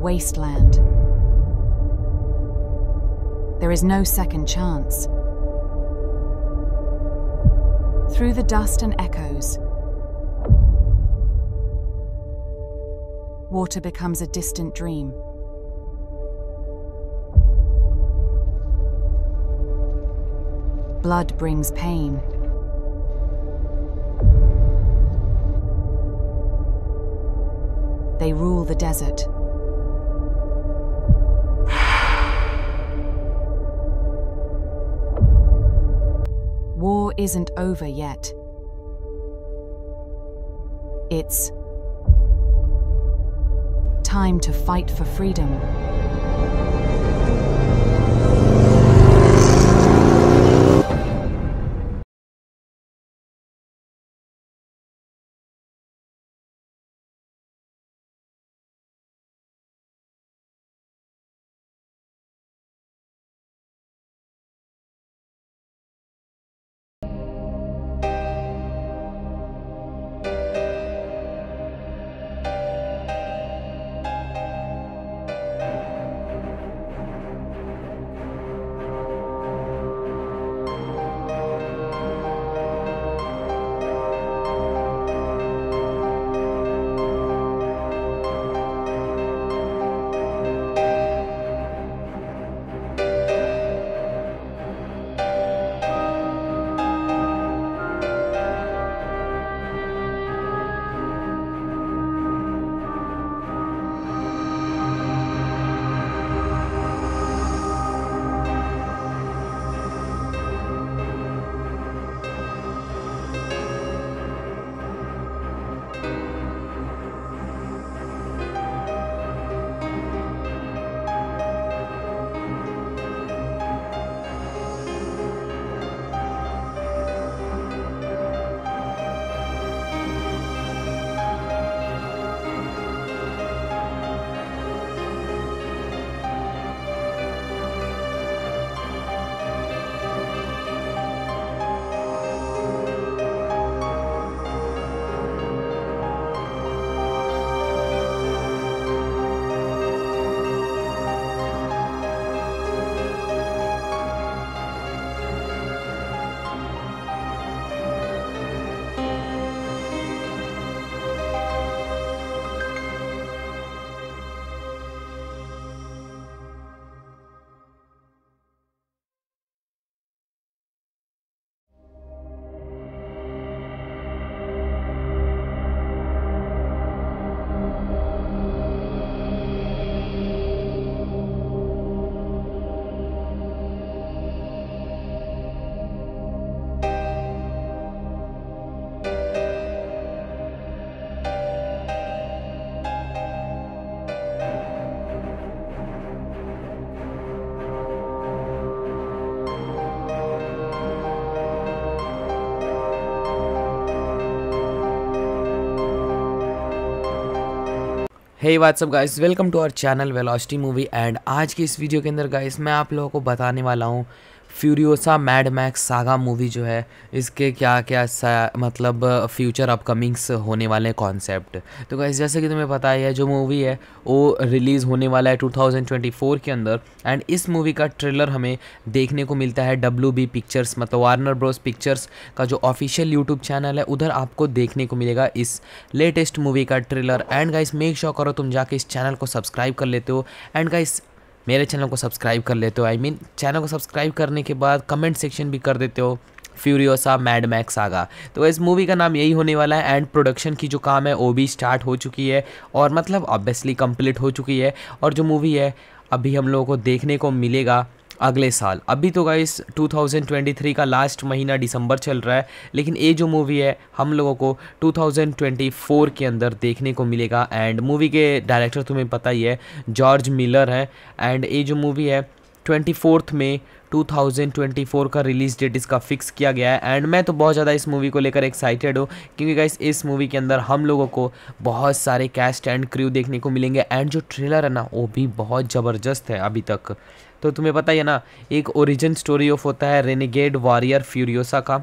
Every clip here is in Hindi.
wasteland. There is no second chance. Through the dust and echoes, water becomes a distant dream. Blood brings pain. They rule the desert. war isn't over yet. It's time to fight for freedom. Hey what's up guys welcome to our channel velocity movie and आज की इस वीडियो के अंदर गाइस मैं आप लोगों को बताने वाला हूँ Furiosa Mad Max saga movie जो है इसके क्या क्या मतलब फ्यूचर अपकमिंग्स होने वाले कॉन्सेप्ट तो गाइस जैसे कि तुम्हें पता ही है जो मूवी है वो रिलीज़ होने वाला है 2024 के अंदर एंड इस मूवी का ट्रेलर हमें देखने को मिलता है डब्ल्यू बी पिक्चर्स मतलब वार्नर ब्रोस पिक्चर्स का जो ऑफिशियल यूट्यूब चैनल है उधर आपको देखने को मिलेगा इस लेटेस्ट मूवी का trailer and guys make sure करो तुम जाके इस चैनल को सब्सक्राइब कर लेते हो एंड गाइस मेरे चैनल को सब्सक्राइब कर लेते हो I I mean mean, channel को सब्सक्राइब करने के बाद कमेंट सेक्शन भी कर देते हो फ्यूरियोसा मैड मैक्स आगा तो इस मूवी का नाम यही होने वाला है एंड प्रोडक्शन की जो काम है वो भी स्टार्ट हो चुकी है और मतलब ऑब्वियसली कंप्लीट हो चुकी है और जो मूवी है अभी हम लोगों को देखने को मिलेगा अगले साल अभी तो गाइस 2023 का लास्ट महीना दिसंबर चल रहा है लेकिन ये जो मूवी है हम लोगों को 2024 के अंदर देखने को मिलेगा एंड मूवी के डायरेक्टर तुम्हें पता ही है जॉर्ज मिलर है एंड ये जो मूवी है ट्वेंटी फोर्थ में 2024 का रिलीज़ डेट इसका फिक्स किया गया है एंड मैं तो बहुत ज़्यादा इस मूवी को लेकर एक्साइटेड हूँ क्योंकि गाइस इस मूवी के अंदर हम लोगों को बहुत सारे कैस्ट एंड क्रू देखने को मिलेंगे एंड जो ट्रेलर है ना वो भी बहुत ज़बरदस्त है अभी तक तो तुम्हें पता ही है ना एक ओरिजिन स्टोरी ऑफ होता है रेनिगेड वॉरियर फ्यूरियोसा का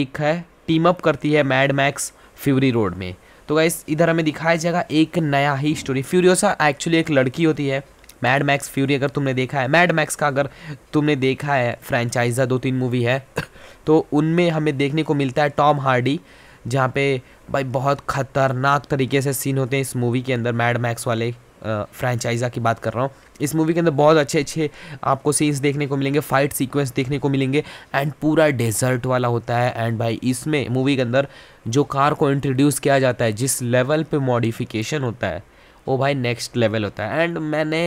एक है टीम अप करती है मैड मैक्स फ्यूरी रोड में तो गाइस इधर हमें दिखाया जाएगा एक नया ही स्टोरी फ्यूरियोसा एक्चुअली एक लड़की होती है मैड मैक्स फ्यूरी अगर तुमने देखा है मैड मैक्स का अगर तुमने देखा है फ्रेंचाइजा दो तीन मूवी है तो उनमें हमें देखने को मिलता है टॉम हार्डी जहाँ पे भाई बहुत ख़तरनाक तरीके से सीन होते हैं इस मूवी के अंदर मैड मैक्स वाले फ्रेंचाइजा की बात कर रहा हूँ इस मूवी के अंदर बहुत अच्छे अच्छे आपको सीन्स देखने को मिलेंगे फाइट सीक्वेंस देखने को मिलेंगे एंड पूरा डेजर्ट वाला होता है एंड भाई इसमें मूवी के अंदर जो कार को इंट्रोड्यूस किया जाता है जिस लेवल पे मॉडिफिकेशन होता है वो भाई नेक्स्ट लेवल होता है एंड मैंने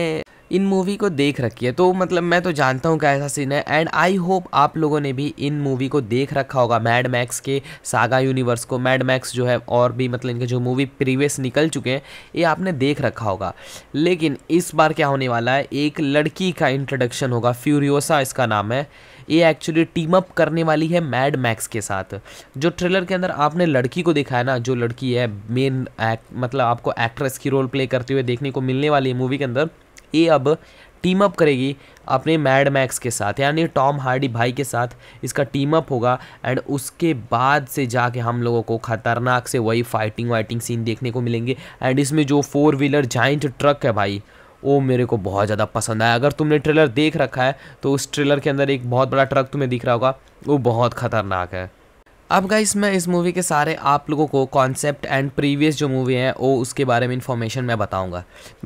इन मूवी को देख रखी है तो मतलब मैं तो जानता हूँ कैसा सीन है एंड आई होप आप लोगों ने भी इन मूवी को देख रखा होगा मैड मैक्स के सागा यूनिवर्स को मैड मैक्स जो है और भी मतलब इनके जो मूवी प्रीवियस निकल चुके हैं ये आपने देख रखा होगा लेकिन इस बार क्या होने वाला है एक लड़की का इंट्रोडक्शन होगा फ्यूरियोसा इसका नाम है ये एक्चुअली टीम अप करने वाली है मैड मैक्स के साथ जो ट्रेलर के अंदर आपने लड़की को देखा है ना जो लड़की है मेन मतलब आपको एक्ट्रेस की रोल प्ले करते हुए देखने को मिलने वाली है मूवी के अंदर ये अब टीम अप करेगी अपने मैड मैक्स के साथ यानी टॉम हार्डी भाई के साथ इसका टीम अप होगा एंड उसके बाद से जाके हम लोगों को ख़तरनाक से वही फाइटिंग वाइटिंग सीन देखने को मिलेंगे एंड इसमें जो फोर व्हीलर जाइंट ट्रक है भाई वो मेरे को बहुत ज़्यादा पसंद आया अगर तुमने ट्रेलर देख रखा है तो उस ट्रेलर के अंदर एक बहुत बड़ा ट्रक तुम्हें दिख रहा होगा वो बहुत ख़तरनाक है अब गाइस मैं इस मूवी के सारे आप लोगों को कॉन्सेप्ट एंड प्रीवियस जो मूवी है वो उसके बारे में इंफॉर्मेशन मैं बताऊंगा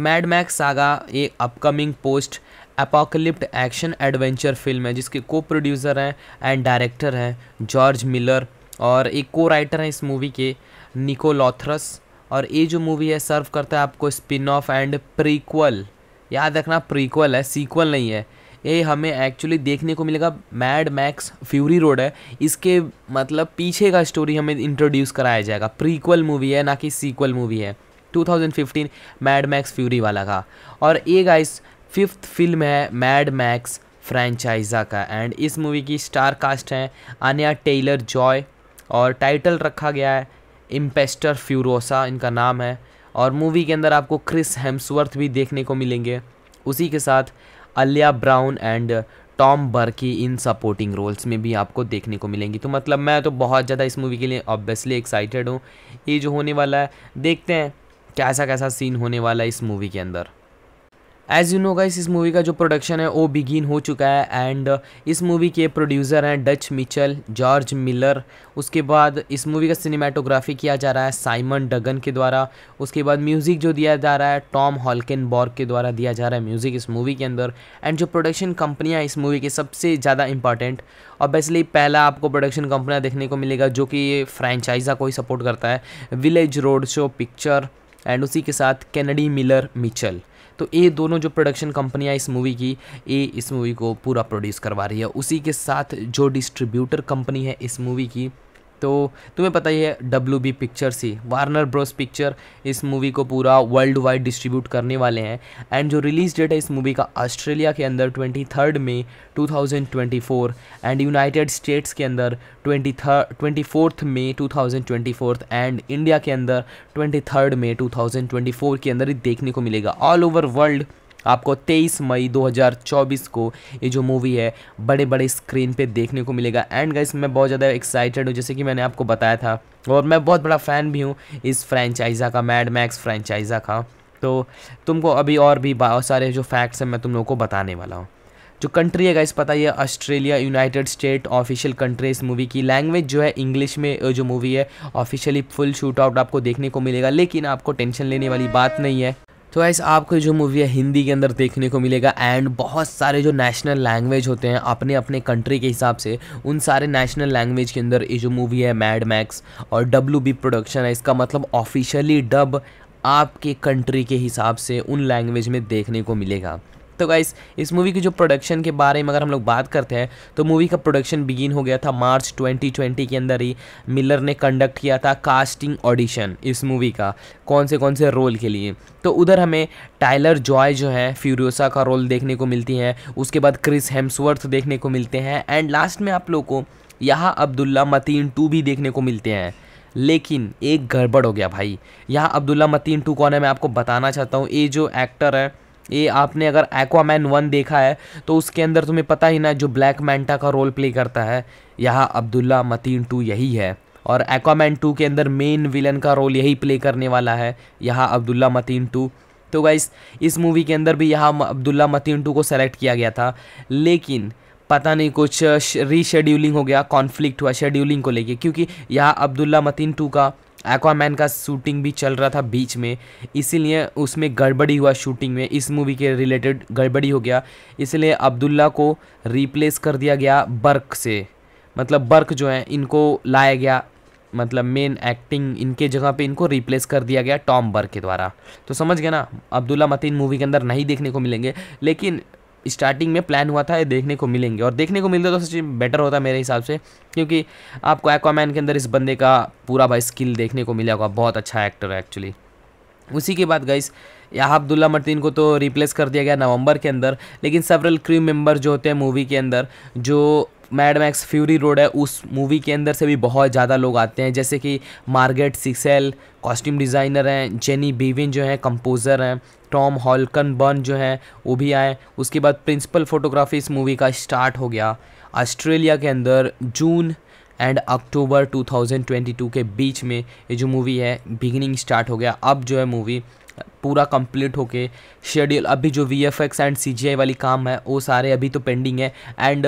मैड मैक्स सागा एक upcoming post apocalyptic action adventure film है जिसके को प्रोड्यूसर हैं एंड डायरेक्टर हैं जॉर्ज मिलर और एक को राइटर हैं इस मूवी के निको लॉथरस और ये जो मूवी है सर्व करता है आपको स्पिन ऑफ एंड प्रीक्वल याद रखना प्रीक्वल है सीक्वल नहीं है ये हमें एक्चुअली देखने को मिलेगा मैड मैक्स फ्यूरी रोड है इसके मतलब पीछे का स्टोरी हमें इंट्रोड्यूस कराया जाएगा प्रीक्वल मूवी है ना कि सीक्वल मूवी है 2015 मैड मैक्स फ्यूरी वाला का और ये गाइस फिफ्थ फिल्म है मैड मैक्स फ्रेंचाइजा का एंड इस मूवी की स्टार कास्ट हैं आन्या टेलर जॉय और टाइटल रखा गया है इम्पेस्टर फ्यूरोसा इनका नाम है और मूवी के अंदर आपको क्रिस हेम्सवर्थ भी देखने को मिलेंगे उसी के साथ Alyla Browne and Tom Burke in supporting roles में भी आपको देखने को मिलेंगी तो मतलब मैं तो बहुत ज़्यादा इस मूवी के लिए ऑब्वियसली एक्साइटेड हूँ ये जो होने वाला है देखते हैं कैसा कैसा सीन होने वाला है इस मूवी के अंदर एज़ यू नो गाइस इस मूवी का जो प्रोडक्शन है वो बिगिन हो चुका है एंड uh, इस मूवी के प्रोड्यूसर हैं डच मिचल जॉर्ज मिलर उसके बाद इस मूवी का सिनेमाटोग्राफी किया जा रहा है साइमन डगन के द्वारा उसके बाद म्यूज़िक जो दिया जा रहा है टॉम हॉलकिन बॉर्ग के द्वारा दिया जा रहा है म्यूज़िक इस मूवी के अंदर एंड जो प्रोडक्शन कंपनियाँ इस मूवी के सबसे ज़्यादा इंपॉर्टेंट ऑब्वियसली पहला आपको प्रोडक्शन कंपनियाँ देखने को मिलेगा जो कि फ्रेंचाइजा को ही सपोर्ट करता है village road show picture and उसी के साथ कैनडी मिलर मिचल तो ये दोनों जो प्रोडक्शन कंपनियाँ इस मूवी की ये इस मूवी को पूरा प्रोड्यूस करवा रही है उसी के साथ जो डिस्ट्रीब्यूटर कंपनी है इस मूवी की तो तुम्हें पता ही है डब्ल्यू बी पिक्चर्स ही वार्नर ब्रोस पिक्चर इस मूवी को पूरा वर्ल्ड वाइड डिस्ट्रीब्यूट करने वाले हैं एंड जो रिलीज डेट है इस मूवी का ऑस्ट्रेलिया के अंदर twenty third May two thousand twenty four and United States के अंदर twenty third twenty fourth May two thousand twenty fourth and India के अंदर twenty third May two thousand twenty four के अंदर ही देखने को मिलेगा ऑल ओवर वर्ल्ड आपको 23 मई 2024 को ये जो मूवी है बड़े बड़े स्क्रीन पे देखने को मिलेगा एंड गाइस मैं बहुत ज़्यादा एक्साइटेड हूँ जैसे कि मैंने आपको बताया था और मैं बहुत बड़ा फ़ैन भी हूँ इस फ्रेंचाइजा का मैड मैक्स फ्रेंचाइजा का तो तुमको अभी और भी बहुत सारे जो फैक्ट्स हैं मैं तुम लोगों को बताने वाला हूँ जो कंट्री है गाइस पता ही है Australia United State official country इस मूवी की लैंग्वेज जो है इंग्लिश में जो मूवी है ऑफिशियली फुल शूट आउट आपको देखने को मिलेगा लेकिन आपको टेंशन लेने वाली बात नहीं है तो ऐसे आपको जो मूवी है हिंदी के अंदर देखने को मिलेगा एंड बहुत सारे जो नेशनल लैंग्वेज होते हैं अपने अपने कंट्री के हिसाब से उन सारे नेशनल लैंग्वेज के अंदर ये जो मूवी है मैड मैक्स और डब्ल्यू बी प्रोडक्शन है इसका मतलब ऑफिशियली डब आपके कंट्री के हिसाब से उन लैंग्वेज में देखने को मिलेगा तो गाइस इस मूवी की जो प्रोडक्शन के बारे में अगर हम लोग बात करते हैं तो मूवी का प्रोडक्शन बिगिन हो गया था मार्च 2020 के अंदर ही मिलर ने कंडक्ट किया था कास्टिंग ऑडिशन इस मूवी का कौन से कौन से रोल के लिए तो उधर हमें टाइलर जॉय जो है फ्यूरियोसा का रोल देखने को मिलती है उसके बाद क्रिस हेम्सवर्थ देखने को मिलते हैं एंड लास्ट में आप लोग को यहाँ अब्दुल्ला मतीन टू भी देखने को मिलते हैं लेकिन एक गड़बड़ हो गया भाई यहाँ अब्दुल्ला मतीन टू कौन है मैं आपको बताना चाहता हूँ ये जो एक्टर है ये आपने अगर एक्वामैन वन देखा है तो उसके अंदर तुम्हें पता ही ना जो ब्लैक मैंटा का रोल प्ले करता है यहाँ अब्दुल्ला मतीन टू यही है और एक्वामैन टू के अंदर मेन विलन का रोल यही प्ले करने वाला है यहाँ अब्दुल्ला मतीन टू तो गाइस इस मूवी के अंदर भी यहाँ अब्दुल्ला मतीन टू को सेलेक्ट किया गया था लेकिन पता नहीं कुछ रीशेड्यूलिंग हो गया कॉन्फ्लिक्ट हुआ शेड्यूलिंग को लेके क्योंकि यहाँ अब्दुल्ला मतीन टू का एक्वामैन का शूटिंग भी चल रहा था बीच में इसीलिए उसमें गड़बड़ी हुआ शूटिंग में इस मूवी के रिलेटेड गड़बड़ी हो गया इसलिए अब्दुल्ला को रिप्लेस कर दिया गया बर्क से मतलब बर्क जो है इनको लाया गया मतलब मेन एक्टिंग इनके जगह पे इनको रिप्लेस कर दिया गया टॉम बर्क के द्वारा तो समझ गया ना अब्दुल्ला मतीन मूवी के अंदर नहीं देखने को मिलेंगे लेकिन स्टार्टिंग में प्लान हुआ था ये देखने को मिलेंगे और देखने को मिलते तो सच बेटर होता मेरे हिसाब से क्योंकि आपको एक्वामैन के अंदर इस बंदे का पूरा भाई स्किल देखने को मिला होगा बहुत अच्छा एक्टर है एक्चुअली उसी के बाद गई यहाँ अब्दुल्ला मर्तीन को तो रिप्लेस कर दिया गया नवंबर के अंदर लेकिन सेवरल क्रीम मेंबर जो होते हैं मूवी के अंदर जो मैड मैक्स फ्यूरी रोड है उस मूवी के अंदर से भी बहुत ज़्यादा लोग आते हैं जैसे कि मार्गेट सिक्सेल कॉस्ट्यूम डिज़ाइनर हैं जेनी बीविन जो हैं कंपोज़र हैं टॉम हॉलकन बर्न जो है वो भी आए उसके बाद प्रिंसिपल फोटोग्राफी इस मूवी का स्टार्ट हो गया ऑस्ट्रेलिया के अंदर जून एंड अक्टूबर 2022 के बीच में ये जो मूवी है बिगिनिंग स्टार्ट हो गया अब जो है मूवी पूरा कंप्लीट होके शेड्यूल अभी जो V F X and C G I वाली काम है वो सारे अभी तो पेंडिंग है एंड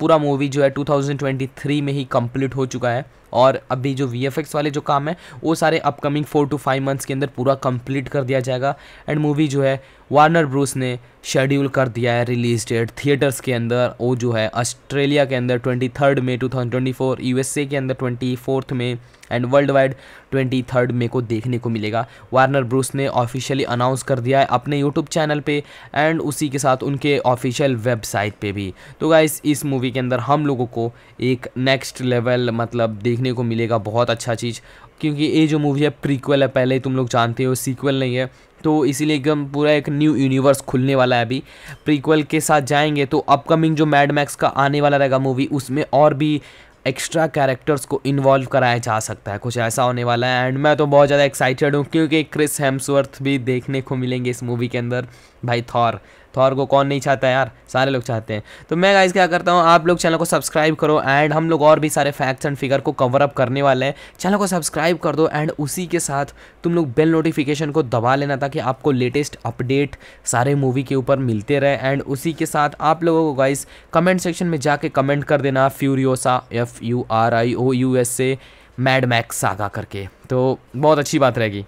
पूरा मूवी जो है 2023 में ही कंप्लीट हो चुका है और अभी जो वी वाले जो काम है वो सारे upcoming four to five months के अंदर पूरा कंप्लीट कर दिया जाएगा एंड मूवी जो है वार्नर ब्रूस ने शेड्यूल कर दिया है रिलीज डेट थिएटर्स के अंदर वो जो है ऑस्ट्रेलिया के अंदर twenty third May two thousand twenty four U S A के अंदर ट्वेंटी फोर्थ में and world wide twenty third May को देखने को मिलेगा वार्नर ब्रूस ने ऑफिशियली अनाउंस कर दिया है अपने यूट्यूब चैनल पर एंड उसी के साथ उनके ऑफिशियल वेबसाइट पर भी तो गाइस इस मूवी के अंदर हम लोगों को एक नेक्स्ट लेवल मतलब देखने को मिलेगा बहुत अच्छा चीज़ क्योंकि ये जो मूवी है प्रीक्वल है पहले ही तुम लोग जानते हो सीक्वल नहीं है तो इसीलिए एकदम पूरा एक न्यू यूनिवर्स खुलने वाला है अभी प्रीक्वल के साथ जाएंगे तो अपकमिंग जो मैड मैक्स का आने वाला रहेगा मूवी उसमें और भी एक्स्ट्रा कैरेक्टर्स को इन्वॉल्व कराया जा सकता है कुछ ऐसा होने वाला है एंड मैं तो बहुत ज़्यादा एक्साइटेड हूँ क्योंकि क्रिस हेम्सवर्थ भी देखने को मिलेंगे इस मूवी के अंदर भाई थॉर थॉर तो को कौन नहीं चाहता यार सारे लोग चाहते हैं तो मैं गाइज क्या करता हूँ आप लोग चैनल को सब्सक्राइब करो एंड हम लोग और भी सारे फैक्ट्स एंड फिगर को कवर अप करने वाले हैं चैनल को सब्सक्राइब कर दो एंड उसी के साथ तुम लोग बेल नोटिफिकेशन को दबा लेना ताकि आपको लेटेस्ट अपडेट सारे मूवी के ऊपर मिलते रहे एंड उसी के साथ आप लोगों को गाइज कमेंट सेक्शन में जाके कमेंट कर देना Furiosa F U R I O U S A Mad Max आगा करके तो बहुत अच्छी बात रहेगी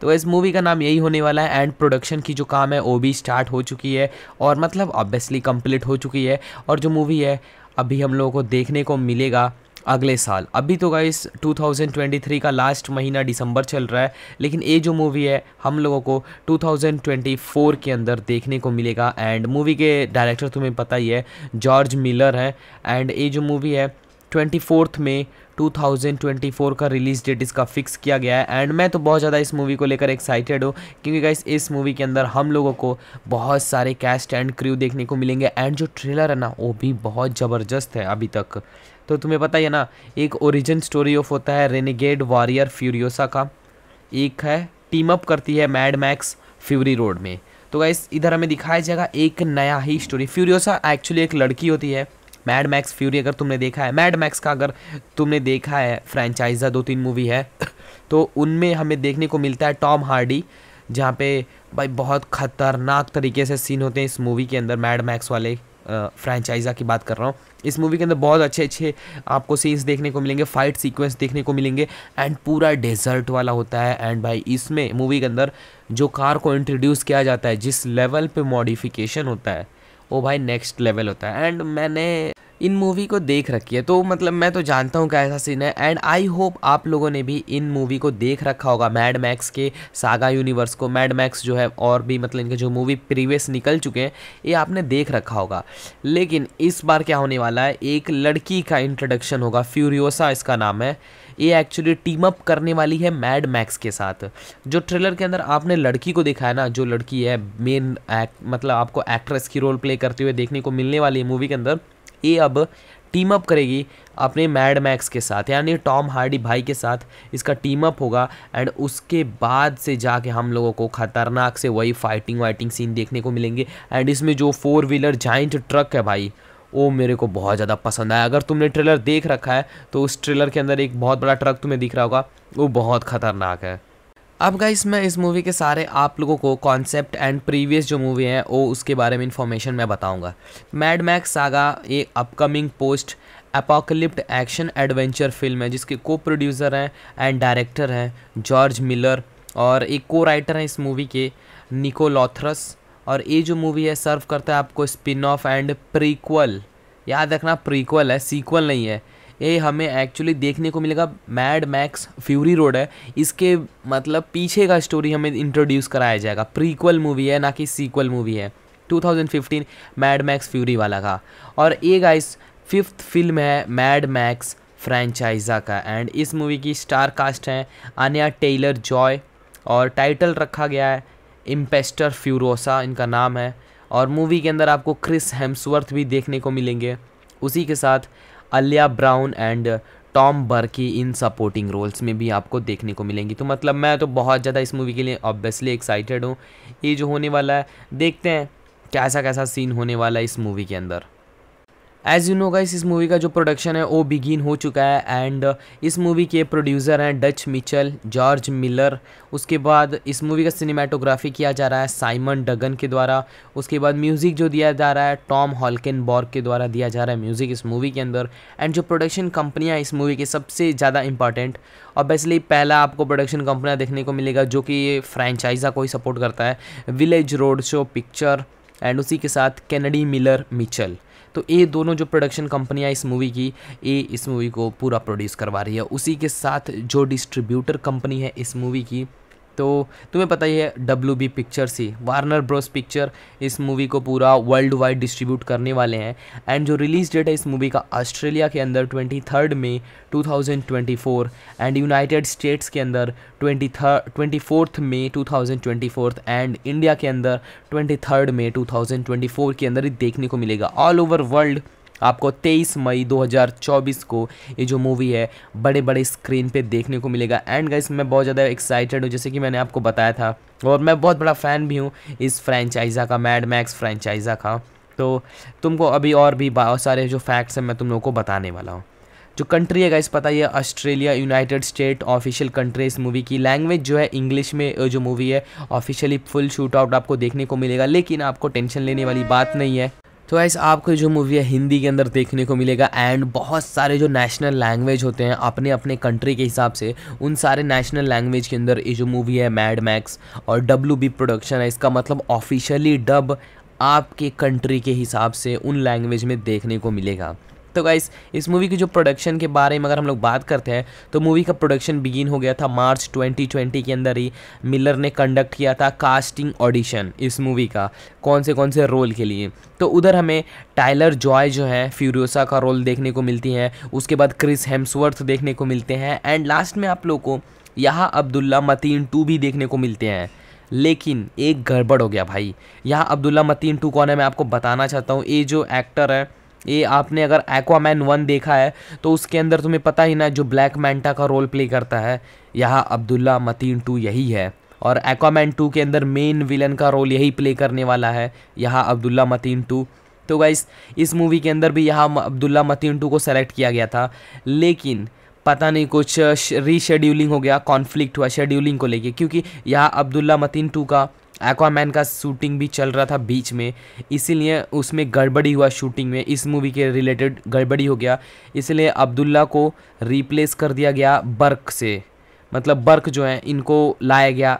तो इस मूवी का नाम यही होने वाला है एंड प्रोडक्शन की जो काम है वो भी स्टार्ट हो चुकी है और मतलब ऑब्वियसली कंप्लीट हो चुकी है और जो मूवी है अभी हम लोगों को देखने को मिलेगा अगले साल अभी तो गाइस 2023 का लास्ट महीना दिसंबर चल रहा है लेकिन ये जो मूवी है हम लोगों को 2024 के अंदर देखने को मिलेगा एंड मूवी के डायरेक्टर तुम्हें पता ही है जॉर्ज मिलर हैं एंड ये जो मूवी है ट्वेंटी में 2024 का रिलीज डेट इसका फिक्स किया गया है एंड मैं तो बहुत ज़्यादा इस मूवी को लेकर एक्साइटेड हूँ क्योंकि गाइस इस मूवी के अंदर हम लोगों को बहुत सारे कैस्ट एंड क्रू देखने को मिलेंगे एंड जो ट्रेलर है ना वो भी बहुत ज़बरदस्त है अभी तक तो तुम्हें पता ही है ना एक ओरिजिन स्टोरी ऑफ होता है रेनिगेड वॉरियर फ्यूरियोसा का एक है टीम अप करती है मैड मैक्स फ्यूरी रोड में तो गाइस इधर हमें दिखाया जाएगा एक नया ही स्टोरी फ्यूरियोसा एक्चुअली एक लड़की होती है मैड मैक्स फ्यूरी अगर तुमने देखा है मैड मैक्स का अगर तुमने देखा है फ्रेंचाइजा दो तीन मूवी है तो उनमें हमें देखने को मिलता है टॉम हार्डी जहाँ पे भाई बहुत ख़तरनाक तरीके से सीन होते हैं इस मूवी के अंदर मैड मैक्स वाले फ्रेंचाइजा की बात कर रहा हूँ इस मूवी के अंदर बहुत अच्छे अच्छे आपको सीन्स देखने को मिलेंगे फाइट सीक्वेंस देखने को मिलेंगे एंड पूरा डेजर्ट वाला होता है एंड भाई इसमें मूवी के अंदर जो कार को इंट्रोड्यूस किया जाता है जिस लेवल पे मॉडिफिकेशन होता है वो भाई नेक्स्ट लेवल होता है एंड मैंने इन मूवी को देख रखी है तो मतलब मैं तो जानता हूँ क्या ऐसा सीन है एंड आई होप आप लोगों ने भी इन मूवी को देख रखा होगा मैड मैक्स के सागा यूनिवर्स को मैड मैक्स जो है और भी मतलब इनके जो मूवी प्रीवियस निकल चुके हैं ये आपने देख रखा होगा लेकिन इस बार क्या होने वाला है एक लड़की का इंट्रोडक्शन होगा फ्यूरियोसा इसका नाम है ये एक्चुअली टीम अप करने वाली है मैड मैक्स के साथ जो ट्रेलर के अंदर आपने लड़की को देखा है ना जो लड़की है मेन मतलब आपको एक्ट्रेस की रोल प्ले करते हुए देखने को मिलने वाली है मूवी के अंदर ये अब टीम अप करेगी अपने मैड मैक्स के साथ यानी टॉम हार्डी भाई के साथ इसका टीम अप होगा एंड उसके बाद से जाके हम लोगों को ख़तरनाक से वही फाइटिंग वाइटिंग सीन देखने को मिलेंगे एंड इसमें जो फोर व्हीलर जाइंट ट्रक है भाई वो मेरे को बहुत ज़्यादा पसंद आया अगर तुमने ट्रेलर देख रखा है तो उस ट्रेलर के अंदर एक बहुत बड़ा ट्रक तुम्हें दिख रहा होगा वो बहुत ख़तरनाक है अब गाइस मैं इस मूवी के सारे आप लोगों को कॉन्सेप्ट एंड प्रीवियस जो मूवी है वो उसके बारे में इन्फॉर्मेशन मैं बताऊंगा मैड मैक्स सागा एक upcoming post apocalyptic action adventure film है जिसके को प्रोड्यूसर हैं एंड डायरेक्टर हैं जॉर्ज मिलर और एक को राइटर हैं इस मूवी के निको लॉथरस और ये जो मूवी है सर्व करता है आपको स्पिन ऑफ एंड प्रीक्वल याद रखना प्रीक्वल है सीक्वल नहीं है ये हमें एक्चुअली देखने को मिलेगा मैड मैक्स फ्यूरी रोड है इसके मतलब पीछे का स्टोरी हमें इंट्रोड्यूस कराया जाएगा प्रीक्वल मूवी है ना कि सीक्वल मूवी है 2015 मैड मैक्स फ्यूरी वाला का और ये गाइस फिफ्थ फिल्म है मैड मैक्स फ्रेंचाइजा का एंड इस मूवी की स्टार कास्ट हैं अनया टेलर जॉय और टाइटल रखा गया है इम्पेस्टर फ्यूरोसा इनका नाम है और मूवी के अंदर आपको क्रिस हेम्सवर्थ भी देखने को मिलेंगे उसी के साथ Alyla Browne and Tom Burke in supporting roles में भी आपको देखने को मिलेंगी तो मतलब मैं तो बहुत ज़्यादा इस मूवी के लिए ऑब्वियसली एक्साइटेड हूँ ये जो होने वाला है देखते हैं कैसा कैसा सीन होने वाला है इस मूवी के अंदर एज़ यू नो गाइस इस मूवी का जो प्रोडक्शन है वो बिगिन हो चुका है एंड uh, इस मूवी के प्रोड्यूसर हैं डच मिचल जॉर्ज मिलर उसके बाद इस मूवी का सिनेमाटोग्राफी किया जा रहा है साइमन डगन के द्वारा उसके बाद म्यूज़िक जो दिया जा रहा है टॉम हॉलकिन बॉर्ग के द्वारा दिया जा रहा है म्यूज़िक इस मूवी के अंदर एंड जो प्रोडक्शन कंपनियाँ इस मूवी के सबसे ज़्यादा इंपॉर्टेंट ऑब्वियसली पहला आपको प्रोडक्शन कंपनियाँ देखने को मिलेगा जो कि फ्रेंचाइजा को ही सपोर्ट करता है village road show picture and उसी के साथ कैनडी मिलर मिचल तो ये दोनों जो प्रोडक्शन कंपनियाँ इस मूवी की ये इस मूवी को पूरा प्रोड्यूस करवा रही है उसी के साथ जो डिस्ट्रीब्यूटर कंपनी है इस मूवी की तो तुम्हें पता ही है डब्ल्यू बी पिक्चर्स ही वार्नर ब्रोस पिक्चर इस मूवी को पूरा वर्ल्ड वाइड डिस्ट्रीब्यूट करने वाले हैं एंड जो रिलीज डेट है इस मूवी का ऑस्ट्रेलिया के अंदर twenty third May two thousand twenty four and United States के अंदर twenty third twenty fourth May two thousand twenty fourth and India के अंदर twenty third May two thousand twenty four के अंदर ही देखने को मिलेगा ऑल ओवर वर्ल्ड आपको 23 मई 2024 को ये जो मूवी है बड़े बड़े स्क्रीन पे देखने को मिलेगा एंड गाइस मैं बहुत ज़्यादा एक्साइटेड हूँ जैसे कि मैंने आपको बताया था और मैं बहुत बड़ा फ़ैन भी हूँ इस फ्रेंचाइजा का मैड मैक्स फ्रेंचाइजा का तो तुमको अभी और भी बहुत सारे जो फैक्ट्स हैं मैं तुम लोगों को बताने वाला हूँ जो कंट्री है गाइस पता ही है Australia United State official country इस मूवी की लैंग्वेज जो है इंग्लिश में जो मूवी है ऑफिशियली फुल शूट आउट आपको देखने को मिलेगा लेकिन आपको टेंशन लेने वाली बात नहीं है तो ऐसे आपको जो मूवी है हिंदी के अंदर देखने को मिलेगा एंड बहुत सारे जो नेशनल लैंग्वेज होते हैं अपने अपने कंट्री के हिसाब से उन सारे नेशनल लैंग्वेज के अंदर ये जो मूवी है मैड मैक्स और डब्ल्यू बी प्रोडक्शन है इसका मतलब ऑफिशियली डब आपके कंट्री के हिसाब से उन लैंग्वेज में देखने को मिलेगा तो गाइस इस मूवी की जो प्रोडक्शन के बारे में अगर हम लोग बात करते हैं तो मूवी का प्रोडक्शन बिगिन हो गया था मार्च 2020 के अंदर ही मिलर ने कंडक्ट किया था कास्टिंग ऑडिशन इस मूवी का कौन से कौन से रोल के लिए तो उधर हमें टाइलर जॉय जो है फ्यूरियोसा का रोल देखने को मिलती है उसके बाद क्रिस हेम्सवर्थ देखने को मिलते हैं एंड लास्ट में आप लोग को यहाँ अब्दुल्ला मतीन टू भी देखने को मिलते हैं लेकिन एक गड़बड़ हो गया भाई यहाँ अब्दुल्ला मतीन टू कौन है मैं आपको बताना चाहता हूँ ये जो एक्टर है ये आपने अगर एक्वामैन वन देखा है तो उसके अंदर तुम्हें पता ही ना जो ब्लैक मैंटा का रोल प्ले करता है यहाँ अब्दुल्ला मतीन टू यही है और एक्वामैन टू के अंदर मेन विलन का रोल यही प्ले करने वाला है यहाँ अब्दुल्ला मतीन टू तो गाइस इस मूवी के अंदर भी यहाँ अब्दुल्ला मतीन टू को सेलेक्ट किया गया था लेकिन पता नहीं कुछ रीशेड्यूलिंग हो गया कॉन्फ्लिक्ट हुआ शेड्यूलिंग को लेके क्योंकि यहाँ अब्दुल्ला मतीन टू का एक्वामैन का शूटिंग भी चल रहा था बीच में इसीलिए उसमें गड़बड़ी हुआ शूटिंग में इस मूवी के रिलेटेड गड़बड़ी हो गया इसलिए अब्दुल्ला को रिप्लेस कर दिया गया बर्क से मतलब बर्क जो है इनको लाया गया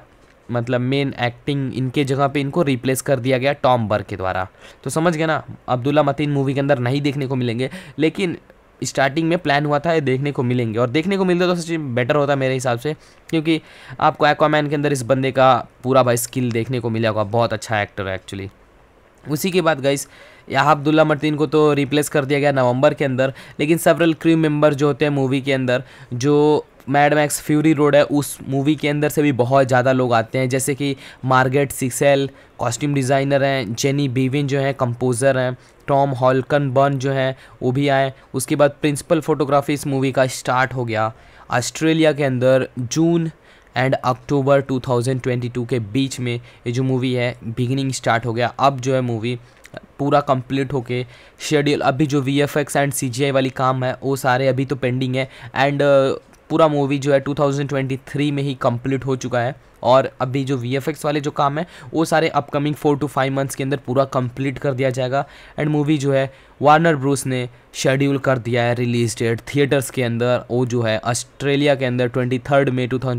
मतलब मेन एक्टिंग इनके जगह पे इनको रिप्लेस कर दिया गया टॉम बर्क के द्वारा तो समझ गए ना अब्दुल्ला मतीन मूवी के अंदर नहीं देखने को मिलेंगे लेकिन स्टार्टिंग में प्लान हुआ था ये देखने को मिलेंगे और देखने को मिलते तो सच बेटर होता मेरे हिसाब से क्योंकि आपको एक्वामैन के अंदर इस बंदे का पूरा भाई स्किल देखने को मिला होगा बहुत अच्छा एक्टर है एक्चुअली उसी के बाद गाइस यहाँ अब्दुल्ला मर्तीन को तो रिप्लेस कर दिया गया नवंबर के अंदर लेकिन सेवरल क्रू मेंबर जो होते हैं मूवी के अंदर जो मैड मैक्स फ्यूरी रोड है उस मूवी के अंदर से भी बहुत ज़्यादा लोग आते हैं जैसे कि मार्गेट सिक्सेल कॉस्ट्यूम डिज़ाइनर हैं जेनी बीविन जो हैं कंपोज़र हैं टॉम हॉलकन बर्न जो हैं वो भी आए उसके बाद प्रिंसिपल फोटोग्राफी इस मूवी का स्टार्ट हो गया ऑस्ट्रेलिया के अंदर जून एंड अक्टूबर 2022 के बीच में ये जो मूवी है बिगिनिंग स्टार्ट हो गया अब जो है मूवी पूरा कंप्लीट होके शेड्यूल अभी जो V F X and C G I वाली काम है वो सारे अभी तो पेंडिंग है एंड पूरा मूवी जो है 2023 में ही कंप्लीट हो चुका है और अभी जो वी वाले जो काम है वो सारे upcoming four to five months के अंदर पूरा कंप्लीट कर दिया जाएगा एंड मूवी जो है वार्नर ब्रूस ने शेड्यूल कर दिया है रिलीज डेट थिएटर्स के अंदर वो जो है ऑस्ट्रेलिया के अंदर ट्वेंटी में टू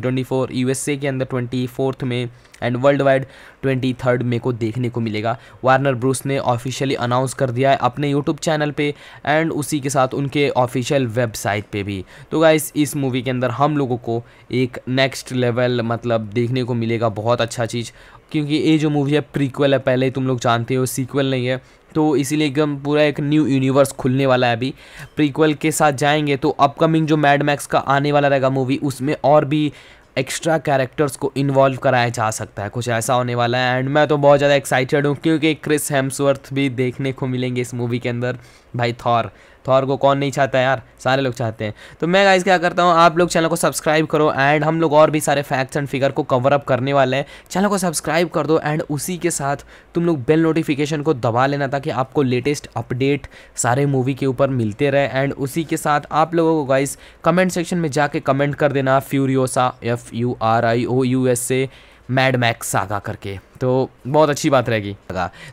यूएसए के अंदर ट्वेंटी में and world wide twenty third May को देखने को मिलेगा वार्नर ब्रूस ने ऑफिशियली अनाउंस कर दिया है अपने यूट्यूब चैनल पे एंड उसी के साथ उनके ऑफिशियल वेबसाइट पे भी तो गाइस इस मूवी के अंदर हम लोगों को एक नेक्स्ट लेवल मतलब देखने को मिलेगा बहुत अच्छा चीज़ क्योंकि ये जो मूवी है प्रीक्वल है पहले तुम लोग जानते हो सीक्वल नहीं है तो इसीलिए एकदम पूरा एक न्यू यूनिवर्स खुलने वाला है अभी प्रीक्वल के साथ जाएंगे तो अपकमिंग जो मैड मैक्स का आने वाला रहेगा मूवी उसमें और भी एक्स्ट्रा कैरेक्टर्स को इन्वॉल्व कराया जा सकता है कुछ ऐसा होने वाला है एंड मैं तो बहुत ज़्यादा एक्साइटेड हूँ क्योंकि क्रिस हेम्सवर्थ भी देखने को मिलेंगे इस मूवी के अंदर भाई थॉर थॉर तो को कौन नहीं चाहता यार सारे लोग चाहते हैं तो मैं गाइज क्या करता हूँ आप लोग चैनल को सब्सक्राइब करो एंड हम लोग और भी सारे फैक्ट्स एंड फिगर को कवर अप करने वाले हैं चैनल को सब्सक्राइब कर दो एंड उसी के साथ तुम लोग बेल नोटिफिकेशन को दबा लेना ताकि आपको लेटेस्ट अपडेट सारे मूवी के ऊपर मिलते रहे एंड उसी के साथ आप लोगों को गाइज कमेंट सेक्शन में जाके कमेंट कर देना Furiosa F U R I O U S A Mad Max saga करके तो बहुत अच्छी बात रहेगी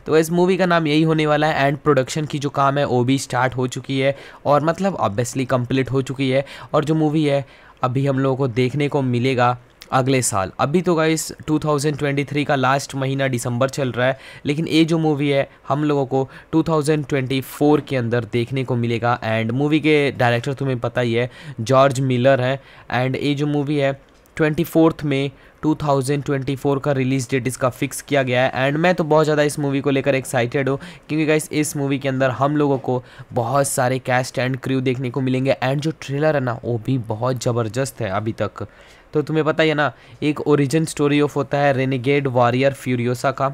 तो इस मूवी का नाम यही होने वाला है एंड प्रोडक्शन की जो काम है वो भी स्टार्ट हो चुकी है और मतलब ऑब्वियसली कंप्लीट हो चुकी है और जो मूवी है अभी हम लोगों को देखने को मिलेगा अगले साल अभी तो गाइस 2023 का लास्ट महीना दिसंबर चल रहा है लेकिन ये जो मूवी है हम लोगों को 2024 के अंदर देखने को मिलेगा एंड मूवी के डायरेक्टर तुम्हें पता ही है जॉर्ज मिलर हैं एंड ये जो मूवी है ट्वेंटी फोर्थ में 2024 का रिलीज़ डेट इसका फिक्स किया गया है एंड मैं तो बहुत ज़्यादा इस मूवी को लेकर एक्साइटेड हूँ क्योंकि गाइस इस मूवी के अंदर हम लोगों को बहुत सारे कैस्ट एंड क्रू देखने को मिलेंगे एंड जो ट्रेलर है ना वो भी बहुत ज़बरदस्त है अभी तक तो तुम्हें पता ही है ना एक ओरिजिन स्टोरी ऑफ होता है रेनिगेड वॉरियर फ्यूरियोसा का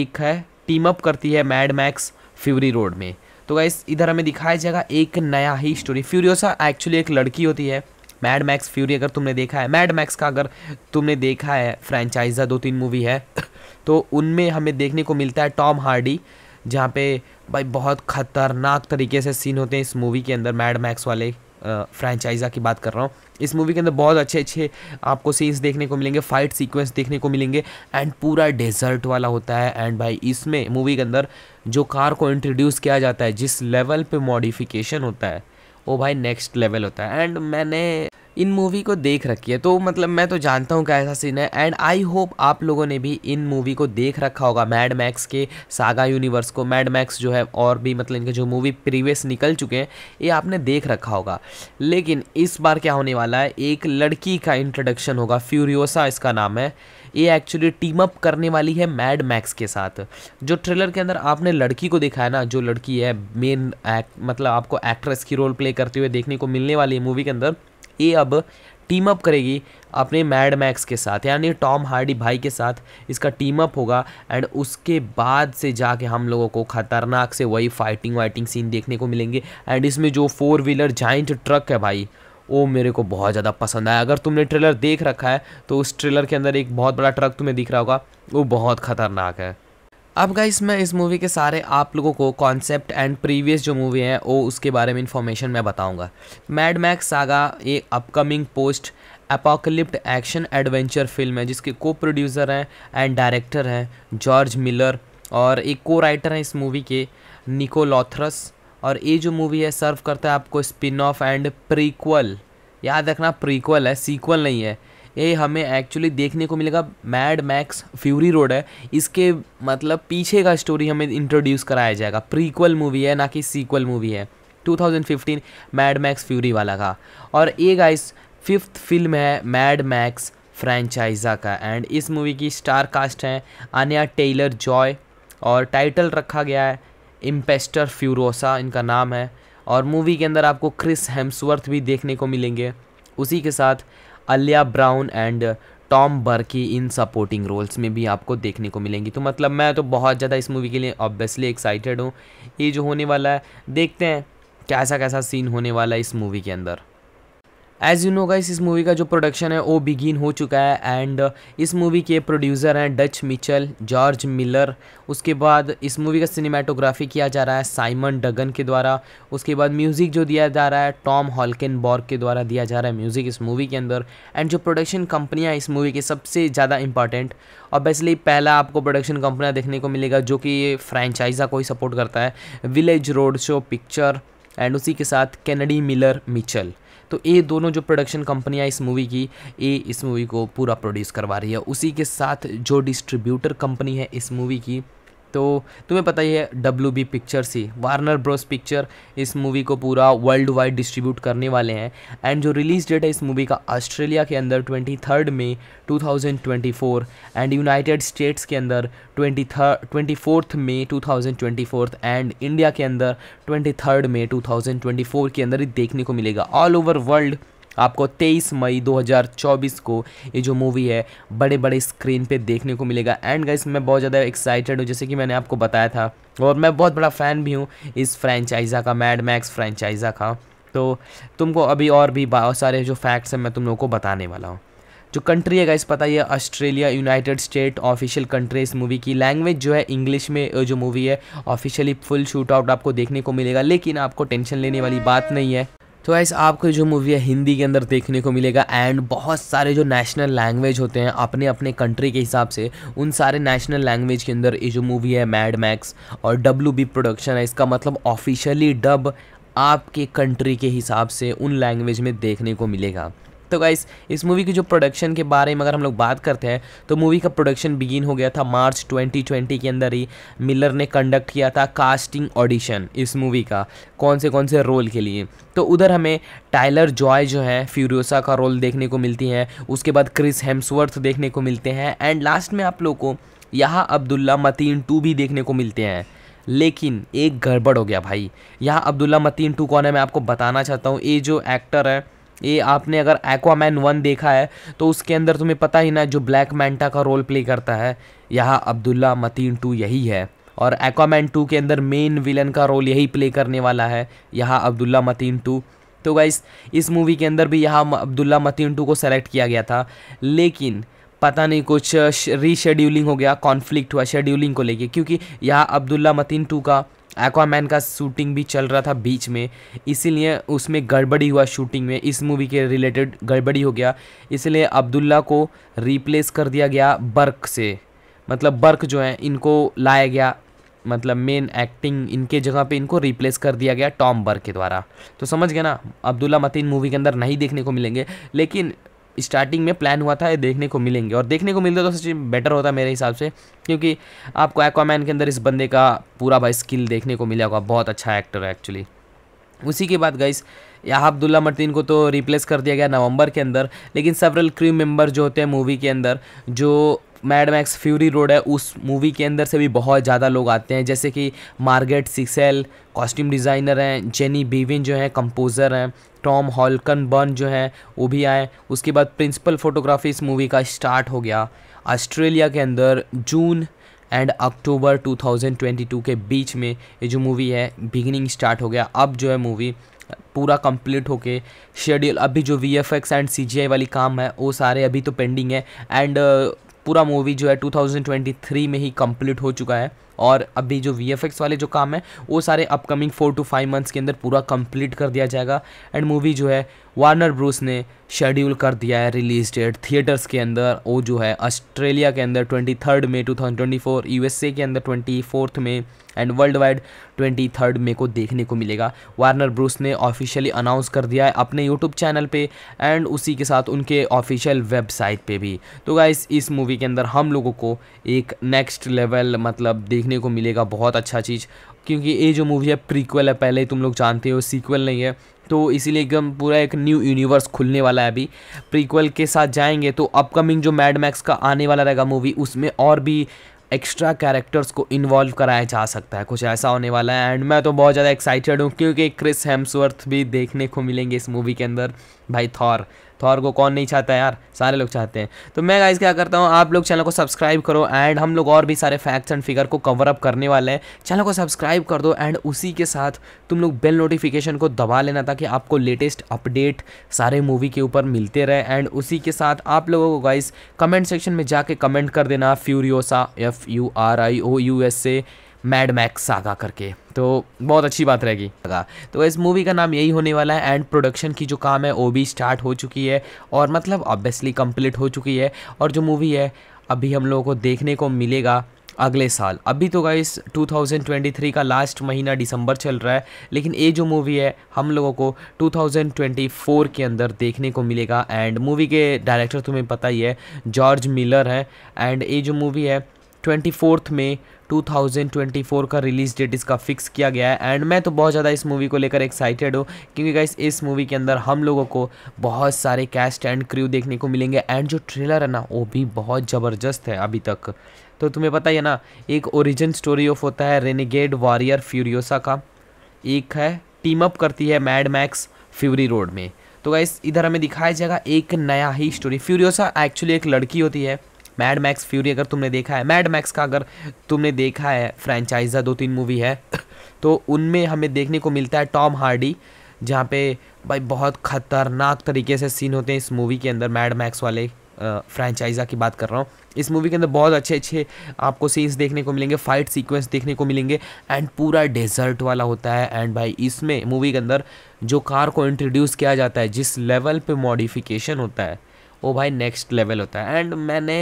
एक है टीम अप करती है मैड मैक्स फ्यूरी रोड में तो गाइस इधर हमें दिखाया जाएगा एक नया ही स्टोरी फ्यूरियोसा एक्चुअली एक लड़की होती है मैड मैक्स फ्यूरी अगर तुमने देखा है मैड मैक्स का अगर तुमने देखा है फ्रेंचाइजा दो तीन मूवी है तो उनमें हमें देखने को मिलता है टॉम हार्डी जहाँ पे भाई बहुत ख़तरनाक तरीके से सीन होते हैं इस मूवी के अंदर मैड मैक्स वाले फ्रेंचाइजा की बात कर रहा हूँ इस मूवी के अंदर बहुत अच्छे अच्छे आपको सीन्स देखने को मिलेंगे फाइट सीक्वेंस देखने को मिलेंगे एंड पूरा डेजर्ट वाला होता है एंड भाई इसमें मूवी के अंदर जो कार को इंट्रोड्यूस किया जाता है जिस लेवल पे मॉडिफिकेशन होता है वो भाई नेक्स्ट लेवल होता है एंड मैंने इन मूवी को देख रखी है तो मतलब मैं तो जानता हूँ क्या ऐसा सीन है एंड आई होप आप लोगों ने भी इन मूवी को देख रखा होगा मैड मैक्स के सागा यूनिवर्स को मैड मैक्स जो है और भी मतलब इनके जो मूवी प्रीवियस निकल चुके हैं ये आपने देख रखा होगा लेकिन इस बार क्या होने वाला है एक लड़की का इंट्रोडक्शन होगा फ्यूरियोसा इसका नाम है ये एक्चुअली टीम अप करने वाली है मैड मैक्स के साथ जो ट्रेलर के अंदर आपने लड़की को देखा है ना जो लड़की है मेन मतलब आपको एक्ट्रेस की रोल प्ले करते हुए देखने को मिलने वाली है मूवी के अंदर ये अब टीम अप करेगी अपने मैड मैक्स के साथ यानी टॉम हार्डी भाई के साथ इसका टीम अप होगा एंड उसके बाद से जाके हम लोगों को ख़तरनाक से वही फाइटिंग वाइटिंग सीन देखने को मिलेंगे एंड इसमें जो फोर व्हीलर जाइंट ट्रक है भाई वो मेरे को बहुत ज़्यादा पसंद आया अगर तुमने ट्रेलर देख रखा है तो उस ट्रेलर के अंदर एक बहुत बड़ा ट्रक तुम्हें दिख रहा होगा वो बहुत ख़तरनाक है अब गाइस मैं इस मूवी के सारे आप लोगों को कॉन्सेप्ट एंड प्रीवियस जो मूवी है वो उसके बारे में इन्फॉर्मेशन मैं बताऊंगा मैड मैक्स सागा ये upcoming post apocalyptic action adventure film है जिसके को प्रोड्यूसर हैं एंड डायरेक्टर हैं जॉर्ज मिलर और एक को राइटर हैं इस मूवी के निको लॉथरस और ये जो मूवी है सर्व करता है आपको स्पिन ऑफ एंड प्रीक्वल याद रखना प्रीक्वल है सीक्वल नहीं है ये हमें एक्चुअली देखने को मिलेगा मैड मैक्स फ्यूरी रोड है इसके मतलब पीछे का स्टोरी हमें इंट्रोड्यूस कराया जाएगा प्रीक्वल मूवी है ना कि सीक्वल मूवी है 2015 मैड मैक्स फ्यूरी वाला का और ये गाइस फिफ्थ फिल्म है मैड मैक्स फ्रेंचाइजा का एंड इस मूवी की स्टार कास्ट हैं आनिया टेलर जॉय और टाइटल रखा गया है इम्पेस्टर फ्यूरोसा इनका नाम है और मूवी के अंदर आपको क्रिस हेम्सवर्थ भी देखने को मिलेंगे उसी के साथ Alyla Browne and Tom Burke in supporting roles में भी आपको देखने को मिलेंगी तो मतलब मैं तो बहुत ज़्यादा इस मूवी के लिए ऑब्वियसली एक्साइटेड हूँ ये जो होने वाला है देखते हैं कैसा कैसा सीन होने वाला है इस मूवी के अंदर एज़ यू नो गाइस इस मूवी का जो प्रोडक्शन है वो बिगिन हो चुका है एंड uh, इस मूवी के प्रोड्यूसर हैं डच मिचल जॉर्ज मिलर उसके बाद इस मूवी का सिनेमाटोग्राफी किया जा रहा है साइमन डगन के द्वारा उसके बाद म्यूज़िक जो दिया जा रहा है टॉम हॉलकिन बॉर्ग के द्वारा दिया जा रहा है म्यूज़िक इस मूवी के अंदर एंड जो प्रोडक्शन कंपनियाँ इस मूवी के सबसे ज़्यादा इंपॉर्टेंट ऑब्वियसली पहला आपको प्रोडक्शन कंपनियाँ देखने को मिलेगा जो कि फ्रेंचाइजा को ही सपोर्ट करता है village road show picture and उसी के साथ कैनडी मिलर मिचल तो ये दोनों जो प्रोडक्शन कंपनियाँ इस मूवी की ये इस मूवी को पूरा प्रोड्यूस करवा रही है उसी के साथ जो डिस्ट्रीब्यूटर कंपनी है इस मूवी की तो तुम्हें पता ही है डब्ल्यू बी पिक्चर्स ही वार्नर ब्रोस पिक्चर इस मूवी को पूरा वर्ल्ड वाइड डिस्ट्रीब्यूट करने वाले हैं एंड जो रिलीज डेट है इस मूवी का ऑस्ट्रेलिया के अंदर twenty third May two thousand twenty four and United States के अंदर twenty third twenty fourth May two thousand twenty fourth and India के अंदर twenty third May two thousand twenty four के अंदर ही देखने को मिलेगा ऑल ओवर वर्ल्ड आपको 23 मई 2024 को ये जो मूवी है बड़े बड़े स्क्रीन पे देखने को मिलेगा एंड गाइस मैं बहुत ज़्यादा एक्साइटेड हूँ जैसे कि मैंने आपको बताया था और मैं बहुत बड़ा फ़ैन भी हूँ इस फ्रेंचाइजा का मैड मैक्स फ्रेंचाइजा का तो तुमको अभी और भी बहुत सारे जो फैक्ट्स हैं मैं तुम लोगों को बताने वाला हूँ जो कंट्री है गाइस पता ही है Australia United State official country इस मूवी की लैंग्वेज जो है इंग्लिश में जो मूवी है ऑफिशियली फुल शूट आउट आपको देखने को मिलेगा लेकिन आपको टेंशन लेने वाली बात नहीं है तो ऐसे आपको जो मूवी है हिंदी के अंदर देखने को मिलेगा एंड बहुत सारे जो नेशनल लैंग्वेज होते हैं अपने अपने कंट्री के हिसाब से उन सारे नेशनल लैंग्वेज के अंदर ये जो मूवी है मैड मैक्स और डब्ल्यू बी प्रोडक्शन है इसका मतलब ऑफिशियली डब आपके कंट्री के हिसाब से उन लैंग्वेज में देखने को मिलेगा तो गाइस इस मूवी की जो प्रोडक्शन के बारे में अगर हम लोग बात करते हैं तो मूवी का प्रोडक्शन बिगिन हो गया था मार्च 2020 के अंदर ही मिलर ने कंडक्ट किया था कास्टिंग ऑडिशन इस मूवी का कौन से कौन से रोल के लिए तो उधर हमें टाइलर जॉय जो है फ्यूरियोसा का रोल देखने को मिलती है उसके बाद क्रिस हेम्सवर्थ देखने को मिलते हैं एंड लास्ट में आप लोग को यहाँ अब्दुल्ला मतीन टू भी देखने को मिलते हैं लेकिन एक गड़बड़ हो गया भाई यहाँ अब्दुल्ला मतीन टू कौन है मैं आपको बताना चाहता हूँ ये जो एक्टर है ये आपने अगर एक्वामैन वन देखा है तो उसके अंदर तुम्हें पता ही ना जो ब्लैक मैंटा का रोल प्ले करता है यहाँ अब्दुल्ला मतीन टू यही है और एक्वामैन टू के अंदर मेन विलन का रोल यही प्ले करने वाला है यहाँ अब्दुल्ला मतीन टू तो गाइस इस मूवी के अंदर भी यहाँ अब्दुल्ला मतीन टू को सेलेक्ट किया गया था लेकिन पता नहीं कुछ रीशेड्यूलिंग हो गया कॉन्फ्लिक्ट हुआ शेड्यूलिंग को लेके क्योंकि यहाँ अब्दुल्ला मतीन टू का एक्वामैन का शूटिंग भी चल रहा था बीच में इसीलिए उसमें गड़बड़ी हुआ शूटिंग में इस मूवी के रिलेटेड गड़बड़ी हो गया इसलिए अब्दुल्ला को रिप्लेस कर दिया गया बर्क से मतलब बर्क जो है इनको लाया गया मतलब मेन एक्टिंग इनके जगह पे इनको रिप्लेस कर दिया गया टॉम बर्क के द्वारा तो समझ गए ना अब्दुल्ला मतीन मूवी के अंदर नहीं देखने को मिलेंगे लेकिन स्टार्टिंग में प्लान हुआ था ये देखने को मिलेंगे और देखने को मिलता तो सच बेटर होता मेरे हिसाब से क्योंकि आपको एक्वामैन के अंदर इस बंदे का पूरा भाई स्किल देखने को मिला होगा बहुत अच्छा एक्टर है एक्चुअली उसी के बाद गई यहाँ अब्दुल्ला मर्तीन को तो रिप्लेस कर दिया गया नवंबर के अंदर लेकिन सेवरल क्रीम मेंबर जो होते हैं मूवी के अंदर जो मैड मैक्स फ्यूरी रोड है उस मूवी के अंदर से भी बहुत ज़्यादा लोग आते हैं जैसे कि मार्गेट सिक्सेल कॉस्ट्यूम डिज़ाइनर हैं जेनी बीविन जो हैं कंपोज़र हैं टॉम हॉलकन बर्न जो है वो भी आए उसके बाद प्रिंसिपल फोटोग्राफी इस मूवी का स्टार्ट हो गया ऑस्ट्रेलिया के अंदर जून एंड अक्टूबर 2022 के बीच में ये जो मूवी है बिगिनिंग स्टार्ट हो गया अब जो है मूवी पूरा कंप्लीट होके शेड्यूल अभी जो V F X and C G I वाली काम है वो सारे अभी तो पेंडिंग है एंड पूरा मूवी जो है 2023 में ही कंप्लीट हो चुका है और अभी जो वी वाले जो काम है वो सारे upcoming four to five months के अंदर पूरा कंप्लीट कर दिया जाएगा एंड मूवी जो है वार्नर ब्रूस ने शेड्यूल कर दिया है रिलीज डेट थिएटर्स के अंदर वो जो है ऑस्ट्रेलिया के अंदर twenty third May two thousand twenty four U S A के अंदर ट्वेंटी फोर्थ में and world wide twenty third May को देखने को मिलेगा वार्नर ब्रूस ने ऑफिशियली अनाउंस कर दिया है अपने यूट्यूब चैनल पर एंड उसी के साथ उनके ऑफिशियल वेबसाइट पर भी तो गाइस इस मूवी के अंदर हम लोगों को एक नेक्स्ट लेवल मतलब देखने को मिलेगा बहुत अच्छा चीज़ क्योंकि ये जो मूवी है प्रीक्वल है पहले ही तुम लोग जानते हो सीक्वल नहीं है तो इसीलिए एकदम पूरा एक न्यू यूनिवर्स खुलने वाला वाला है अभी प्रीक्वल के साथ जाएंगे तो अपकमिंग जो मैड मैक्स का आने वाला रहेगा मूवी उसमें और भी एक्स्ट्रा कैरेक्टर्स को इन्वॉल्व कराया जा सकता है कुछ ऐसा होने वाला है एंड मैं तो बहुत ज़्यादा एक्साइटेड हूँ क्योंकि क्रिस हेम्सवर्थ भी देखने को मिलेंगे इस मूवी के अंदर भाई थॉर थॉर तो को कौन नहीं चाहता यार सारे लोग चाहते हैं तो मैं गाइज क्या करता हूँ आप लोग चैनल को सब्सक्राइब करो एंड हम लोग और भी सारे फैक्ट्स एंड फिगर को कवर अप करने वाले हैं चैनल को सब्सक्राइब कर दो एंड उसी के साथ तुम लोग बेल नोटिफिकेशन को दबा लेना ताकि आपको लेटेस्ट अपडेट सारे मूवी के ऊपर मिलते रहे एंड उसी के साथ आप लोगों को गाइज कमेंट सेक्शन में जाके कमेंट कर देना Furiosa F U R I O U S A Mad Max आगा करके तो बहुत अच्छी बात रहेगी तो इस मूवी का नाम यही होने वाला है एंड प्रोडक्शन की जो काम है वो भी स्टार्ट हो चुकी है और मतलब ऑब्वियसली कंप्लीट हो चुकी है और जो मूवी है अभी हम लोगों को देखने को मिलेगा अगले साल अभी तो गाइस 2023 का लास्ट महीना दिसंबर चल रहा है लेकिन ये जो मूवी है हम लोगों को 2024 के अंदर देखने को मिलेगा एंड मूवी के डायरेक्टर तुम्हें पता ही है जॉर्ज मिलर हैं एंड ये जो मूवी है ट्वेंटी में 2024 का रिलीज डेट इसका फिक्स किया गया है एंड मैं तो बहुत ज़्यादा इस मूवी को लेकर एक्साइटेड हूँ क्योंकि गाइस इस मूवी के अंदर हम लोगों को बहुत सारे कैस्ट एंड क्रू देखने को मिलेंगे एंड जो ट्रेलर है ना वो भी बहुत ज़बरदस्त है अभी तक तो तुम्हें पता ही है ना एक ओरिजिन स्टोरी ऑफ होता है रेनिगेड वॉरियर फ्यूरियोसा का एक है टीम अप करती है मैड मैक्स फ्यूरी रोड में तो गाइस इधर हमें दिखाया जाएगा एक नया ही स्टोरी फ्यूरियोसा एक्चुअली एक लड़की होती है मैड मैक्स फ्यूरी अगर तुमने देखा है मैड मैक्स का अगर तुमने देखा है फ्रेंचाइजा दो तीन मूवी है तो उनमें हमें देखने को मिलता है टॉम हार्डी जहाँ पे भाई बहुत ख़तरनाक तरीके से सीन होते हैं इस मूवी के अंदर मैड मैक्स वाले फ्रेंचाइजा की बात कर रहा हूँ इस मूवी के अंदर बहुत अच्छे अच्छे आपको सीन्स देखने को मिलेंगे फाइट सीक्वेंस देखने को मिलेंगे एंड पूरा डेजर्ट वाला होता है एंड भाई इसमें मूवी के अंदर जो कार को इंट्रोड्यूस किया जाता है जिस लेवल पे मॉडिफिकेशन होता है वो भाई नेक्स्ट लेवल होता है एंड मैंने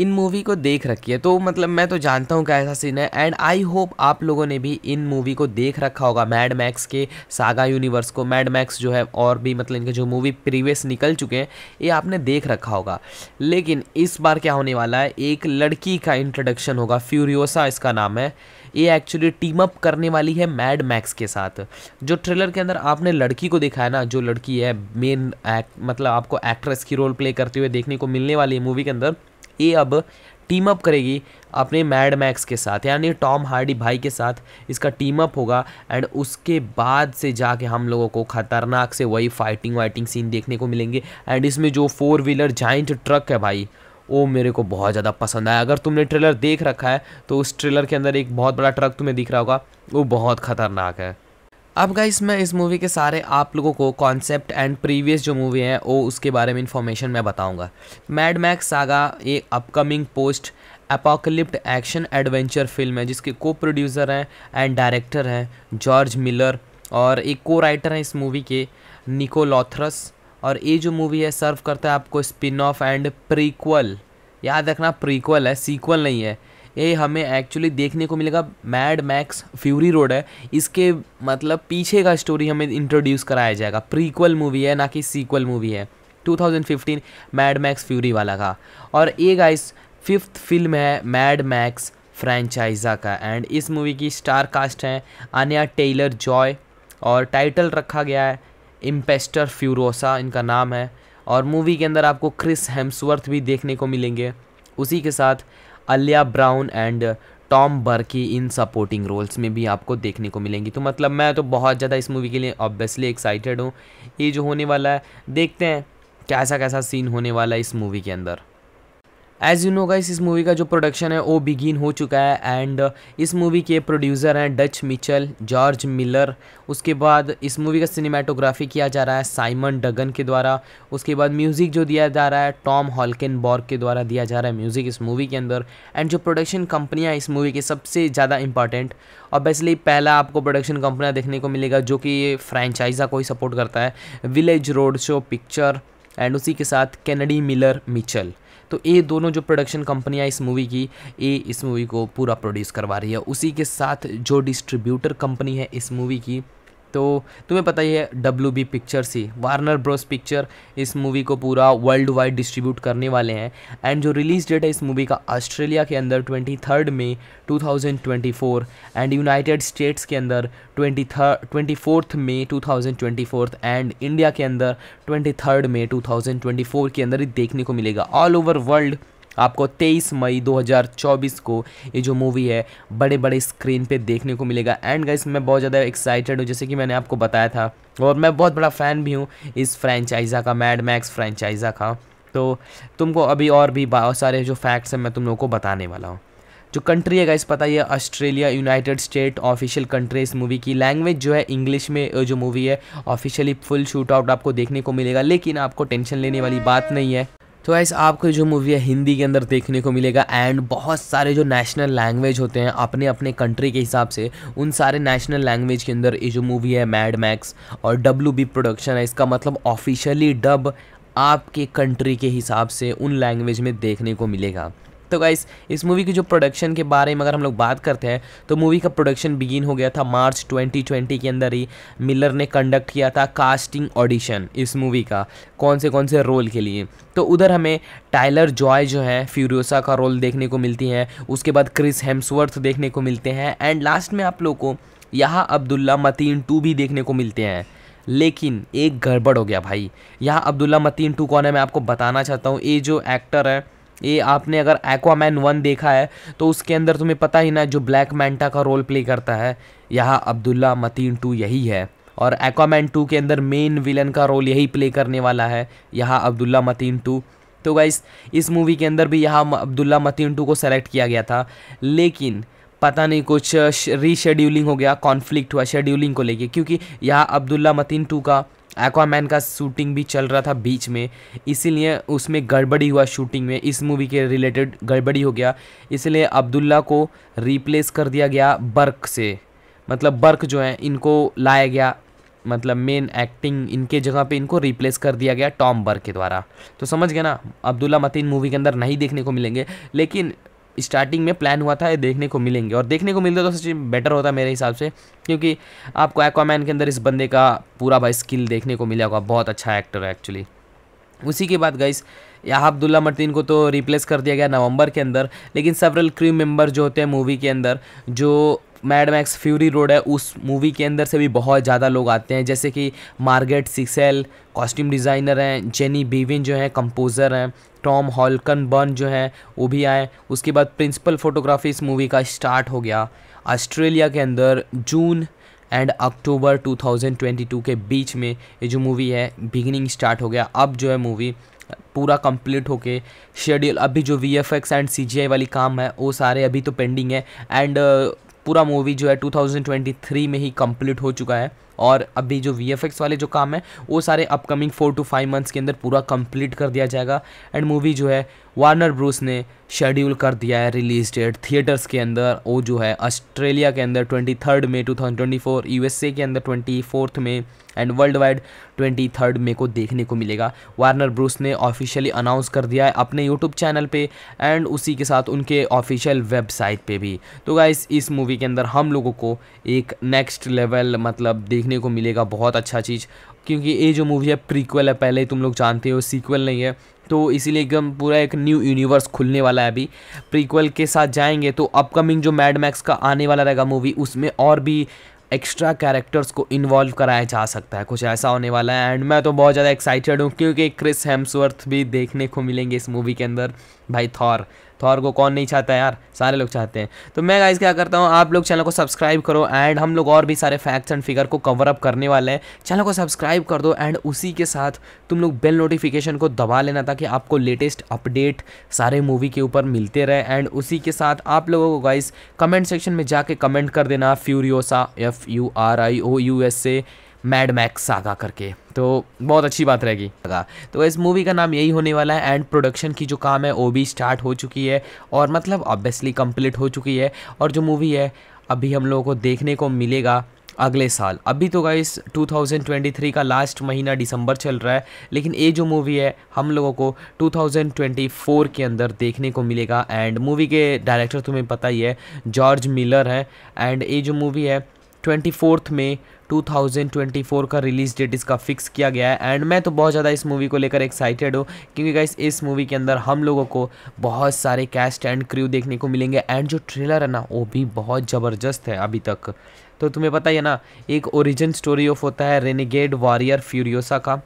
इन मूवी को देख रखी है तो मतलब मैं तो जानता हूँ क्या ऐसा सीन है एंड आई होप आप लोगों ने भी इन मूवी को देख रखा होगा मैड मैक्स के सागा यूनिवर्स को मैड मैक्स जो है और भी मतलब इनके जो मूवी प्रीवियस निकल चुके हैं ये आपने देख रखा होगा लेकिन इस बार क्या होने वाला है एक लड़की का इंट्रोडक्शन होगा फ्यूरियोसा इसका नाम है ये एक्चुअली टीम अप करने वाली है मैड मैक्स के साथ जो ट्रेलर के अंदर आपने लड़की को देखा है ना जो लड़की है मेन मतलब आपको एक्ट्रेस की रोल प्ले करते हुए देखने को मिलने वाली है मूवी के अंदर ये अब टीम अप करेगी अपने मैड मैक्स के साथ यानी टॉम हार्डी भाई के साथ इसका टीम अप होगा एंड उसके बाद से जाके हम लोगों को ख़तरनाक से वही फाइटिंग वाइटिंग सीन देखने को मिलेंगे एंड इसमें जो फोर व्हीलर जाइंट ट्रक है भाई वो मेरे को बहुत ज़्यादा पसंद आया अगर तुमने ट्रेलर देख रखा है तो उस ट्रेलर के अंदर एक बहुत बड़ा ट्रक तुम्हें दिख रहा होगा वो बहुत ख़तरनाक है अब गाइस मैं इस मूवी के सारे आप लोगों को कॉन्सेप्ट एंड प्रीवियस जो मूवी है वो उसके बारे में इंफॉर्मेशन मैं बताऊंगा मैड मैक्स सागा एक upcoming post apocalyptic action adventure film है जिसके को प्रोड्यूसर हैं एंड डायरेक्टर हैं जॉर्ज मिलर और एक को राइटर हैं इस मूवी के निको लॉथरस और ये जो मूवी है सर्व करता है आपको स्पिन ऑफ एंड प्रीक्वल याद रखना प्रीक्वल है सीक्वल नहीं है ये हमें एक्चुअली देखने को मिलेगा मैड मैक्स फ्यूरी रोड है इसके मतलब पीछे का स्टोरी हमें इंट्रोड्यूस कराया जाएगा प्रीक्वल मूवी है ना कि सीक्वल मूवी है 2015 मैड मैक्स फ्यूरी वाला का और ये गाइस फिफ्थ फिल्म है मैड मैक्स फ्रेंचाइजा का एंड इस मूवी की स्टार कास्ट हैं अनया टेलर जॉय और टाइटल रखा गया है इम्पेस्टर फ्यूरोसा इनका नाम है और मूवी के अंदर आपको क्रिस हेम्सवर्थ भी देखने को मिलेंगे उसी के साथ Alyla Browne and Tom Burke in supporting roles में भी आपको देखने को मिलेंगी तो मतलब मैं तो बहुत ज़्यादा इस मूवी के लिए ऑब्वियसली एक्साइटेड हूँ ये जो होने वाला है देखते हैं कैसा कैसा सीन होने वाला है इस मूवी के अंदर एज़ यू नो गाइस इस मूवी का जो प्रोडक्शन है वो बिगिन हो चुका है एंड इस मूवी के प्रोड्यूसर हैं डच मिचल जॉर्ज मिलर उसके बाद इस मूवी का सिनेमाटोग्राफी किया जा रहा है साइमन डगन के द्वारा उसके बाद म्यूज़िक जो दिया जा रहा है टॉम हॉलकिन बॉर्ग के द्वारा दिया जा रहा है म्यूज़िक इस मूवी के अंदर एंड जो प्रोडक्शन कंपनियाँ इस मूवी के सबसे ज़्यादा इंपॉर्टेंट ऑब्वियसली पहला आपको प्रोडक्शन कंपनियाँ देखने को मिलेगा जो कि फ्रेंचाइजा को ही सपोर्ट करता है village road show picture and उसी के साथ कैनडी मिलर मिचल तो ये दोनों जो प्रोडक्शन कंपनियाँ इस मूवी की ये इस मूवी को पूरा प्रोड्यूस करवा रही है उसी के साथ जो डिस्ट्रीब्यूटर कंपनी है इस मूवी की तो तुम्हें पता ही है डब्ल्यू बी पिक्चर ही वार्नर ब्रोस पिक्चर इस मूवी को पूरा वर्ल्ड वाइड डिस्ट्रीब्यूट करने वाले हैं एंड जो रिलीज डेट है इस मूवी का ऑस्ट्रेलिया के अंदर twenty third May two thousand twenty four and United States के अंदर twenty third twenty fourth May two thousand twenty fourth and India के अंदर twenty third May two thousand twenty four के अंदर ही देखने को मिलेगा ऑल ओवर वर्ल्ड आपको 23 मई 2024 को ये जो मूवी है बड़े बड़े स्क्रीन पे देखने को मिलेगा एंड गाइस मैं बहुत ज़्यादा एक्साइटेड हूँ जैसे कि मैंने आपको बताया था और मैं बहुत बड़ा फ़ैन भी हूँ इस फ्रेंचाइजा का मैड मैक्स फ्रेंचाइजा का तो तुमको अभी और भी बहुत सारे जो फैक्ट्स हैं मैं तुम लोगों को बताने वाला हूँ जो कंट्री है गाइस पता ही है Australia United State official country इस मूवी की लैंग्वेज जो है इंग्लिश में जो मूवी है ऑफिशियली फुल शूट आउट आपको देखने को मिलेगा लेकिन आपको टेंशन लेने वाली बात नहीं है तो गाइस आपको जो मूवी है हिंदी के अंदर देखने को मिलेगा एंड बहुत सारे जो नेशनल लैंग्वेज होते हैं अपने अपने कंट्री के हिसाब से उन सारे नेशनल लैंग्वेज के अंदर ये जो मूवी है मैड मैक्स और डब्ल्यू बी प्रोडक्शन है इसका मतलब ऑफिशियली डब आपके कंट्री के हिसाब से उन लैंग्वेज में देखने को मिलेगा तो गाइस इस मूवी की जो प्रोडक्शन के बारे में अगर हम लोग बात करते हैं तो मूवी का प्रोडक्शन बिगिन हो गया था मार्च 2020 के अंदर ही मिलर ने कंडक्ट किया था कास्टिंग ऑडिशन इस मूवी का कौन से कौन से रोल के लिए तो उधर हमें टाइलर जॉय जो है फ्यूरियोसा का रोल देखने को मिलती है उसके बाद क्रिस हेम्सवर्थ देखने को मिलते हैं एंड लास्ट में आप लोग को यहाँ अब्दुल्ला मतीन टू भी देखने को मिलते हैं लेकिन एक गड़बड़ हो गया भाई यहाँ अब्दुल्ला मतीन टू कौन है मैं आपको बताना चाहता हूँ ये जो एक्टर है ये आपने अगर एक्वामैन वन देखा है तो उसके अंदर तुम्हें पता ही ना जो ब्लैक मैंटा का रोल प्ले करता है यहाँ अब्दुल्ला मतीन टू यही है और एक्वामैन टू के अंदर मेन विलन का रोल यही प्ले करने वाला है यहाँ अब्दुल्ला मतीन टू तो गाइस इस मूवी के अंदर भी यहाँ अब्दुल्ला मतीन टू को सेलेक्ट किया गया था लेकिन पता नहीं कुछ रीशेड्यूलिंग हो गया कॉन्फ्लिक्ट हुआ शेड्यूलिंग को लेके क्योंकि यहाँ अब्दुल्ला मतीन टू का एक्वामैन का शूटिंग भी चल रहा था बीच में इसीलिए उसमें गड़बड़ी हुआ शूटिंग में इस मूवी के रिलेटेड गड़बड़ी हो गया इसलिए अब्दुल्ला को रिप्लेस कर दिया गया बर्क से मतलब बर्क जो है इनको लाया गया मतलब मेन एक्टिंग इनके जगह पे इनको रिप्लेस कर दिया गया टॉम बर्क के द्वारा तो समझ गया ना अब्दुल्ला मतीन मूवी के अंदर नहीं देखने को मिलेंगे लेकिन स्टार्टिंग में प्लान हुआ था ये देखने को मिलेंगे और देखने को मिलते तो सच बेटर होता मेरे हिसाब से क्योंकि आपको एक्वामैन के अंदर इस बंदे का पूरा भाई स्किल देखने को मिला होगा बहुत अच्छा एक्टर है एक्चुअली उसी के बाद गाइस यहाँ अब्दुल्ला मर्तीन को तो रिप्लेस कर दिया गया नवंबर के अंदर लेकिन सेवरल क्रू मेंबर जो होते हैं मूवी के अंदर जो मैड मैक्स फ्यूरी रोड है उस मूवी के अंदर से भी बहुत ज़्यादा लोग आते हैं जैसे कि मार्गेट सिक्सेल कॉस्ट्यूम डिज़ाइनर हैं जेनी बीविन जो हैं कंपोज़र हैं टॉम हॉलकन बर्न जो हैं वो भी आए उसके बाद प्रिंसिपल फोटोग्राफी इस मूवी का स्टार्ट हो गया ऑस्ट्रेलिया के अंदर जून एंड अक्टूबर 2022 के बीच में ये जो मूवी है बिगिनिंग स्टार्ट हो गया अब जो है मूवी पूरा कंप्लीट होके शेड्यूल अभी जो V F X and C G I वाली काम है वो सारे अभी तो पेंडिंग है एंड पूरा मूवी जो है 2023 में ही कंप्लीट हो चुका है और अभी जो वी वाले जो काम है वो सारे upcoming four to five months के अंदर पूरा कंप्लीट कर दिया जाएगा एंड मूवी जो है वार्नर ब्रूस ने शेड्यूल कर दिया है रिलीज डेट थिएटर्स के अंदर वो जो है ऑस्ट्रेलिया के अंदर ट्वेंटी में टू थाउजेंड के अंदर ट्वेंटी में and world wide twenty third May को देखने को मिलेगा वार्नर ब्रूस ने ऑफिशियली अनाउंस कर दिया है अपने यूट्यूब चैनल पे एंड उसी के साथ उनके ऑफिशियल वेबसाइट पे भी तो गाइस इस मूवी के अंदर हम लोगों को एक नेक्स्ट लेवल मतलब देखने को मिलेगा बहुत अच्छा चीज़ क्योंकि ये जो मूवी है प्रीक्वल है पहले ही तुम लोग जानते हो सीक्वल नहीं है तो इसीलिए एकदम पूरा एक न्यू यूनिवर्स खुलने वाला है अभी प्रीक्वल के साथ जाएंगे तो अपकमिंग जो मैड मैक्स का आने वाला रहेगा मूवी उसमें और भी एक्स्ट्रा कैरेक्टर्स को इन्वॉल्व कराया जा सकता है कुछ ऐसा होने वाला है एंड मैं तो बहुत ज़्यादा एक्साइटेड हूँ क्योंकि क्रिस हेम्सवर्थ भी देखने को मिलेंगे इस मूवी के अंदर भाई थॉर थॉर तो को कौन नहीं चाहता यार सारे लोग चाहते हैं तो मैं गाइज क्या करता हूँ आप लोग चैनल को सब्सक्राइब करो एंड हम लोग और भी सारे फैक्ट्स एंड फिगर को कवर अप करने वाले हैं चैनल को सब्सक्राइब कर दो एंड उसी के साथ तुम लोग बेल नोटिफिकेशन को दबा लेना ताकि आपको लेटेस्ट अपडेट सारे मूवी के ऊपर मिलते रहे एंड उसी के साथ आप लोगों को गाइज कमेंट सेक्शन में जाके कमेंट कर देना Furiosa F U R I O U S A Mad Max saga करके तो बहुत अच्छी बात रहेगी तो इस मूवी का नाम यही होने वाला है एंड प्रोडक्शन की जो काम है वो भी स्टार्ट हो चुकी है और मतलब ऑब्वियसली कंप्लीट हो चुकी है और जो मूवी है अभी हम लोगों को देखने को मिलेगा अगले साल अभी तो गाइस 2023 का लास्ट महीना दिसंबर चल रहा है लेकिन ये जो मूवी है हम लोगों को 2024 के अंदर देखने को मिलेगा एंड मूवी के डायरेक्टर तुम्हें पता ही है जॉर्ज मिलर हैं एंड ये जो मूवी है ट्वेंटी में 2024 का रिलीज डेट इसका फिक्स किया गया है एंड मैं तो बहुत ज़्यादा इस मूवी को लेकर एक्साइटेड हूँ क्योंकि गाइस इस मूवी के अंदर हम लोगों को बहुत सारे कैस्ट एंड क्रू देखने को मिलेंगे एंड जो ट्रेलर है ना वो भी बहुत ज़बरदस्त है अभी तक तो तुम्हें पता ही है ना एक ओरिजिन स्टोरी ऑफ होता है रेनिगेड वॉरियर फ्यूरियोसा का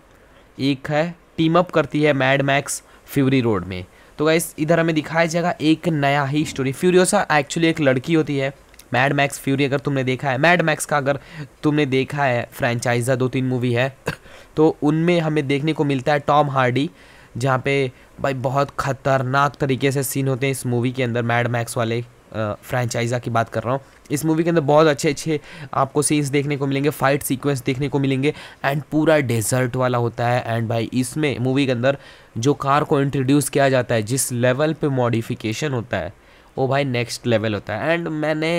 एक है टीम अप करती है मैड मैक्स फ्यूरी रोड में तो गाइस इधर हमें दिखाया जाएगा एक नया ही स्टोरी फ्यूरियोसा एक्चुअली एक लड़की होती है मैड मैक्स फ्यूरी अगर तुमने देखा है मैड मैक्स का अगर तुमने देखा है फ्रेंचाइजा दो तीन मूवी है तो उनमें हमें देखने को मिलता है टॉम हार्डी जहाँ पे भाई बहुत ख़तरनाक तरीके से सीन होते हैं इस मूवी के अंदर मैड मैक्स वाले फ्रेंचाइजा की बात कर रहा हूँ इस मूवी के अंदर बहुत अच्छे अच्छे आपको सीन्स देखने को मिलेंगे फाइट सीक्वेंस देखने को मिलेंगे एंड पूरा डेजर्ट वाला होता है एंड भाई इसमें मूवी के अंदर जो कार को इंट्रोड्यूस किया जाता है जिस लेवल पे मॉडिफिकेशन होता है वो भाई नेक्स्ट लेवल होता है एंड मैंने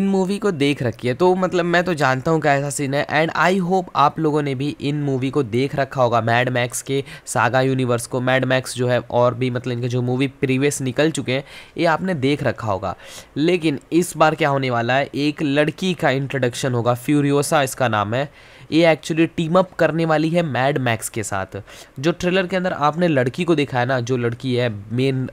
इन मूवी को देख रखी है तो मतलब मैं तो जानता हूँ क्या ऐसा सीन है एंड आई होप आप लोगों ने भी इन मूवी को देख रखा होगा मैड मैक्स के सागा यूनिवर्स को मैड मैक्स जो है और भी मतलब इनके जो मूवी प्रीवियस निकल चुके हैं ये आपने देख रखा होगा लेकिन इस बार क्या होने वाला है एक लड़की का इंट्रोडक्शन होगा फ्यूरियोसा इसका नाम है ये एक्चुअली टीम अप करने वाली है मैड मैक्स के साथ जो ट्रेलर के अंदर आपने लड़की को देखा है ना जो लड़की है मेन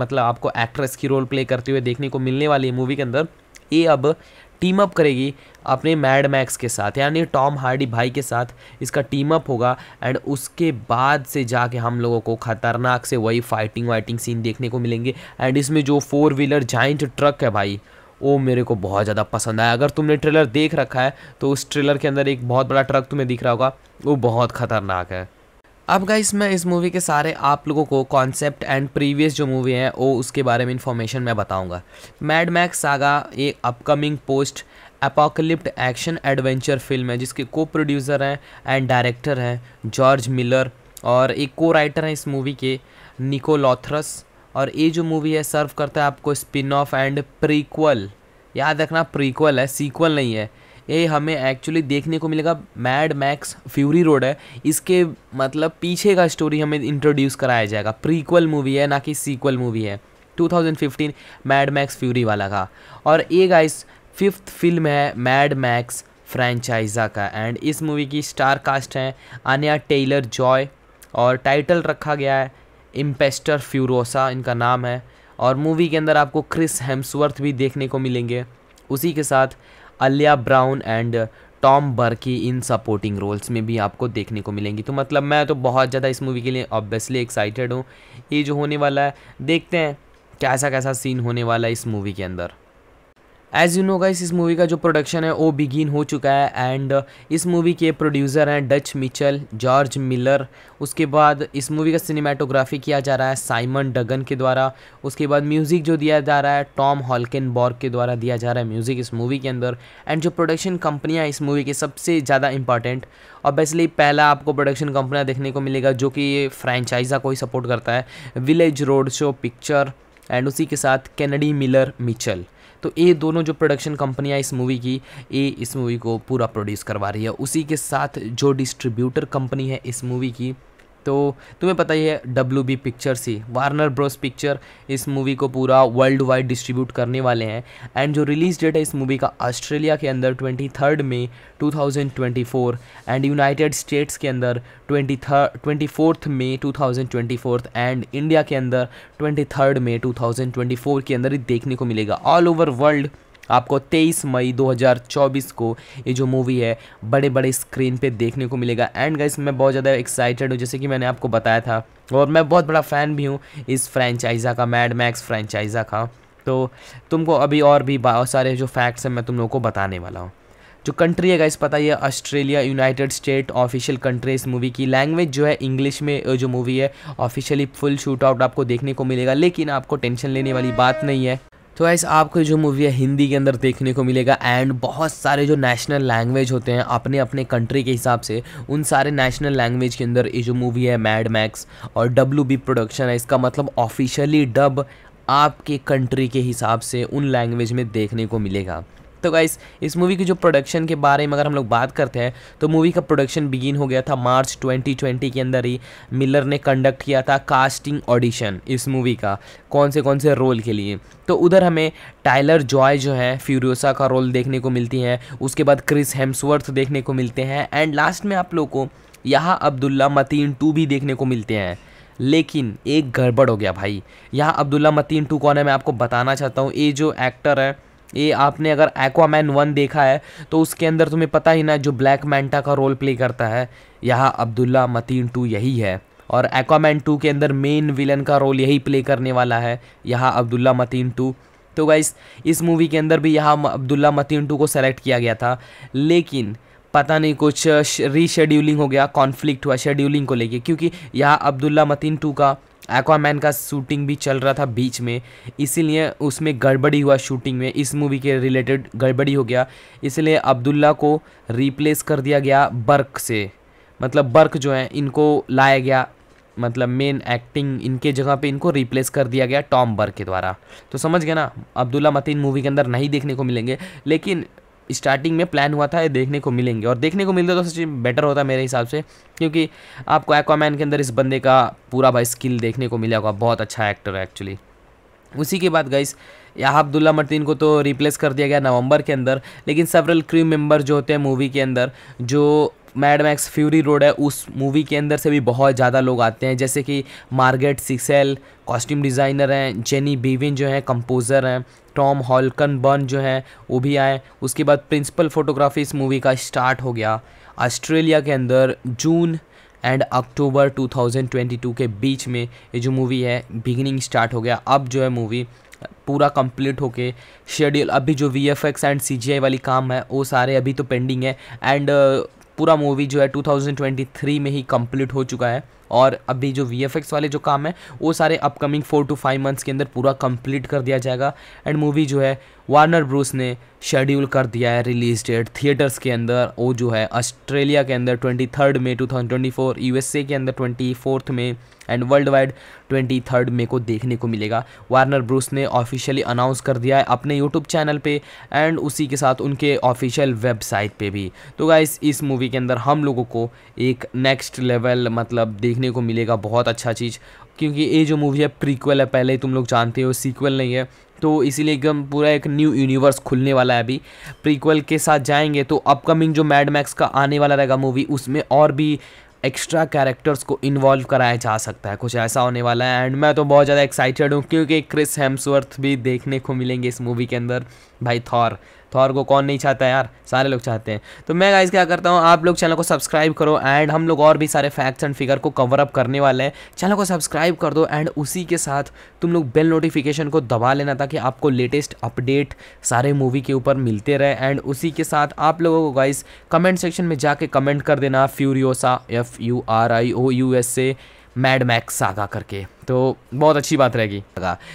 मतलब आपको एक्ट्रेस की रोल प्ले करते हुए देखने को मिलने वाली है मूवी के अंदर ये अब टीम अप करेगी अपने मैड मैक्स के साथ यानी टॉम हार्डी भाई के साथ इसका टीम अप होगा एंड उसके बाद से जाके हम लोगों को ख़तरनाक से वही फाइटिंग वाइटिंग सीन देखने को मिलेंगे एंड इसमें जो फोर व्हीलर जाइंट ट्रक है भाई वो मेरे को बहुत ज़्यादा पसंद आया अगर तुमने ट्रेलर देख रखा है तो उस ट्रेलर के अंदर एक बहुत बड़ा ट्रक तुम्हें दिख रहा होगा वो बहुत ख़तरनाक है अब गाइस मैं इस मूवी के सारे आप लोगों को कॉन्सेप्ट एंड प्रीवियस जो मूवी है वो उसके बारे में इन्फॉर्मेशन मैं बताऊंगा मैड मैक्स सागा एक upcoming post apocalyptic action adventure film है जिसके को प्रोड्यूसर हैं एंड डायरेक्टर हैं जॉर्ज मिलर और एक को राइटर हैं इस मूवी के निको लॉथरस और ये जो मूवी है सर्व करता है आपको स्पिन ऑफ एंड प्रीक्वल याद रखना प्रीक्वल है सीक्वल नहीं है ये हमें एक्चुअली देखने को मिलेगा मैड मैक्स फ्यूरी रोड है इसके मतलब पीछे का स्टोरी हमें इंट्रोड्यूस कराया जाएगा प्रीक्वल मूवी है ना कि सीक्वल मूवी है 2015 मैड मैक्स फ्यूरी वाला का और ये गाइस फिफ्थ फिल्म है मैड मैक्स फ्रेंचाइजा का एंड इस मूवी की स्टार कास्ट हैं अनया टेलर जॉय और टाइटल रखा गया है इम्पेस्टर फ्यूरोसा इनका नाम है और मूवी के अंदर आपको क्रिस हेम्सवर्थ भी देखने को मिलेंगे उसी के साथ Alyla Browne and Tom Burke in supporting roles में भी आपको देखने को मिलेंगी तो मतलब मैं तो बहुत ज़्यादा इस मूवी के लिए ऑब्वियसली एक्साइटेड हूँ ये जो होने वाला है देखते हैं कैसा कैसा सीन होने वाला है इस मूवी के अंदर एज़ यू नो गाइस इस मूवी का जो प्रोडक्शन है वो बिगिन हो चुका है एंड uh, इस मूवी के प्रोड्यूसर हैं डच मिचल जॉर्ज मिलर उसके बाद इस मूवी का सिनेमाटोग्राफी किया जा रहा है साइमन डगन के द्वारा उसके बाद म्यूज़िक जो दिया जा रहा है टॉम हॉलकिन बॉर्ग के द्वारा दिया जा रहा है म्यूज़िक इस मूवी के अंदर एंड जो प्रोडक्शन कंपनियाँ इस मूवी की सबसे ज़्यादा इंपॉर्टेंट ऑब्वियसली पहला आपको प्रोडक्शन कंपनियाँ देखने को मिलेगा जो कि फ्रेंचाइजा को ही सपोर्ट करता है village road show picture and उसी के साथ कैनडी मिलर मिचल तो ये दोनों जो प्रोडक्शन कंपनियाँ इस मूवी की ये इस मूवी को पूरा प्रोड्यूस करवा रही है उसी के साथ जो डिस्ट्रीब्यूटर कंपनी है इस मूवी की तो तुम्हें पता ही है डब्ल्यू बी पिक्चर्स ही वार्नर ब्रोस पिक्चर इस मूवी को पूरा वर्ल्ड वाइड डिस्ट्रीब्यूट करने वाले हैं एंड जो रिलीज डेट है इस मूवी का ऑस्ट्रेलिया के अंदर twenty third May two thousand twenty four and United States के अंदर twenty third twenty fourth May two thousand twenty fourth and India के अंदर twenty third May two thousand twenty four के अंदर ही देखने को मिलेगा ऑल ओवर वर्ल्ड आपको 23 मई 2024 को ये जो मूवी है बड़े बड़े स्क्रीन पे देखने को मिलेगा एंड गाइस मैं बहुत ज़्यादा एक्साइटेड हूँ जैसे कि मैंने आपको बताया था और मैं बहुत बड़ा फ़ैन भी हूँ इस फ्रेंचाइजा का मैड मैक्स फ्रेंचाइजा का तो तुमको अभी और भी बहुत सारे जो फैक्ट्स हैं मैं तुम लोगों को बताने वाला हूँ जो कंट्री है गाइस पता ही है Australia United State official country इस मूवी की लैंग्वेज जो है इंग्लिश में जो मूवी है ऑफिशियली फुल शूट आउट आपको देखने को मिलेगा लेकिन आपको टेंशन लेने वाली बात नहीं है तो ऐसे आपको जो मूवी है हिंदी के अंदर देखने को मिलेगा एंड बहुत सारे जो नेशनल लैंग्वेज होते हैं अपने अपने कंट्री के हिसाब से उन सारे नेशनल लैंग्वेज के अंदर ये जो मूवी है मैड मैक्स और डब्ल्यू बी प्रोडक्शन है इसका मतलब ऑफिशियली डब आपके कंट्री के हिसाब से उन लैंग्वेज में देखने को मिलेगा तो गाइस इस मूवी की जो प्रोडक्शन के बारे में अगर हम लोग बात करते हैं तो मूवी का प्रोडक्शन बिगिन हो गया था मार्च 2020 के अंदर ही मिलर ने कंडक्ट किया था कास्टिंग ऑडिशन इस मूवी का कौन से कौन से रोल के लिए तो उधर हमें टाइलर जॉय जो है फ्यूरियोसा का रोल देखने को मिलती है उसके बाद क्रिस हेम्सवर्थ देखने को मिलते हैं एंड लास्ट में आप लोग को यहाँ अब्दुल्ला मतीन टू भी देखने को मिलते हैं लेकिन एक गड़बड़ हो गया भाई यहाँ अब्दुल्ला मतीन टू कौन है मैं आपको बताना चाहता हूँ ये जो एक्टर है ये आपने अगर एक्वामैन वन देखा है तो उसके अंदर तुम्हें पता ही ना जो ब्लैक मैंटा का रोल प्ले करता है यहाँ अब्दुल्ला मतीन टू यही है और एक्वामैन टू के अंदर मेन विलन का रोल यही प्ले करने वाला है यहाँ अब्दुल्ला मतीन टू तो गाइस इस मूवी के अंदर भी यहाँ अब्दुल्ला मतीन टू को सेलेक्ट किया गया था लेकिन पता नहीं कुछ रीशेड्यूलिंग हो गया कॉन्फ्लिक्ट हुआ शेड्यूलिंग को लेके क्योंकि यहाँ अब्दुल्ला मतीन टू का एक्वामैन का शूटिंग भी चल रहा था बीच में इसीलिए उसमें गड़बड़ी हुआ शूटिंग में इस मूवी के रिलेटेड गड़बड़ी हो गया इसलिए अब्दुल्ला को रिप्लेस कर दिया गया बर्क से मतलब बर्क जो है इनको लाया गया मतलब मेन एक्टिंग इनके जगह पे इनको रिप्लेस कर दिया गया टॉम बर्क के द्वारा तो समझ गया ना अब्दुल्ला मतीन मूवी के अंदर नहीं देखने को मिलेंगे लेकिन स्टार्टिंग में प्लान हुआ था ये देखने को मिलेंगे और देखने को मिलता तो सच बेटर होता मेरे हिसाब से क्योंकि आपको एक्वामैन के अंदर इस बंदे का पूरा भाई स्किल देखने को होगा बहुत अच्छा एक्टर है एक्चुअली उसी के बाद गाइस यहाँ अब्दुल्ला मर्तीन को तो रिप्लेस कर दिया गया नवंबर के अंदर लेकिन सेवरल क्रू मेंबर जो होते हैं मूवी के अंदर जो मैड मैक्स फ्यूरी रोड है उस मूवी के अंदर से भी बहुत ज़्यादा लोग आते हैं जैसे कि मार्गेट सिक्सेल कॉस्ट्यूम डिज़ाइनर हैं जेनी बीविन जो हैं कंपोज़र हैं टॉम हॉलकन बर्न जो है वो भी आए उसके बाद प्रिंसिपल फोटोग्राफी इस मूवी का स्टार्ट हो गया ऑस्ट्रेलिया के अंदर जून एंड अक्टूबर 2022 के बीच में ये जो मूवी है बिगिनिंग स्टार्ट हो गया अब जो है मूवी पूरा कंप्लीट होके शेड्यूल अभी जो V F X and C वाली काम है वो सारे अभी तो पेंडिंग है एंड uh, पूरा मूवी जो है 2023 में ही कंप्लीट हो चुका है और अभी जो वी वाले जो काम है वो सारे upcoming four to five months के अंदर पूरा कंप्लीट कर दिया जाएगा एंड मूवी जो है वार्नर ब्रूस ने शेड्यूल कर दिया है रिलीज डेट थिएटर्स के अंदर वो जो है ऑस्ट्रेलिया के अंदर twenty third May two thousand twenty four U S A के अंदर ट्वेंटी फोर्थ में and world wide twenty third May को देखने को मिलेगा वार्नर ब्रूस ने ऑफिशियली अनाउंस कर दिया है अपने यूट्यूब चैनल पर एंड उसी के साथ उनके ऑफिशियल वेबसाइट पर भी तो गाइस इस मूवी के अंदर हम लोगों को एक नेक्स्ट लेवल मतलब देख देखने को मिलेगा बहुत अच्छा चीज़ क्योंकि ये जो मूवी है प्रीक्वल है पहले तुम लोग जानते हो सीक्वल नहीं है तो इसीलिए एकदम पूरा एक न्यू यूनिवर्स खुलने वाला है अभी प्रीक्वल के साथ जाएंगे तो अपकमिंग जो मैड मैक्स का आने वाला रहेगा मूवी उसमें और भी एक्स्ट्रा कैरेक्टर्स को इन्वॉल्व कराया जा सकता है कुछ ऐसा होने वाला है एंड मैं तो बहुत ज़्यादा एक्साइटेड हूँ क्योंकि क्रिस हेम्सवर्थ भी देखने को मिलेंगे इस मूवी के अंदर भाई थॉर थॉर तो को कौन नहीं चाहता यार सारे लोग चाहते हैं तो मैं गाइज क्या करता हूँ आप लोग चैनल को सब्सक्राइब करो एंड हम लोग और भी सारे फैक्ट्स एंड फिगर को कवर अप करने वाले हैं चैनल को सब्सक्राइब कर दो एंड उसी के साथ तुम लोग बेल नोटिफिकेशन को दबा लेना ताकि आपको लेटेस्ट अपडेट सारे मूवी के ऊपर मिलते रहे एंड उसी के साथ आप लोगों को गाइज कमेंट सेक्शन में जाके कमेंट कर देना Furiosa F U R I O U S A Mad Max saga करके तो बहुत अच्छी बात रहेगी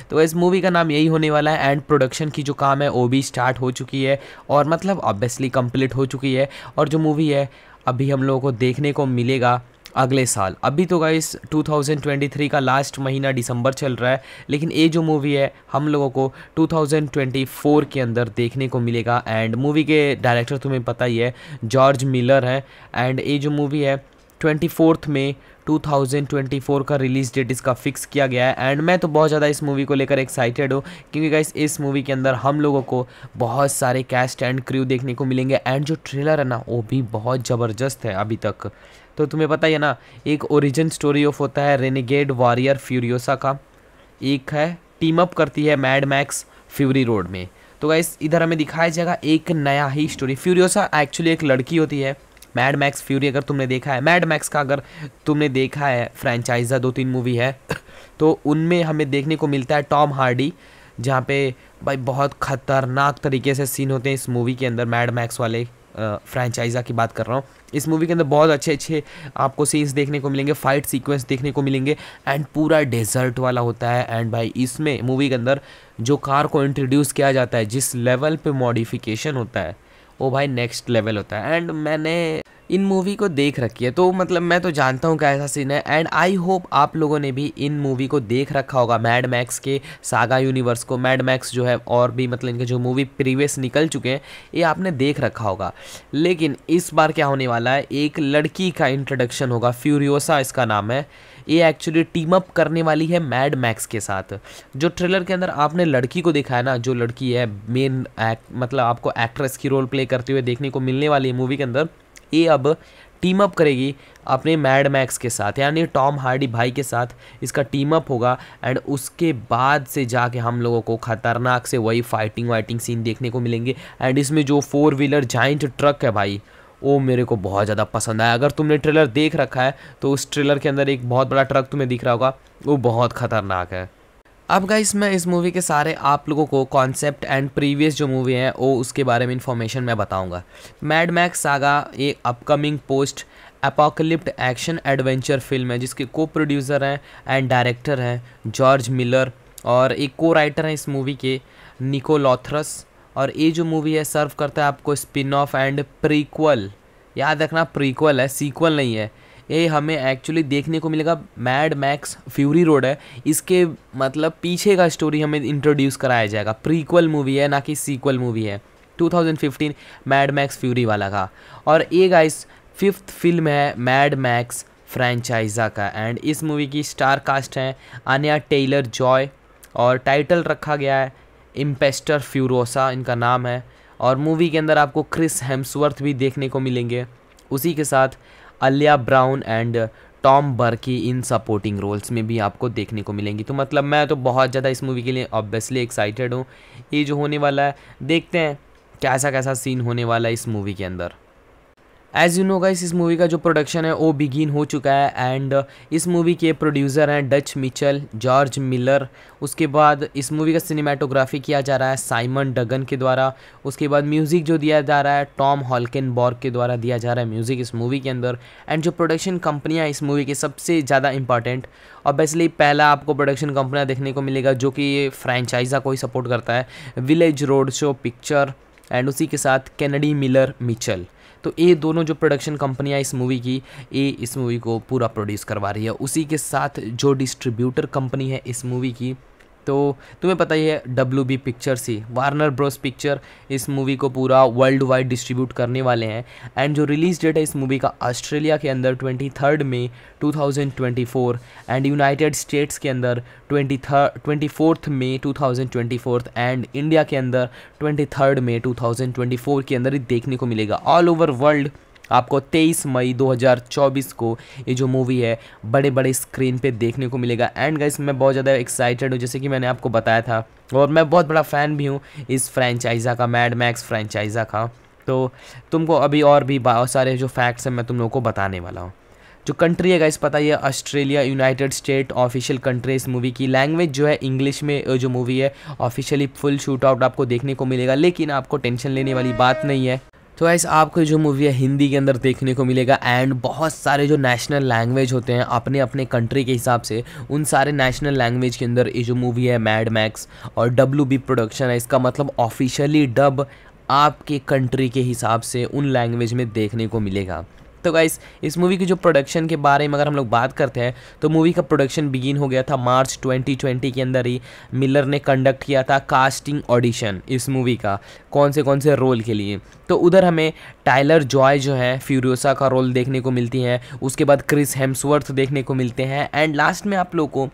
तो इस मूवी का नाम यही होने वाला है एंड प्रोडक्शन की जो काम है वो भी स्टार्ट हो चुकी है और मतलब ऑब्वियसली कंप्लीट हो चुकी है और जो मूवी है अभी हम लोगों को देखने को मिलेगा अगले साल अभी तो गाइस 2023 का लास्ट महीना दिसंबर चल रहा है लेकिन ये जो मूवी है हम लोगों को 2024 के अंदर देखने को मिलेगा एंड मूवी के डायरेक्टर तुम्हें पता ही है जॉर्ज मिलर हैं एंड ये जो मूवी है ट्वेंटी में 2024 का रिलीज डेट इसका फिक्स किया गया है एंड मैं तो बहुत ज़्यादा इस मूवी को लेकर एक्साइटेड हूँ क्योंकि गाइस इस मूवी के अंदर हम लोगों को बहुत सारे कैस्ट एंड क्रू देखने को मिलेंगे एंड जो ट्रेलर है ना वो भी बहुत ज़बरदस्त है अभी तक तो तुम्हें पता ही है ना एक ओरिजिन स्टोरी ऑफ होता है रेनिगेड वॉरियर फ्यूरियोसा का एक है टीम अप करती है मैड मैक्स फ्यूरी रोड में तो गाइस इधर हमें दिखाया जाएगा एक नया ही स्टोरी फ्यूरियोसा एक्चुअली एक लड़की होती है मैड मैक्स फ्यूरी अगर तुमने देखा है मैड मैक्स का अगर तुमने देखा है फ्रेंचाइजा दो तीन मूवी है तो उनमें हमें देखने को मिलता है टॉम हार्डी जहाँ पे भाई बहुत ख़तरनाक तरीके से सीन होते हैं इस मूवी के अंदर मैड मैक्स वाले फ्रेंचाइजा की बात कर रहा हूँ इस मूवी के अंदर बहुत अच्छे अच्छे आपको सीन्स देखने को मिलेंगे फाइट सीक्वेंस देखने को मिलेंगे एंड पूरा डेजर्ट वाला होता है एंड भाई इसमें मूवी के अंदर जो कार को इंट्रोड्यूस किया जाता है जिस लेवल पे मॉडिफिकेशन होता है वो भाई नेक्स्ट लेवल होता है एंड मैंने इन मूवी को देख रखी है तो मतलब मैं तो जानता हूँ कैसा सीन है एंड आई होप आप लोगों ने भी इन मूवी को देख रखा होगा मैड मैक्स के सागा यूनिवर्स को मैड मैक्स जो है और भी मतलब इनके जो मूवी प्रीवियस निकल चुके हैं ये आपने देख रखा होगा लेकिन इस बार क्या होने वाला है एक लड़की का इंट्रोडक्शन होगा फ्यूरियोसा इसका नाम है ये एक्चुअली टीम अप करने वाली है मैड मैक्स के साथ जो ट्रेलर के अंदर आपने लड़की को देखा है ना जो लड़की है मेन मतलब आपको एक्ट्रेस की रोल प्ले करते हुए देखने को मिलने वाली है मूवी के अंदर ये अब टीम अप करेगी अपने मैड मैक्स के साथ यानी टॉम हार्डी भाई के साथ इसका टीम अप होगा एंड उसके बाद से जाके हम लोगों को ख़तरनाक से वही फाइटिंग वाइटिंग सीन देखने को मिलेंगे एंड इसमें जो फोर व्हीलर जाइंट ट्रक है भाई वो मेरे को बहुत ज़्यादा पसंद आया अगर तुमने ट्रेलर देख रखा है तो उस ट्रेलर के अंदर एक बहुत बड़ा ट्रक तुम्हें दिख रहा होगा वो बहुत ख़तरनाक है अब गाइस मैं इस मूवी के सारे आप लोगों को कॉन्सेप्ट एंड प्रीवियस जो मूवी है वो उसके बारे में इन्फॉर्मेशन मैं बताऊंगा मैड मैक्स सागा एक upcoming post apocalyptic action adventure film है जिसके को प्रोड्यूसर हैं एंड डायरेक्टर हैं जॉर्ज मिलर और एक को राइटर हैं इस मूवी के निको लॉथरस और ये जो मूवी है सर्व करता है आपको स्पिन ऑफ एंड प्रीक्वल याद रखना प्रीक्वल है सीक्वल नहीं है ये हमें एक्चुअली देखने को मिलेगा मैड मैक्स फ्यूरी रोड है इसके मतलब पीछे का स्टोरी हमें इंट्रोड्यूस कराया जाएगा प्रीक्वल मूवी है ना कि सीक्वल मूवी है 2015 मैड मैक्स फ्यूरी वाला का और ये गाइस फिफ्थ फिल्म है मैड मैक्स फ्रेंचाइजा का एंड इस मूवी की स्टार कास्ट हैं अनया टेलर जॉय और टाइटल रखा गया है इम्पेस्टर फ्यूरोसा इनका नाम है और मूवी के अंदर आपको क्रिस हेम्सवर्थ भी देखने को मिलेंगे उसी के साथ Alyla Browne and Tom Burke in supporting roles में भी आपको देखने को मिलेंगी तो मतलब मैं तो बहुत ज़्यादा इस मूवी के लिए ऑब्वियसली एक्साइटेड हूँ ये जो होने वाला है देखते हैं कैसा कैसा सीन होने वाला है इस मूवी के अंदर एज़ यू नो गाइस इस मूवी का जो प्रोडक्शन है वो बिगिन हो चुका है एंड इस मूवी के प्रोड्यूसर हैं डच मिचल जॉर्ज मिलर उसके बाद इस मूवी का सिनेमाटोग्राफी किया जा रहा है साइमन डगन के द्वारा उसके बाद म्यूज़िक जो दिया जा रहा है टॉम हॉलकिन बॉर्ग के द्वारा दिया जा रहा है म्यूज़िक इस मूवी के अंदर एंड जो प्रोडक्शन कंपनियाँ इस मूवी के सबसे ज़्यादा इंपॉर्टेंट ऑब्वियसली पहला आपको प्रोडक्शन कंपनियाँ देखने को मिलेगा जो कि फ्रेंचाइजा को ही सपोर्ट करता है village road show picture and उसी के साथ कैनडी मिलर मिचल तो ये दोनों जो प्रोडक्शन कंपनियाँ इस मूवी की ये इस मूवी को पूरा प्रोड्यूस करवा रही है उसी के साथ जो डिस्ट्रीब्यूटर कंपनी है इस मूवी की तो तुम्हें पता ही है डब्ल्यू बी पिक्चर्स ही वार्नर ब्रोस पिक्चर इस मूवी को पूरा वर्ल्ड वाइड डिस्ट्रीब्यूट करने वाले हैं एंड जो रिलीज डेट है इस मूवी का ऑस्ट्रेलिया के अंदर twenty third May two thousand twenty four and United States के अंदर twenty third twenty fourth May two thousand twenty fourth and India के अंदर twenty third May two thousand twenty four के अंदर ही देखने को मिलेगा ऑल ओवर वर्ल्ड आपको 23 मई 2024 को ये जो मूवी है बड़े बड़े स्क्रीन पे देखने को मिलेगा एंड गाइस मैं बहुत ज़्यादा एक्साइटेड हूँ जैसे कि मैंने आपको बताया था और मैं बहुत बड़ा फ़ैन भी हूँ इस फ्रेंचाइजा का मैड मैक्स फ्रेंचाइजा का तो तुमको अभी और भी बहुत सारे जो फैक्ट्स हैं मैं तुम लोगों को बताने वाला हूँ जो कंट्री है गाइस पता ही है Australia United State official country इस मूवी की लैंग्वेज जो है इंग्लिश में जो मूवी है ऑफिशियली फुल शूट आउट आपको देखने को मिलेगा लेकिन आपको टेंशन लेने वाली बात नहीं है तो ऐसे आपको जो मूवी है हिंदी के अंदर देखने को मिलेगा एंड बहुत सारे जो नेशनल लैंग्वेज होते हैं अपने अपने कंट्री के हिसाब से उन सारे नेशनल लैंग्वेज के अंदर ये जो मूवी है मैड मैक्स और डब्ल्यू बी प्रोडक्शन है इसका मतलब ऑफिशियली डब आपके कंट्री के हिसाब से उन लैंग्वेज में देखने को मिलेगा तो गाइस इस मूवी की जो प्रोडक्शन के बारे में अगर हम लोग बात करते हैं तो मूवी का प्रोडक्शन बिगिन हो गया था मार्च 2020 के अंदर ही मिलर ने कंडक्ट किया था कास्टिंग ऑडिशन इस मूवी का कौन से कौन से रोल के लिए तो उधर हमें टाइलर जॉय जो है फ्यूरियोसा का रोल देखने को मिलती है उसके बाद क्रिस हेम्सवर्थ देखने को मिलते हैं एंड लास्ट में आप लोग को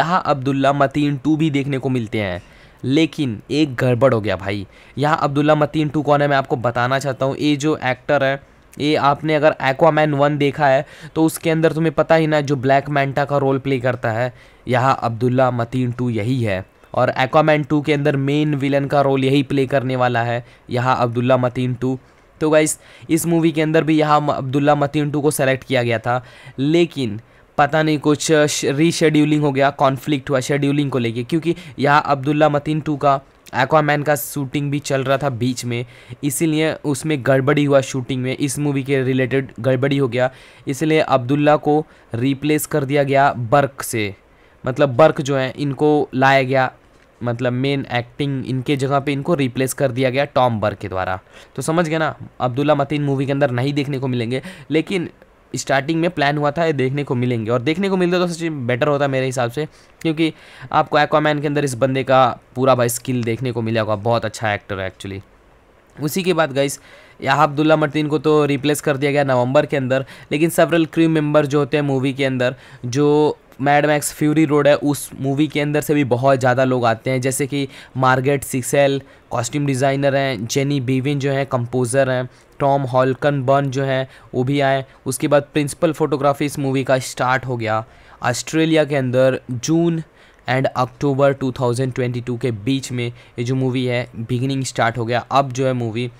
यहाँ अब्दुल्ला मतीन टू भी देखने को मिलते हैं लेकिन एक गड़बड़ हो गया भाई यहाँ अब्दुल्ला मतीन टू कौन है मैं आपको बताना चाहता हूँ ये जो एक्टर है ये आपने अगर एक्वामैन वन देखा है तो उसके अंदर तुम्हें पता ही ना जो ब्लैक मैंटा का रोल प्ले करता है यहाँ अब्दुल्ला मतीन टू यही है और एक्वामैन टू के अंदर मेन विलन का रोल यही प्ले करने वाला है यहाँ अब्दुल्ला मतीन टू तो गाइस इस मूवी के अंदर भी यहाँ अब्दुल्ला मतीन टू को सेलेक्ट किया गया था लेकिन पता नहीं कुछ रीशेड्यूलिंग हो गया कॉन्फ्लिक्ट हुआ शेड्यूलिंग को लेके क्योंकि यहाँ अब्दुल्ला मतीन टू का एक्वामैन का शूटिंग भी चल रहा था बीच में इसीलिए उसमें गड़बड़ी हुआ शूटिंग में इस मूवी के रिलेटेड गड़बड़ी हो गया इसलिए अब्दुल्ला को रिप्लेस कर दिया गया बर्क से मतलब बर्क जो है इनको लाया गया मतलब मेन एक्टिंग इनके जगह पे इनको रिप्लेस कर दिया गया टॉम बर्क के द्वारा तो समझ गया ना अब्दुल्ला मतीन मूवी के अंदर नहीं देखने को मिलेंगे लेकिन स्टार्टिंग में प्लान हुआ था ये देखने को मिलेंगे और देखने को मिलते तो सच बेटर होता मेरे हिसाब से क्योंकि आपको एक्वामैन के अंदर इस बंदे का पूरा भाई स्किल देखने को मिला होगा बहुत अच्छा एक्टर है एक्चुअली उसी के बाद गाइस यहाँ अब्दुल्ला मर्तीन को तो रिप्लेस कर दिया गया नवंबर के अंदर लेकिन सेवरल क्रू मेंबर जो होते हैं मूवी के अंदर जो मैड मैक्स फ्यूरी रोड है उस मूवी के अंदर से भी बहुत ज़्यादा लोग आते हैं जैसे कि मार्गेट सिक्सेल कॉस्ट्यूम डिज़ाइनर हैं जेनी बीविन जो हैं कंपोज़र हैं टॉम हॉलकन बर्न जो हैं वो भी आए उसके बाद प्रिंसिपल फोटोग्राफी इस मूवी का स्टार्ट हो गया ऑस्ट्रेलिया के अंदर जून एंड अक्टूबर 2022 के बीच में ये जो मूवी है बिगिनिंग स्टार्ट हो गया अब जो है मूवी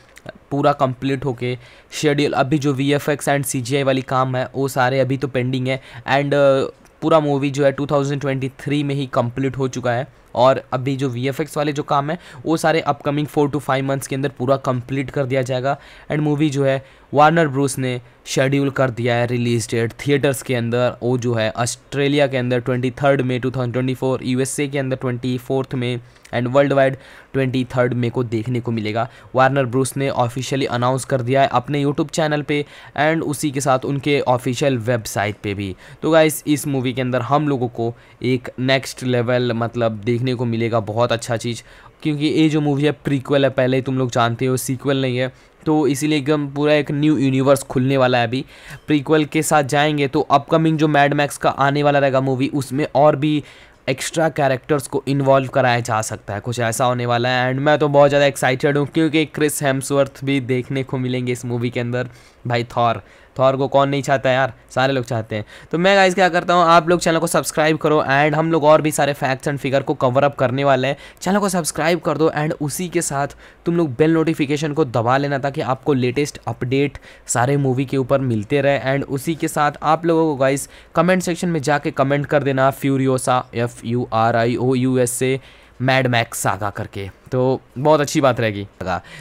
पूरा कंप्लीट होके शेड्यूल अभी जो V F X and C G I वाली काम है वो सारे अभी तो पेंडिंग है एंड पूरा मूवी जो है 2023 में ही कंप्लीट हो चुका है और अभी जो वी वाले जो काम है वो सारे upcoming four to five months के अंदर पूरा कंप्लीट कर दिया जाएगा एंड मूवी जो है वार्नर ब्रूस ने शेड्यूल कर दिया है रिलीज डेट थिएटर्स के अंदर वो जो है ऑस्ट्रेलिया के अंदर twenty third May two thousand twenty four U S A के अंदर ट्वेंटी फोर्थ में and world wide twenty third May को देखने को मिलेगा वार्नर ब्रूस ने ऑफिशियली अनाउंस कर दिया है अपने यूट्यूब चैनल पे एंड उसी के साथ उनके ऑफिशियल वेबसाइट पे भी तो गाइस इस मूवी के अंदर हम लोगों को एक नेक्स्ट लेवल मतलब देखने को मिलेगा बहुत अच्छा चीज़ क्योंकि ये जो मूवी है प्रीक्वल है पहले तुम लोग जानते हो सीक्वल नहीं है तो इसीलिए एकदम पूरा एक न्यू यूनिवर्स खुलने वाला है अभी प्रीक्वल के साथ जाएंगे तो अपकमिंग जो मैड मैक्स का आने वाला रहेगा मूवी उसमें और भी एक्स्ट्रा कैरेक्टर्स को इन्वॉल्व कराया जा सकता है कुछ ऐसा होने वाला है एंड मैं तो बहुत ज़्यादा एक्साइटेड हूँ क्योंकि क्रिस हेम्सवर्थ भी देखने को मिलेंगे इस मूवी के अंदर भाई थॉर थॉर तो को कौन नहीं चाहता यार सारे लोग चाहते हैं तो मैं गाइज क्या करता हूँ आप लोग चैनल को सब्सक्राइब करो एंड हम लोग और भी सारे फैक्ट्स एंड फिगर को कवर अप करने वाले हैं चैनल को सब्सक्राइब कर दो एंड उसी के साथ तुम लोग बेल नोटिफिकेशन को दबा लेना ताकि आपको लेटेस्ट अपडेट सारे मूवी के ऊपर मिलते रहे एंड उसी के साथ आप लोगों को गाइज कमेंट सेक्शन में जाके कमेंट कर देना Furiosa F U R I O U S A Mad Max आगा करके तो बहुत अच्छी बात रहेगी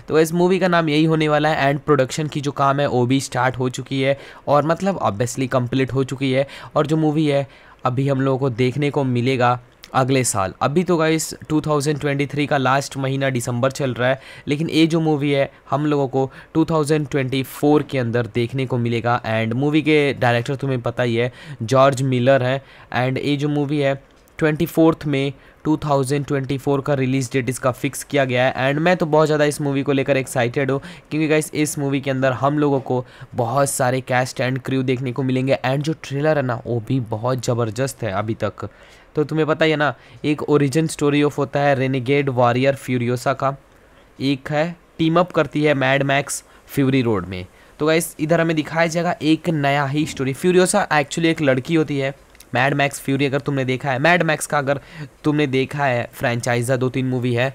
तो इस मूवी का नाम यही होने वाला है एंड प्रोडक्शन की जो काम है वो भी स्टार्ट हो चुकी है और मतलब ऑब्वियसली कंप्लीट हो चुकी है और जो मूवी है अभी हम लोगों को देखने को मिलेगा अगले साल अभी तो गाइस 2023 का लास्ट महीना दिसंबर चल रहा है लेकिन ये जो मूवी है हम लोगों को 2024 के अंदर देखने को मिलेगा एंड मूवी के डायरेक्टर तुम्हें पता ही है जॉर्ज मिलर हैं एंड ये जो मूवी है ट्वेंटी में 2024 का रिलीज डेट इसका फिक्स किया गया है एंड मैं तो बहुत ज़्यादा इस मूवी को लेकर एक्साइटेड हूँ क्योंकि गाइस इस मूवी के अंदर हम लोगों को बहुत सारे कैस्ट एंड क्रू देखने को मिलेंगे एंड जो ट्रेलर है ना वो भी बहुत ज़बरदस्त है अभी तक तो तुम्हें पता ही है ना एक ओरिजिन स्टोरी ऑफ होता है रेनिगेड वॉरियर फ्यूरियोसा का एक है टीम अप करती है मैड मैक्स फ्यूरी रोड में तो गाइस इधर हमें दिखाया जाएगा एक नया ही स्टोरी फ्यूरियोसा एक्चुअली एक लड़की होती है मैड मैक्स फ्यूरी अगर तुमने देखा है मैड मैक्स का अगर तुमने देखा है फ्रेंचाइजा दो तीन मूवी है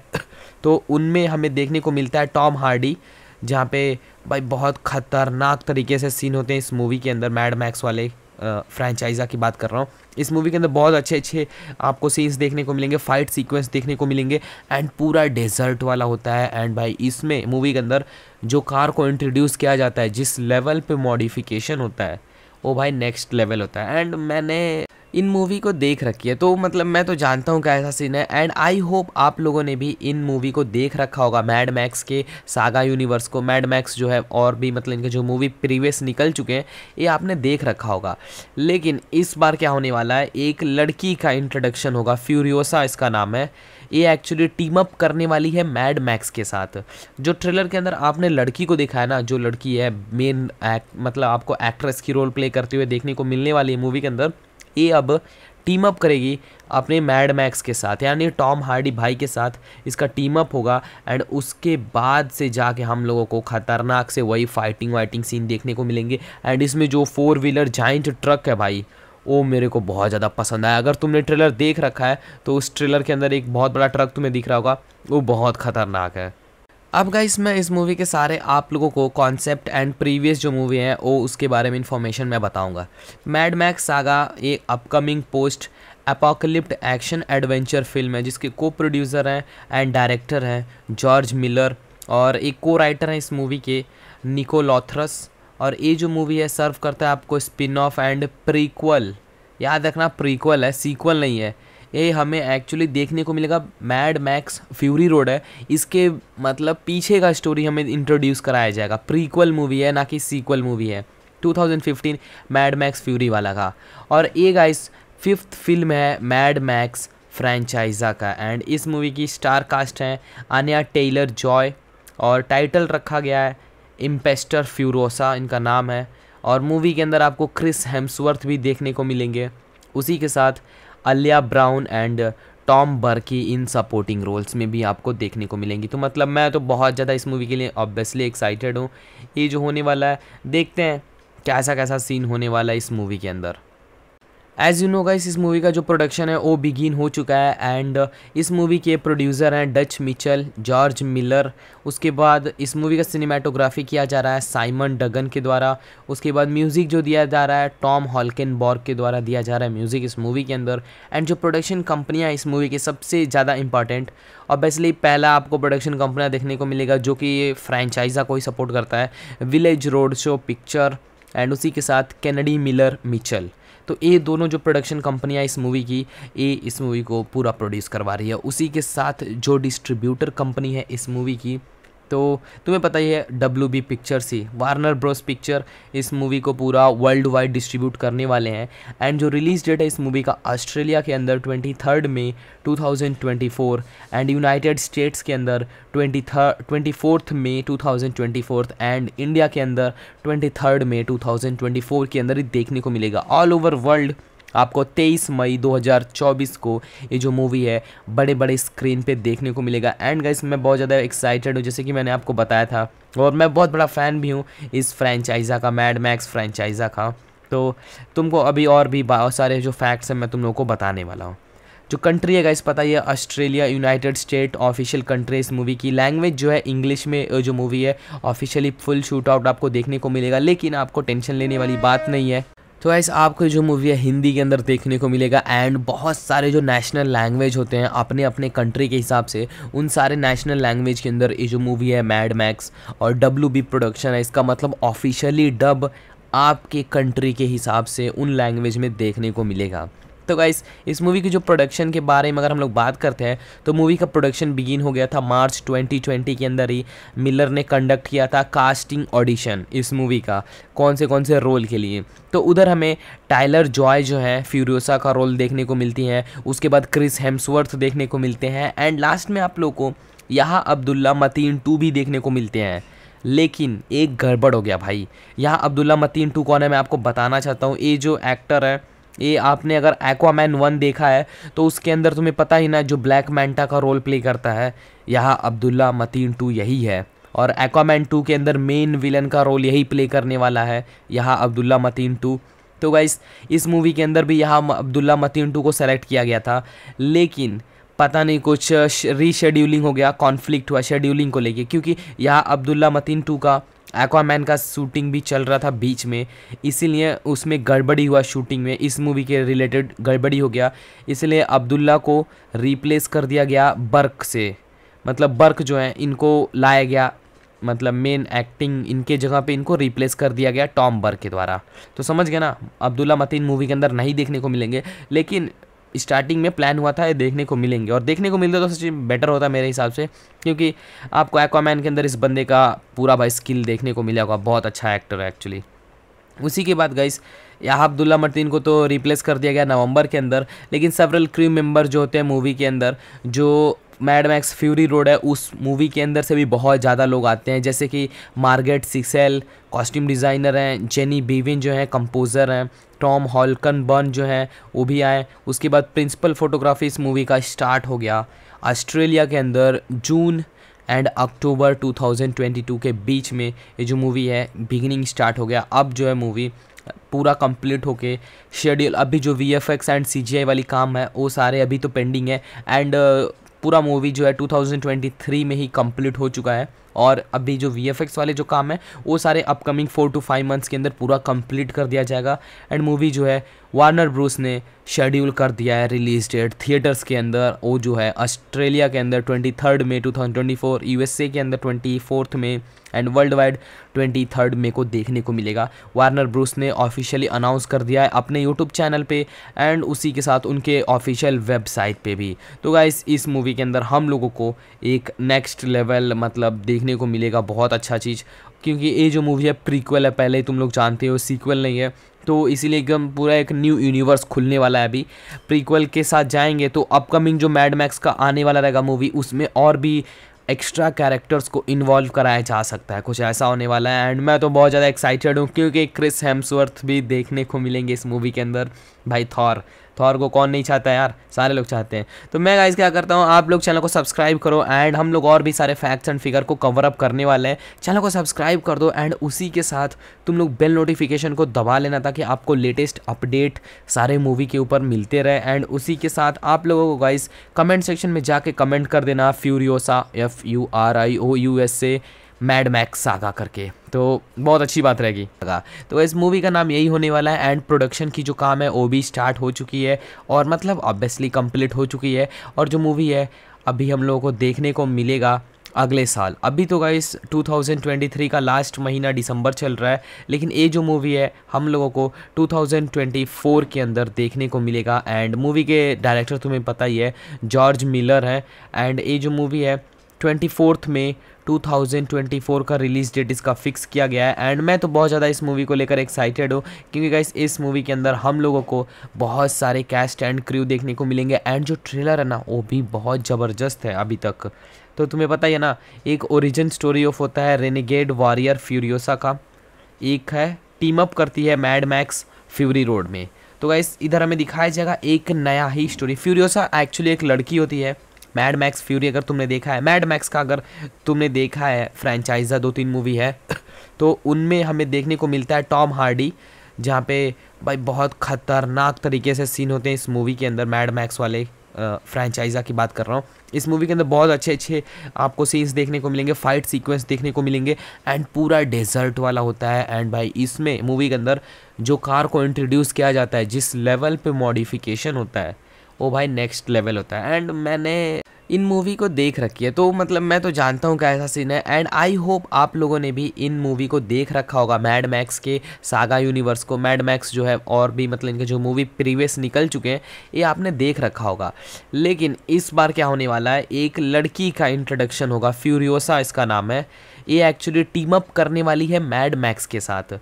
तो उनमें हमें देखने को मिलता है टॉम हार्डी जहाँ पे भाई बहुत ख़तरनाक तरीके से सीन होते हैं इस मूवी के अंदर मैड मैक्स वाले फ्रेंचाइजा की बात कर रहा हूँ इस मूवी के अंदर बहुत अच्छे अच्छे आपको सीन्स देखने को मिलेंगे फाइट सीक्वेंस देखने को मिलेंगे एंड पूरा डेजर्ट वाला होता है एंड भाई इसमें मूवी के अंदर जो कार को इंट्रोड्यूस किया जाता है जिस लेवल पे मॉडिफिकेशन होता है वो भाई नेक्स्ट लेवल होता है एंड मैंने इन मूवी को देख रखी है तो मतलब मैं तो जानता हूँ क्या ऐसा सीन है एंड आई होप आप लोगों ने भी इन मूवी को देख रखा होगा मैड मैक्स के सागा यूनिवर्स को मैड मैक्स जो है और भी मतलब इनके जो मूवी प्रीवियस निकल चुके हैं ये आपने देख रखा होगा लेकिन इस बार क्या होने वाला है एक लड़की का इंट्रोडक्शन होगा फ्यूरियोसा इसका नाम है ये एक्चुअली टीम अप करने वाली है मैड मैक्स के साथ जो ट्रेलर के अंदर आपने लड़की को देखा है ना जो लड़की है मेन मतलब आपको एक्ट्रेस की रोल प्ले करते हुए देखने को मिलने वाली है मूवी के अंदर ये अब टीम अप करेगी अपने मैड मैक्स के साथ यानी टॉम हार्डी भाई के साथ इसका टीम अप होगा एंड उसके बाद से जाके हम लोगों को ख़तरनाक से वही फाइटिंग वाइटिंग सीन देखने को मिलेंगे एंड इसमें जो फोर व्हीलर जाइंट ट्रक है भाई वो मेरे को बहुत ज़्यादा पसंद आया अगर तुमने ट्रेलर देख रखा है तो उस ट्रेलर के अंदर एक बहुत बड़ा ट्रक तुम्हें दिख रहा होगा वो बहुत ख़तरनाक है अब गाइस मैं इस मूवी के सारे आप लोगों को कॉन्सेप्ट एंड प्रीवियस जो मूवी है वो उसके बारे में इन्फॉर्मेशन मैं बताऊंगा मैड मैक्स सागा एक upcoming post apocalyptic action adventure film है जिसके को प्रोड्यूसर हैं एंड डायरेक्टर हैं जॉर्ज मिलर और एक को राइटर हैं इस मूवी के निको लॉथरस और ये जो मूवी है सर्व करता है आपको स्पिन ऑफ एंड प्रीक्वल याद रखना प्रीक्वल है सीक्वल नहीं है ये हमें एक्चुअली देखने को मिलेगा मैड मैक्स फ्यूरी रोड है इसके मतलब पीछे का स्टोरी हमें इंट्रोड्यूस कराया जाएगा प्रीक्वल मूवी है ना कि सीक्वल मूवी है 2015 मैड मैक्स फ्यूरी वाला का और ये गाइस फिफ्थ फिल्म है मैड मैक्स फ्रेंचाइजा का एंड इस मूवी की स्टार कास्ट हैं अनया टेलर जॉय और टाइटल रखा गया है इम्पेस्टर फ्यूरोसा इनका नाम है और मूवी के अंदर आपको क्रिस हेम्सवर्थ भी देखने को मिलेंगे उसी के साथ Alyla Browne and Tom Burke in supporting roles में भी आपको देखने को मिलेंगी तो मतलब मैं तो बहुत ज़्यादा इस मूवी के लिए ऑब्वियसली एक्साइटेड हूँ ये जो होने वाला है देखते हैं कैसा कैसा सीन होने वाला है इस मूवी के अंदर एज़ यू नो गाइस इस मूवी का जो प्रोडक्शन है वो बिगिन हो चुका है एंड uh, इस मूवी के प्रोड्यूसर हैं डच मिचल जॉर्ज मिलर उसके बाद इस मूवी का सिनेमाटोग्राफी किया जा रहा है साइमन डगन के द्वारा उसके बाद म्यूज़िक जो दिया जा रहा है टॉम हॉलकिन बॉर्ग के द्वारा दिया जा रहा है म्यूज़िक इस मूवी के अंदर एंड जो प्रोडक्शन कंपनियाँ इस मूवी की सबसे ज़्यादा इंपॉर्टेंट ऑब्वियसली पहला आपको प्रोडक्शन कंपनियाँ देखने को मिलेगा जो कि फ्रेंचाइजा को ही सपोर्ट करता है village road show picture and उसी के साथ कैनडी मिलर मिचल तो ये दोनों जो प्रोडक्शन कंपनियाँ इस मूवी की ये इस मूवी को पूरा प्रोड्यूस करवा रही है उसी के साथ जो डिस्ट्रीब्यूटर कंपनी है इस मूवी की तो तुम्हें पता ही है डब्ल्यू बी पिक्चर्स ही वार्नर ब्रोस पिक्चर इस मूवी को पूरा वर्ल्ड वाइड डिस्ट्रीब्यूट करने वाले हैं एंड जो रिलीज डेट है इस मूवी का ऑस्ट्रेलिया के अंदर twenty third May two thousand twenty four and United States के अंदर twenty third twenty fourth May two thousand twenty fourth and India के अंदर twenty third May two thousand twenty four के अंदर ही देखने को मिलेगा ऑल ओवर वर्ल्ड आपको 23 मई 2024 को ये जो मूवी है बड़े बड़े स्क्रीन पे देखने को मिलेगा एंड गाइस मैं बहुत ज़्यादा एक्साइटेड हूँ जैसे कि मैंने आपको बताया था और मैं बहुत बड़ा फ़ैन भी हूँ इस फ्रेंचाइजा का मैड मैक्स फ्रेंचाइजा का तो तुमको अभी और भी बहुत सारे जो फैक्ट्स हैं मैं तुम लोगों को बताने वाला हूँ जो कंट्री है गाइस पता ही है Australia United State official country इस मूवी की लैंग्वेज जो है इंग्लिश में जो मूवी है ऑफिशियली फुल शूट आउट आपको देखने को मिलेगा लेकिन आपको टेंशन लेने वाली बात नहीं है तो ऐसे आपको जो मूवी है हिंदी के अंदर देखने को मिलेगा एंड बहुत सारे जो नेशनल लैंग्वेज होते हैं अपने अपने कंट्री के हिसाब से उन सारे नेशनल लैंग्वेज के अंदर ये जो मूवी है मैड मैक्स और डब्ल्यू बी प्रोडक्शन है इसका मतलब ऑफिशियली डब आपके कंट्री के हिसाब से उन लैंग्वेज में देखने को मिलेगा तो गाइस इस मूवी की जो प्रोडक्शन के बारे में अगर हम लोग बात करते हैं तो मूवी का प्रोडक्शन बिगिन हो गया था मार्च 2020 के अंदर ही मिलर ने कंडक्ट किया था कास्टिंग ऑडिशन इस मूवी का कौन से कौन से रोल के लिए तो उधर हमें टाइलर जॉय जो है फ्यूरियोसा का रोल देखने को मिलती है उसके बाद क्रिस हेम्सवर्थ देखने को मिलते हैं एंड लास्ट में आप लोग को यहाँ अब्दुल्ला मतीन टू भी देखने को मिलते हैं लेकिन एक गड़बड़ हो गया भाई यहाँ अब्दुल्ला मतीन टू कौन है मैं आपको बताना चाहता हूँ ये जो एक्टर है ये आपने अगर एक्वामैन वन देखा है तो उसके अंदर तुम्हें पता ही ना जो ब्लैक मैंटा का रोल प्ले करता है यहाँ अब्दुल्ला मतीन टू यही है और एक्वामैन टू के अंदर मेन विलन का रोल यही प्ले करने वाला है यहाँ अब्दुल्ला मतीन टू तो गाइस इस मूवी के अंदर भी यहाँ अब्दुल्ला मतीन टू को सेलेक्ट किया गया था लेकिन पता नहीं कुछ रीशेड्यूलिंग हो गया कॉन्फ्लिक्ट हुआ शेड्यूलिंग को लेके क्योंकि यहाँ अब्दुल्ला मतीन टू का एक्वामैन का शूटिंग भी चल रहा था बीच में इसीलिए उसमें गड़बड़ी हुआ शूटिंग में इस मूवी के रिलेटेड गड़बड़ी हो गया इसलिए अब्दुल्ला को रिप्लेस कर दिया गया बर्क से मतलब बर्क जो है इनको लाया गया मतलब मेन एक्टिंग इनके जगह पे इनको रिप्लेस कर दिया गया टॉम बर्क के द्वारा तो समझ गए ना अब्दुल्ला मतीन मूवी के अंदर नहीं देखने को मिलेंगे लेकिन स्टार्टिंग में प्लान हुआ था ये देखने को मिलेंगे और देखने को मिलते तो सच बेटर होता मेरे हिसाब से क्योंकि आपको एक्वामैन के अंदर इस बंदे का पूरा भाई स्किल देखने को मिला होगा बहुत अच्छा एक्टर है एक्चुअली उसी के बाद गाइस यहाँ अब्दुल्ला मर्तीन को तो रिप्लेस कर दिया गया नवंबर के अंदर लेकिन सेवरल क्रू मेंबर जो होते हैं मूवी के अंदर जो मैड मैक्स फ्यूरी रोड है उस मूवी के अंदर से भी बहुत ज़्यादा लोग आते हैं जैसे कि मार्गेट सिक्सेल कॉस्ट्यूम डिज़ाइनर हैं जेनी बीविन जो हैं कंपोज़र हैं टॉम हॉलकन बर्न जो है वो भी आए उसके बाद प्रिंसिपल फोटोग्राफी इस मूवी का स्टार्ट हो गया ऑस्ट्रेलिया के अंदर जून एंड अक्टूबर 2022 के बीच में ये जो मूवी है बिगिनिंग स्टार्ट हो गया अब जो है मूवी पूरा कंप्लीट होके शेड्यूल अभी जो V F X and C G I वाली काम है वो सारे अभी तो पेंडिंग है एंड पूरा मूवी जो है 2023 में ही कंप्लीट हो चुका है और अभी जो वी वाले जो काम है वो सारे upcoming four to five months के अंदर पूरा कंप्लीट कर दिया जाएगा एंड मूवी जो है वार्नर ब्रूस ने शेड्यूल कर दिया है रिलीज डेट थिएटर्स के अंदर वो जो है ऑस्ट्रेलिया के अंदर twenty third May two thousand twenty four U S A के अंदर ट्वेंटी फोर्थ में and world wide twenty third May को देखने को मिलेगा वार्नर ब्रूस ने ऑफिशियली अनाउंस कर दिया है अपने यूट्यूब चैनल पर एंड उसी के साथ उनके ऑफिशियल वेबसाइट पर भी तो गाइस इस मूवी के अंदर हम लोगों को एक नेक्स्ट लेवल मतलब देखने को मिलेगा बहुत अच्छा चीज़ क्योंकि ये जो मूवी है प्रीक्वल है पहले ही तुम लोग जानते हो सीक्वल नहीं है तो इसीलिए एकदम पूरा एक न्यू यूनिवर्स खुलने वाला है अभी प्रीक्वल के साथ जाएंगे तो अपकमिंग जो मैड मैक्स का आने वाला रहेगा मूवी उसमें और भी एक्स्ट्रा कैरेक्टर्स को इन्वॉल्व कराया जा सकता है कुछ ऐसा होने वाला है एंड मैं तो बहुत ज़्यादा एक्साइटेड हूँ क्योंकि क्रिस हेम्सवर्थ भी देखने को मिलेंगे इस मूवी के अंदर भाई थॉर थॉर तो को कौन नहीं चाहता यार सारे लोग चाहते हैं तो मैं गाइज क्या करता हूँ आप लोग चैनल को सब्सक्राइब करो एंड हम लोग और भी सारे फैक्ट्स एंड फिगर को कवर अप करने वाले हैं चैनल को सब्सक्राइब कर दो एंड उसी के साथ तुम लोग बेल नोटिफिकेशन को दबा लेना ताकि आपको लेटेस्ट अपडेट सारे मूवी के ऊपर मिलते रहे एंड उसी के साथ आप लोगों को गाइज कमेंट सेक्शन में जाके कमेंट कर देना Furiosa F U R I O U S A Mad Max saga करके तो बहुत अच्छी बात रहेगी तो इस मूवी का नाम यही होने वाला है एंड प्रोडक्शन की जो काम है वो भी स्टार्ट हो चुकी है और मतलब ऑब्वियसली कंप्लीट हो चुकी है और जो मूवी है अभी हम लोगों को देखने को मिलेगा अगले साल अभी तो गाइस 2023 का लास्ट महीना दिसंबर चल रहा है लेकिन ये जो मूवी है हम लोगों को 2024 के अंदर देखने को मिलेगा एंड मूवी के डायरेक्टर तुम्हें पता ही है जॉर्ज मिलर हैं एंड ये जो मूवी है ट्वेंटी में 2024 का रिलीज़ डेट इसका फिक्स किया गया है एंड मैं तो बहुत ज़्यादा इस मूवी को लेकर एक्साइटेड हूँ क्योंकि गाइस इस मूवी के अंदर हम लोगों को बहुत सारे कैस्ट एंड क्रू देखने को मिलेंगे एंड जो ट्रेलर है ना वो भी बहुत ज़बरदस्त है अभी तक तो तुम्हें पता ही है ना एक ओरिजिन स्टोरी ऑफ होता है रेनिगेड वॉरियर फ्यूरियोसा का एक है टीम अप करती है मैड मैक्स फ्यूरी रोड में तो गाइस इधर हमें दिखाया जाएगा एक नया ही स्टोरी फ्यूरियोसा एक्चुअली एक लड़की होती है मैड मैक्स फ्यूरी अगर तुमने देखा है मैड मैक्स का अगर तुमने देखा है फ्रेंचाइजा दो तीन मूवी है तो उनमें हमें देखने को मिलता है टॉम हार्डी जहाँ पे भाई बहुत ख़तरनाक तरीके से सीन होते हैं इस मूवी के अंदर मैड मैक्स वाले फ्रेंचाइजा की बात कर रहा हूँ इस मूवी के अंदर बहुत अच्छे अच्छे आपको सीन्स देखने को मिलेंगे फाइट सीक्वेंस देखने को मिलेंगे एंड पूरा डेजर्ट वाला होता है एंड भाई इसमें मूवी के अंदर जो कार को इंट्रोड्यूस किया जाता है जिस लेवल पे मॉडिफिकेशन होता है वो भाई नेक्स्ट लेवल होता है एंड मैंने इन मूवी को देख रखी है तो मतलब मैं तो जानता हूँ कैसा सीन है एंड आई होप आप लोगों ने भी इन मूवी को देख रखा होगा मैड मैक्स के सागा यूनिवर्स को मैड मैक्स जो है और भी मतलब इनके जो मूवी प्रीवियस निकल चुके हैं ये आपने देख रखा होगा लेकिन इस बार क्या होने वाला है एक लड़की का इंट्रोडक्शन होगा फ्यूरियोसा इसका नाम है ये एक्चुअली टीम अप करने वाली है मैड मैक्स के साथ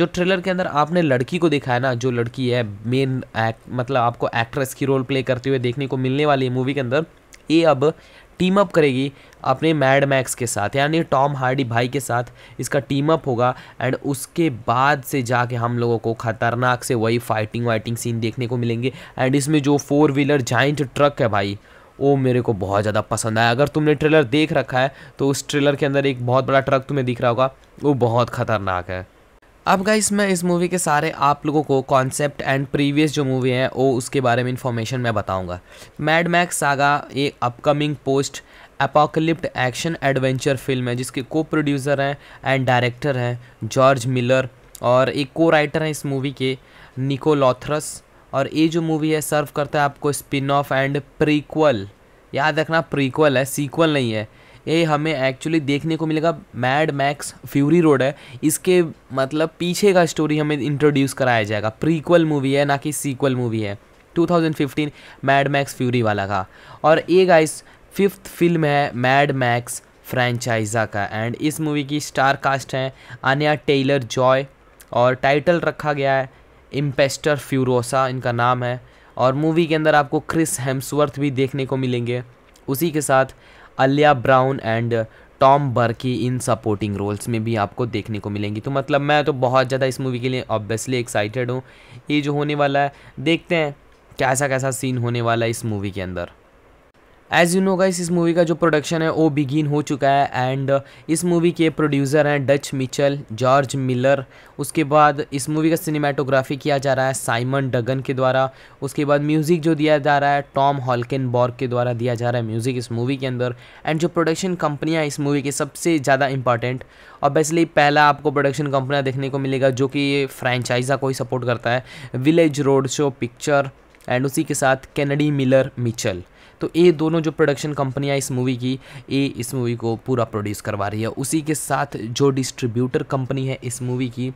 जो ट्रेलर के अंदर आपने लड़की को देखा है ना जो लड़की है मेन मतलब आपको एक्ट्रेस की रोल प्ले करते हुए देखने को मिलने वाली है मूवी के अंदर ये अब टीम अप करेगी अपने मैड मैक्स के साथ यानी टॉम हार्डी भाई के साथ इसका टीम अप होगा एंड उसके बाद से जाके हम लोगों को ख़तरनाक से वही फाइटिंग वाइटिंग सीन देखने को मिलेंगे एंड इसमें जो फोर व्हीलर जाइंट ट्रक है भाई वो मेरे को बहुत ज़्यादा पसंद आया अगर तुमने ट्रेलर देख रखा है तो उस ट्रेलर के अंदर एक बहुत बड़ा ट्रक तुम्हें दिख रहा होगा वो बहुत ख़तरनाक है अब गाइस मैं इस मूवी के सारे आप लोगों को कॉन्सेप्ट एंड प्रीवियस जो मूवी है वो उसके बारे में इन्फॉर्मेशन मैं बताऊंगा मैड मैक्स सागा ये upcoming post apocalyptic action adventure film है जिसके को प्रोड्यूसर हैं एंड डायरेक्टर हैं जॉर्ज मिलर और एक को राइटर हैं इस मूवी के निको लॉथरस और ये जो मूवी है सर्व करता है आपको स्पिन ऑफ एंड प्रीक्वल याद रखना प्रीक्वल है सीक्वल नहीं है ये हमें एक्चुअली देखने को मिलेगा मैड मैक्स फ्यूरी रोड है इसके मतलब पीछे का स्टोरी हमें इंट्रोड्यूस कराया जाएगा प्रीक्वल मूवी है ना कि सीक्वल मूवी है 2015 मैड मैक्स फ्यूरी वाला का और ये गाइस फिफ्थ फिल्म है मैड मैक्स फ्रेंचाइजा का एंड इस मूवी की स्टार कास्ट हैं आनिया टेलर जॉय और टाइटल रखा गया है इम्पेस्टर फ्यूरोसा इनका नाम है और मूवी के अंदर आपको क्रिस हेम्सवर्थ भी देखने को मिलेंगे उसी के साथ Alyla Browne and Tom Burke in supporting roles में भी आपको देखने को मिलेंगी तो मतलब मैं तो बहुत ज़्यादा इस मूवी के लिए ऑब्वियसली एक्साइटेड हूँ ये जो होने वाला है देखते हैं कैसा कैसा सीन होने वाला है इस मूवी के अंदर एज़ यू नो गाइस इस मूवी का जो प्रोडक्शन है वो बिगिन हो चुका है एंड uh, इस मूवी के प्रोड्यूसर हैं डच मिचल जॉर्ज मिलर उसके बाद इस मूवी का सिनेमाटोग्राफी किया जा रहा है साइमन डगन के द्वारा उसके बाद म्यूज़िक जो दिया जा रहा है टॉम हॉलकिन बॉर्ग के द्वारा दिया जा रहा है म्यूज़िक इस मूवी के अंदर एंड जो प्रोडक्शन कंपनियाँ इस मूवी के सबसे ज़्यादा इंपॉर्टेंट ऑब्वियसली पहला आपको प्रोडक्शन कंपनियाँ देखने को मिलेगा जो कि फ्रेंचाइजा को ही सपोर्ट करता है village road show picture and उसी के साथ कैनडी मिलर मिचल तो ये दोनों जो प्रोडक्शन कंपनियाँ इस मूवी की ये इस मूवी को पूरा प्रोड्यूस करवा रही है उसी के साथ जो डिस्ट्रीब्यूटर कंपनी है इस मूवी की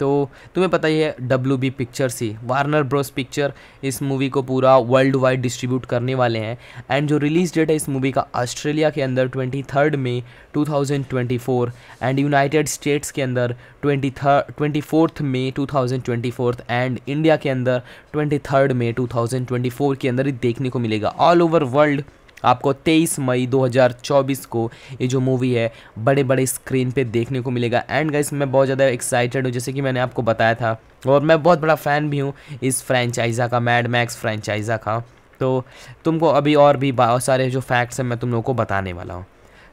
तो तुम्हें पता ही है डब्ल्यू बी पिक्चर्स ही वार्नर ब्रोस पिक्चर इस मूवी को पूरा वर्ल्ड वाइड डिस्ट्रीब्यूट करने वाले हैं एंड जो रिलीज डेट है इस मूवी का ऑस्ट्रेलिया के अंदर twenty third May two thousand twenty four and United States के अंदर twenty third twenty fourth May two thousand twenty fourth and India के अंदर twenty third May two thousand twenty four के अंदर ही देखने को मिलेगा ऑल ओवर वर्ल्ड आपको 23 मई 2024 को ये जो मूवी है बड़े बड़े स्क्रीन पे देखने को मिलेगा एंड गाइस मैं बहुत ज़्यादा एक्साइटेड हूँ जैसे कि मैंने आपको बताया था और मैं बहुत बड़ा फ़ैन भी हूँ इस फ्रेंचाइजा का मैड मैक्स फ्रेंचाइजा का तो तुमको अभी और भी बहुत सारे जो फैक्ट्स हैं मैं तुम लोगों को बताने वाला हूँ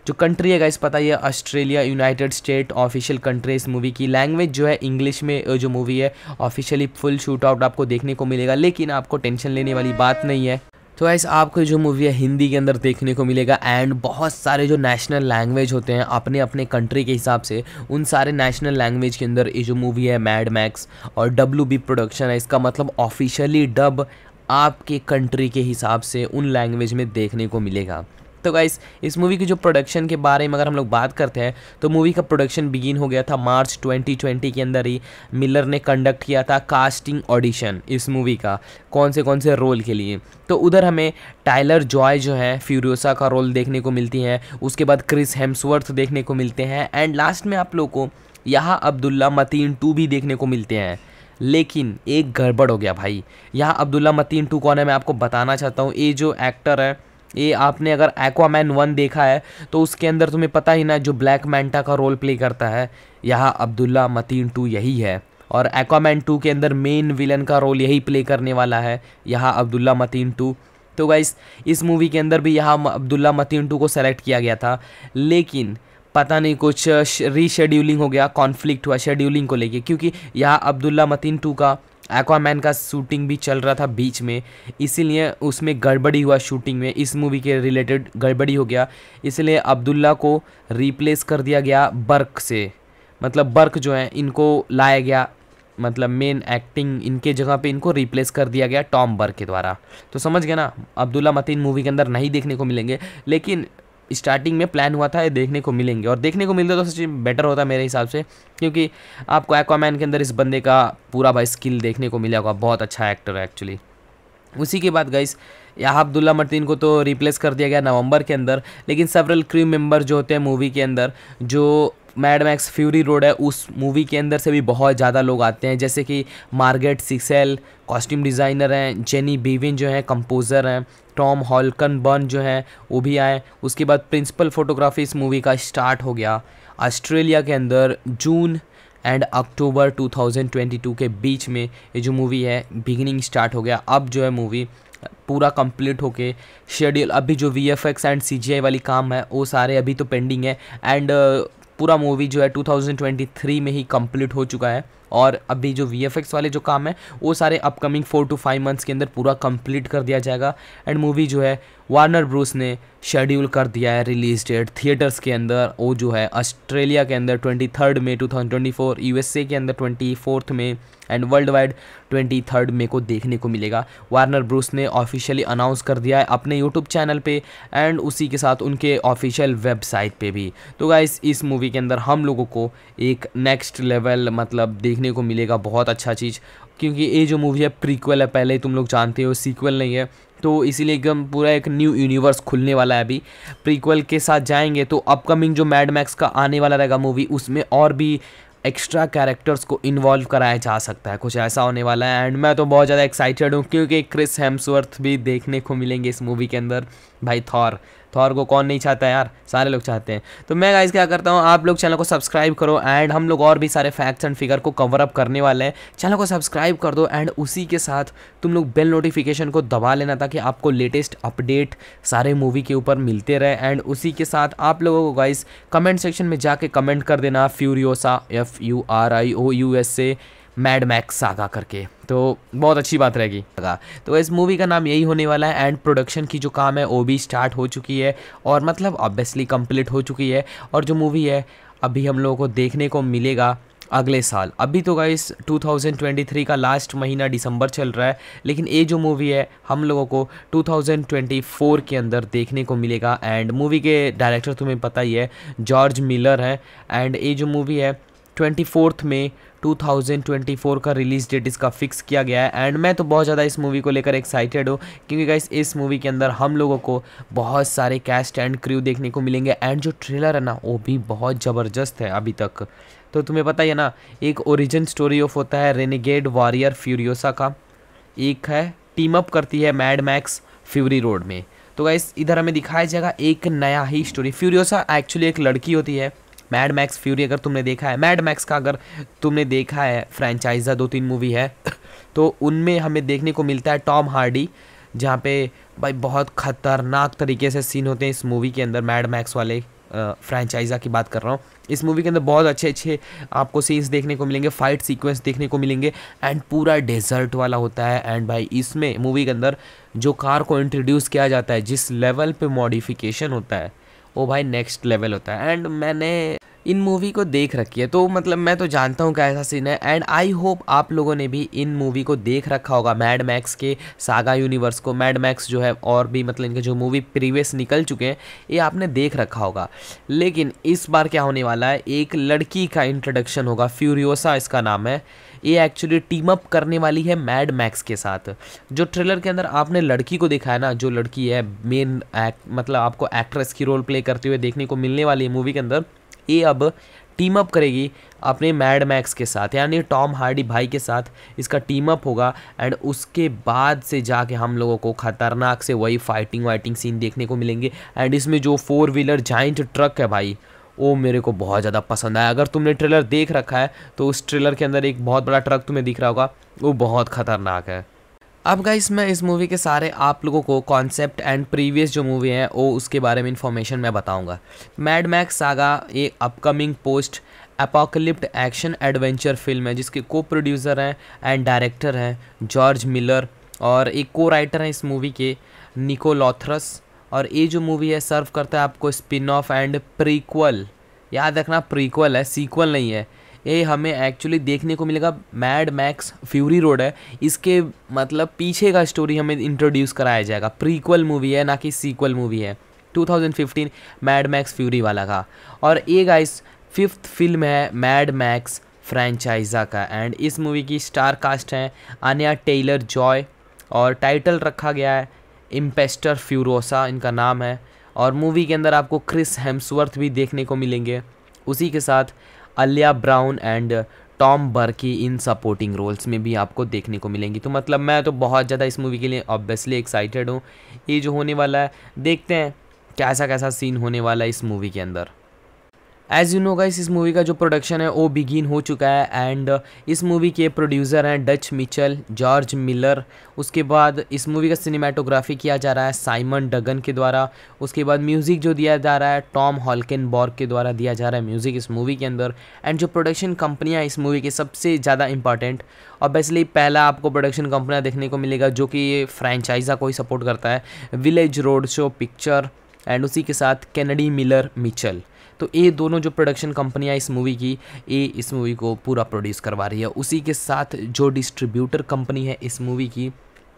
जो कंट्री है गाइस पता ही है Australia United State official country इस मूवी की लैंग्वेज जो है इंग्लिश में जो मूवी है ऑफिशियली फुल शूट आउट आपको देखने को मिलेगा लेकिन आपको टेंशन लेने वाली बात नहीं है तो ऐसे आपको जो मूवी है हिंदी के अंदर देखने को मिलेगा एंड बहुत सारे जो नेशनल लैंग्वेज होते हैं अपने अपने कंट्री के हिसाब से उन सारे नेशनल लैंग्वेज के अंदर ये जो मूवी है मैड मैक्स और डब्ल्यू बी प्रोडक्शन है इसका मतलब ऑफिशियली डब आपके कंट्री के हिसाब से उन लैंग्वेज में देखने को मिलेगा तो गाइस इस मूवी की जो प्रोडक्शन के बारे में अगर हम लोग बात करते हैं तो मूवी का प्रोडक्शन बिगिन हो गया था मार्च 2020 के अंदर ही मिलर ने कंडक्ट किया था कास्टिंग ऑडिशन इस मूवी का कौन से कौन से रोल के लिए तो उधर हमें टाइलर जॉय जो है फ्यूरियोसा का रोल देखने को मिलती है उसके बाद क्रिस हेम्सवर्थ देखने को मिलते हैं एंड लास्ट में आप लोग को यहाँ अब्दुल्ला मतीन टू भी देखने को मिलते हैं लेकिन एक गड़बड़ हो गया भाई यहाँ अब्दुल्ला मतीन टू कौन है मैं आपको बताना चाहता हूँ ये जो एक्टर है ये आपने अगर एक्वामैन वन देखा है तो उसके अंदर तुम्हें पता ही ना जो ब्लैक मैंटा का रोल प्ले करता है यहाँ अब्दुल्ला मतीन टू यही है और एक्वामैन टू के अंदर मेन विलन का रोल यही प्ले करने वाला है यहाँ अब्दुल्ला मतीन टू तो गाइस इस मूवी के अंदर भी यहाँ अब्दुल्ला मतीन टू को सेलेक्ट किया गया था लेकिन पता नहीं कुछ रीशेड्यूलिंग हो गया कॉन्फ्लिक्ट हुआ शेड्यूलिंग को लेके क्योंकि यहाँ अब्दुल्ला मतीन टू का एक्वामैन का शूटिंग भी चल रहा था बीच में इसीलिए उसमें गड़बड़ी हुआ शूटिंग में इस मूवी के रिलेटेड गड़बड़ी हो गया इसलिए अब्दुल्ला को रिप्लेस कर दिया गया बर्क से मतलब बर्क जो है इनको लाया गया मतलब मेन एक्टिंग इनके जगह पे इनको रिप्लेस कर दिया गया टॉम बर्क के द्वारा तो समझ गए ना अब्दुल्ला मतीन मूवी के अंदर नहीं देखने को मिलेंगे लेकिन स्टार्टिंग में प्लान हुआ था ये देखने को मिलेंगे और देखने को मिलता तो सच बेटर होता मेरे हिसाब से क्योंकि आपको एक्वामैन के अंदर इस बंदे का पूरा भाई स्किल देखने को मिला होगा बहुत अच्छा एक्टर है एक्चुअली उसी के बाद गाइस यहाँ अब्दुल्ला मर्तीन को तो रिप्लेस कर दिया गया नवंबर के अंदर लेकिन सेवरल क्रीम मेंबर जो होते हैं मूवी के अंदर जो मैडमैक्स फ्यूरी रोड है उस मूवी के अंदर से भी बहुत ज़्यादा लोग आते हैं जैसे कि मार्गेट सिक्सेल कॉस्ट्यूम डिज़ाइनर हैं जेनी बीविन जो हैं कंपोज़र हैं टॉम हॉलकन बर्न जो हैं वो भी आए उसके बाद प्रिंसिपल फोटोग्राफी इस मूवी का स्टार्ट हो गया ऑस्ट्रेलिया के अंदर जून एंड अक्टूबर 2022 के बीच में ये जो मूवी है बिगिनिंग स्टार्ट हो गया अब जो है मूवी पूरा कंप्लीट होके शेड्यूल अभी जो V F X and C G I वाली काम है वो सारे अभी तो पेंडिंग है एंड पूरा मूवी जो है 2023 में ही कंप्लीट हो चुका है और अभी जो वी वाले जो काम है वो सारे upcoming four to five months के अंदर पूरा कंप्लीट कर दिया जाएगा एंड मूवी जो है वार्नर ब्रूस ने शेड्यूल कर दिया है रिलीज डेट थिएटर्स के अंदर वो जो है ऑस्ट्रेलिया के अंदर twenty third May two thousand twenty four U S A के अंदर ट्वेंटी फोर्थ में and world wide twenty third May को देखने को मिलेगा वार्नर ब्रूस ने ऑफिशियली अनाउंस कर दिया है अपने यूट्यूब चैनल पे एंड उसी के साथ उनके ऑफिशियल वेबसाइट पे भी तो गाइस इस मूवी के अंदर हम लोगों को एक नेक्स्ट लेवल मतलब देखने को मिलेगा बहुत अच्छा चीज़ क्योंकि ये जो मूवी है प्रीक्वल है पहले तुम लोग जानते हो सीक्वल नहीं है तो इसीलिए एकदम पूरा एक न्यू यूनिवर्स खुलने वाला है अभी प्रीक्वल के साथ जाएंगे तो अपकमिंग जो मैड मैक्स का आने वाला रहेगा मूवी उसमें और भी एक्स्ट्रा कैरेक्टर्स को इन्वॉल्व कराया जा सकता है कुछ ऐसा होने वाला है एंड मैं तो बहुत ज़्यादा एक्साइटेड हूँ क्योंकि क्रिस हेम्सवर्थ भी देखने को मिलेंगे इस मूवी के अंदर भाई थॉर थॉर तो को कौन नहीं चाहता यार सारे लोग चाहते हैं तो मैं गाइज क्या करता हूँ आप लोग चैनल को सब्सक्राइब करो एंड हम लोग और भी सारे फैक्ट्स एंड फिगर को कवर अप करने वाले हैं चैनल को सब्सक्राइब कर दो एंड उसी के साथ तुम लोग बेल नोटिफिकेशन को दबा लेना ताकि आपको लेटेस्ट अपडेट सारे मूवी के ऊपर मिलते रहे एंड उसी के साथ आप लोगों को गाइज कमेंट सेक्शन में जाके कमेंट कर देना Furiosa F U R I O U S A Mad Max आगा करके तो बहुत अच्छी बात रहेगी तो इस मूवी का नाम यही होने वाला है एंड प्रोडक्शन की जो काम है वो भी स्टार्ट हो चुकी है और मतलब ऑब्वियसली कंप्लीट हो चुकी है और जो मूवी है अभी हम लोगों को देखने को मिलेगा अगले साल अभी तो गाइस 2023 का लास्ट महीना दिसंबर चल रहा है लेकिन ये जो मूवी है हम लोगों को 2024 के अंदर देखने को मिलेगा एंड मूवी के डायरेक्टर तुम्हें पता ही है जॉर्ज मिलर हैं एंड ये जो मूवी है ट्वेंटी में 2024 का रिलीज डेट इसका फिक्स किया गया है एंड मैं तो बहुत ज़्यादा इस मूवी को लेकर एक्साइटेड हूँ क्योंकि गाइस इस मूवी के अंदर हम लोगों को बहुत सारे कैस्ट एंड क्रू देखने को मिलेंगे एंड जो ट्रेलर है ना वो भी बहुत ज़बरदस्त है अभी तक तो तुम्हें पता ही है ना एक ओरिजिन स्टोरी ऑफ होता है रेनिगेड वॉरियर फ्यूरियोसा का एक है टीम अप करती है मैड मैक्स फ्यूरी रोड में तो गाइस इधर हमें दिखाया जाएगा एक नया ही स्टोरी फ्यूरियोसा एक्चुअली एक लड़की होती है मैड मैक्स फ्यूरी अगर तुमने देखा है मैड मैक्स का अगर तुमने देखा है फ्रेंचाइजा दो तीन मूवी है तो उनमें हमें देखने को मिलता है टॉम हार्डी जहाँ पे भाई बहुत ख़तरनाक तरीके से सीन होते हैं इस मूवी के अंदर मैड मैक्स वाले फ्रेंचाइजा की बात कर रहा हूँ इस मूवी के अंदर बहुत अच्छे अच्छे आपको सीन्स देखने को मिलेंगे फाइट सीक्वेंस देखने को मिलेंगे एंड पूरा डेजर्ट वाला होता है एंड भाई इसमें मूवी के अंदर जो कार को इंट्रोड्यूस किया जाता है जिस लेवल पे मॉडिफिकेशन होता है वो भाई नेक्स्ट लेवल होता है एंड मैंने इन मूवी को देख रखी है तो मतलब मैं तो जानता हूँ क्या ऐसा सीन है एंड आई होप आप लोगों ने भी इन मूवी को देख रखा होगा मैड मैक्स के सागा यूनिवर्स को मैड मैक्स जो है और भी मतलब इनके जो मूवी प्रीवियस निकल चुके हैं ये आपने देख रखा होगा लेकिन इस बार क्या होने वाला है एक लड़की का इंट्रोडक्शन होगा फ्यूरियोसा इसका नाम है ये एक्चुअली टीम अप करने वाली है मैड मैक्स के साथ जो ट्रेलर के अंदर आपने लड़की को देखा है ना जो लड़की है मेन मतलब आपको एक्ट्रेस की रोल प्ले करते हुए देखने को मिलने वाली है मूवी के अंदर ये अब टीम अप करेगी अपने मैड मैक्स के साथ यानी टॉम हार्डी भाई के साथ इसका टीम अप होगा एंड उसके बाद से जाके हम लोगों को ख़तरनाक से वही फाइटिंग वाइटिंग सीन देखने को मिलेंगे एंड इसमें जो फोर व्हीलर जाइंट ट्रक है भाई वो मेरे को बहुत ज़्यादा पसंद आया अगर तुमने ट्रेलर देख रखा है तो उस ट्रेलर के अंदर एक बहुत बड़ा ट्रक तुम्हें दिख रहा होगा वो बहुत ख़तरनाक है अब गाइस मैं इस मूवी के सारे आप लोगों को कॉन्सेप्ट एंड प्रीवियस जो मूवी है वो उसके बारे में इन्फॉर्मेशन मैं बताऊंगा मैड मैक्स सागा एक upcoming post apocalyptic action adventure film है जिसके को प्रोड्यूसर हैं एंड डायरेक्टर हैं जॉर्ज मिलर और एक को राइटर हैं इस मूवी के निको लॉथरस और ये जो मूवी है सर्व करता है आपको स्पिन ऑफ एंड प्रीक्वल याद रखना प्रीक्वल है सीक्वल नहीं है ये हमें एक्चुअली देखने को मिलेगा मैड मैक्स फ्यूरी रोड है इसके मतलब पीछे का स्टोरी हमें इंट्रोड्यूस कराया जाएगा प्रीक्वल मूवी है ना कि सीक्वल मूवी है 2015 मैड मैक्स फ्यूरी वाला का और ये गाइस फिफ्थ फिल्म है मैड मैक्स फ्रेंचाइजा का एंड इस मूवी की स्टार कास्ट हैं अनया टेलर जॉय और टाइटल रखा गया है इम्पेस्टर फ्यूरोसा इनका नाम है और मूवी के अंदर आपको क्रिस हेम्सवर्थ भी देखने को मिलेंगे उसी के साथ Alyla Browne and Tom Burke in supporting roles में भी आपको देखने को मिलेंगी तो मतलब मैं तो बहुत ज़्यादा इस मूवी के लिए ऑब्वियसली एक्साइटेड हूँ ये जो होने वाला है देखते हैं कैसा कैसा सीन होने वाला है इस मूवी के अंदर एज़ यू नो गाइस इस मूवी का जो प्रोडक्शन है वो बिगिन हो चुका है एंड uh, इस मूवी के प्रोड्यूसर हैं डच मिचल जॉर्ज मिलर उसके बाद इस मूवी का सिनेमाटोग्राफी किया जा रहा है साइमन डगन के द्वारा उसके बाद म्यूज़िक जो दिया जा रहा है टॉम हॉलकिन बॉर्ग के द्वारा दिया जा रहा है म्यूज़िक इस मूवी के अंदर एंड जो प्रोडक्शन कंपनियाँ इस मूवी के सबसे ज़्यादा इंपॉर्टेंट ऑब्वियसली पहला आपको प्रोडक्शन कंपनियाँ देखने को मिलेगा जो कि फ्रेंचाइजा को ही सपोर्ट करता है village road show picture and उसी के साथ कैनडी मिलर मिचल तो ये दोनों जो प्रोडक्शन कंपनियाँ इस मूवी की ये इस मूवी को पूरा प्रोड्यूस करवा रही है उसी के साथ जो डिस्ट्रीब्यूटर कंपनी है इस मूवी की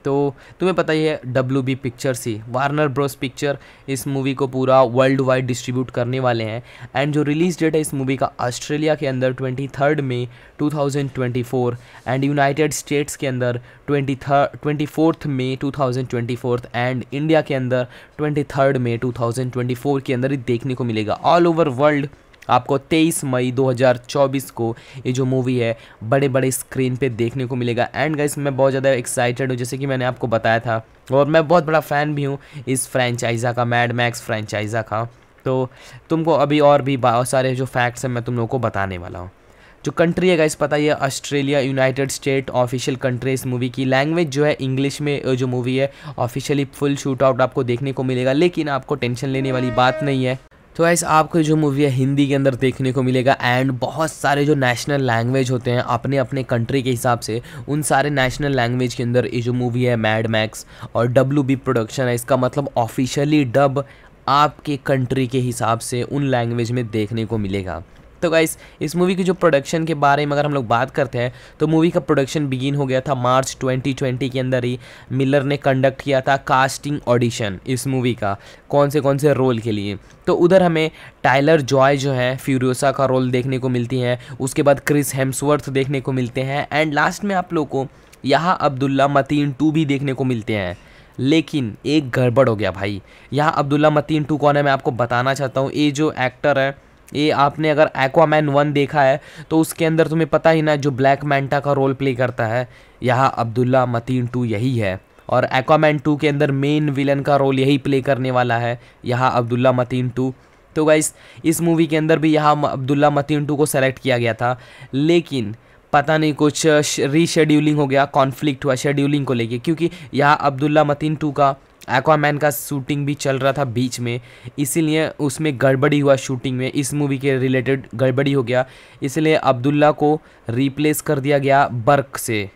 तो तुम्हें पता ही है डब्ल्यू बी पिक्चर ही वार्नर ब्रोस पिक्चर इस मूवी को पूरा वर्ल्ड वाइड डिस्ट्रीब्यूट करने वाले हैं एंड जो रिलीज डेट है इस मूवी का ऑस्ट्रेलिया के अंदर twenty third May two thousand twenty four and United States के अंदर twenty third twenty fourth May two thousand twenty fourth and India के अंदर twenty third May two thousand twenty four के अंदर ही देखने को मिलेगा ऑल ओवर वर्ल्ड आपको 23 मई 2024 को ये जो मूवी है बड़े बड़े स्क्रीन पे देखने को मिलेगा एंड गाइस मैं बहुत ज़्यादा एक्साइटेड हूँ जैसे कि मैंने आपको बताया था और मैं बहुत बड़ा फ़ैन भी हूँ इस फ्रेंचाइजा का मैड मैक्स फ्रेंचाइजा का तो तुमको अभी और भी बहुत सारे जो फैक्ट्स हैं मैं तुम लोगों को बताने वाला हूँ जो कंट्री है गाइस पता ही है Australia United State official country इस मूवी की लैंग्वेज जो है इंग्लिश में जो मूवी है ऑफिशियली फुल शूट आउट आपको देखने को मिलेगा लेकिन आपको टेंशन लेने वाली बात नहीं है तो गाइस आपको जो मूवी है हिंदी के अंदर देखने को मिलेगा एंड बहुत सारे जो नेशनल लैंग्वेज होते हैं अपने अपने कंट्री के हिसाब से उन सारे नेशनल लैंग्वेज के अंदर ये जो मूवी है मैड मैक्स और डब्ल्यू बी प्रोडक्शन है इसका मतलब ऑफिशियली डब आपके कंट्री के हिसाब से उन लैंग्वेज में देखने को मिलेगा तो गाइस इस मूवी की जो प्रोडक्शन के बारे में अगर हम लोग बात करते हैं तो मूवी का प्रोडक्शन बिगिन हो गया था मार्च 2020 के अंदर ही मिलर ने कंडक्ट किया था कास्टिंग ऑडिशन इस मूवी का कौन से कौन से रोल के लिए तो उधर हमें टाइलर जॉय जो है फ्यूरियोसा का रोल देखने को मिलती है उसके बाद क्रिस हेम्सवर्थ देखने को मिलते हैं एंड लास्ट में आप लोग को यहाँ अब्दुल्ला मतीन टू भी देखने को मिलते हैं लेकिन एक गड़बड़ हो गया भाई यहाँ अब्दुल्ला मतीन टू कौन है मैं आपको बताना चाहता हूँ ये जो एक्टर है ये आपने अगर एक्वामैन वन देखा है तो उसके अंदर तुम्हें पता ही ना जो ब्लैक मैंटा का रोल प्ले करता है यहाँ अब्दुल्ला मतीन टू यही है और एक्वामैन टू के अंदर मेन विलन का रोल यही प्ले करने वाला है यहाँ अब्दुल्ला मतीन टू तो गाइस इस मूवी के अंदर भी यहाँ अब्दुल्ला मतीन टू को सेलेक्ट किया गया था लेकिन पता नहीं कुछ रीशेड्यूलिंग हो गया कॉन्फ्लिक्ट हुआ शेड्यूलिंग को लेके क्योंकि यहाँ अब्दुल्ला मतीन टू का एक्वामैन का शूटिंग भी चल रहा था बीच में इसीलिए उसमें गड़बड़ी हुआ शूटिंग में इस मूवी के रिलेटेड गड़बड़ी हो गया इसलिए अब्दुल्ला को रिप्लेस कर दिया गया बर्क से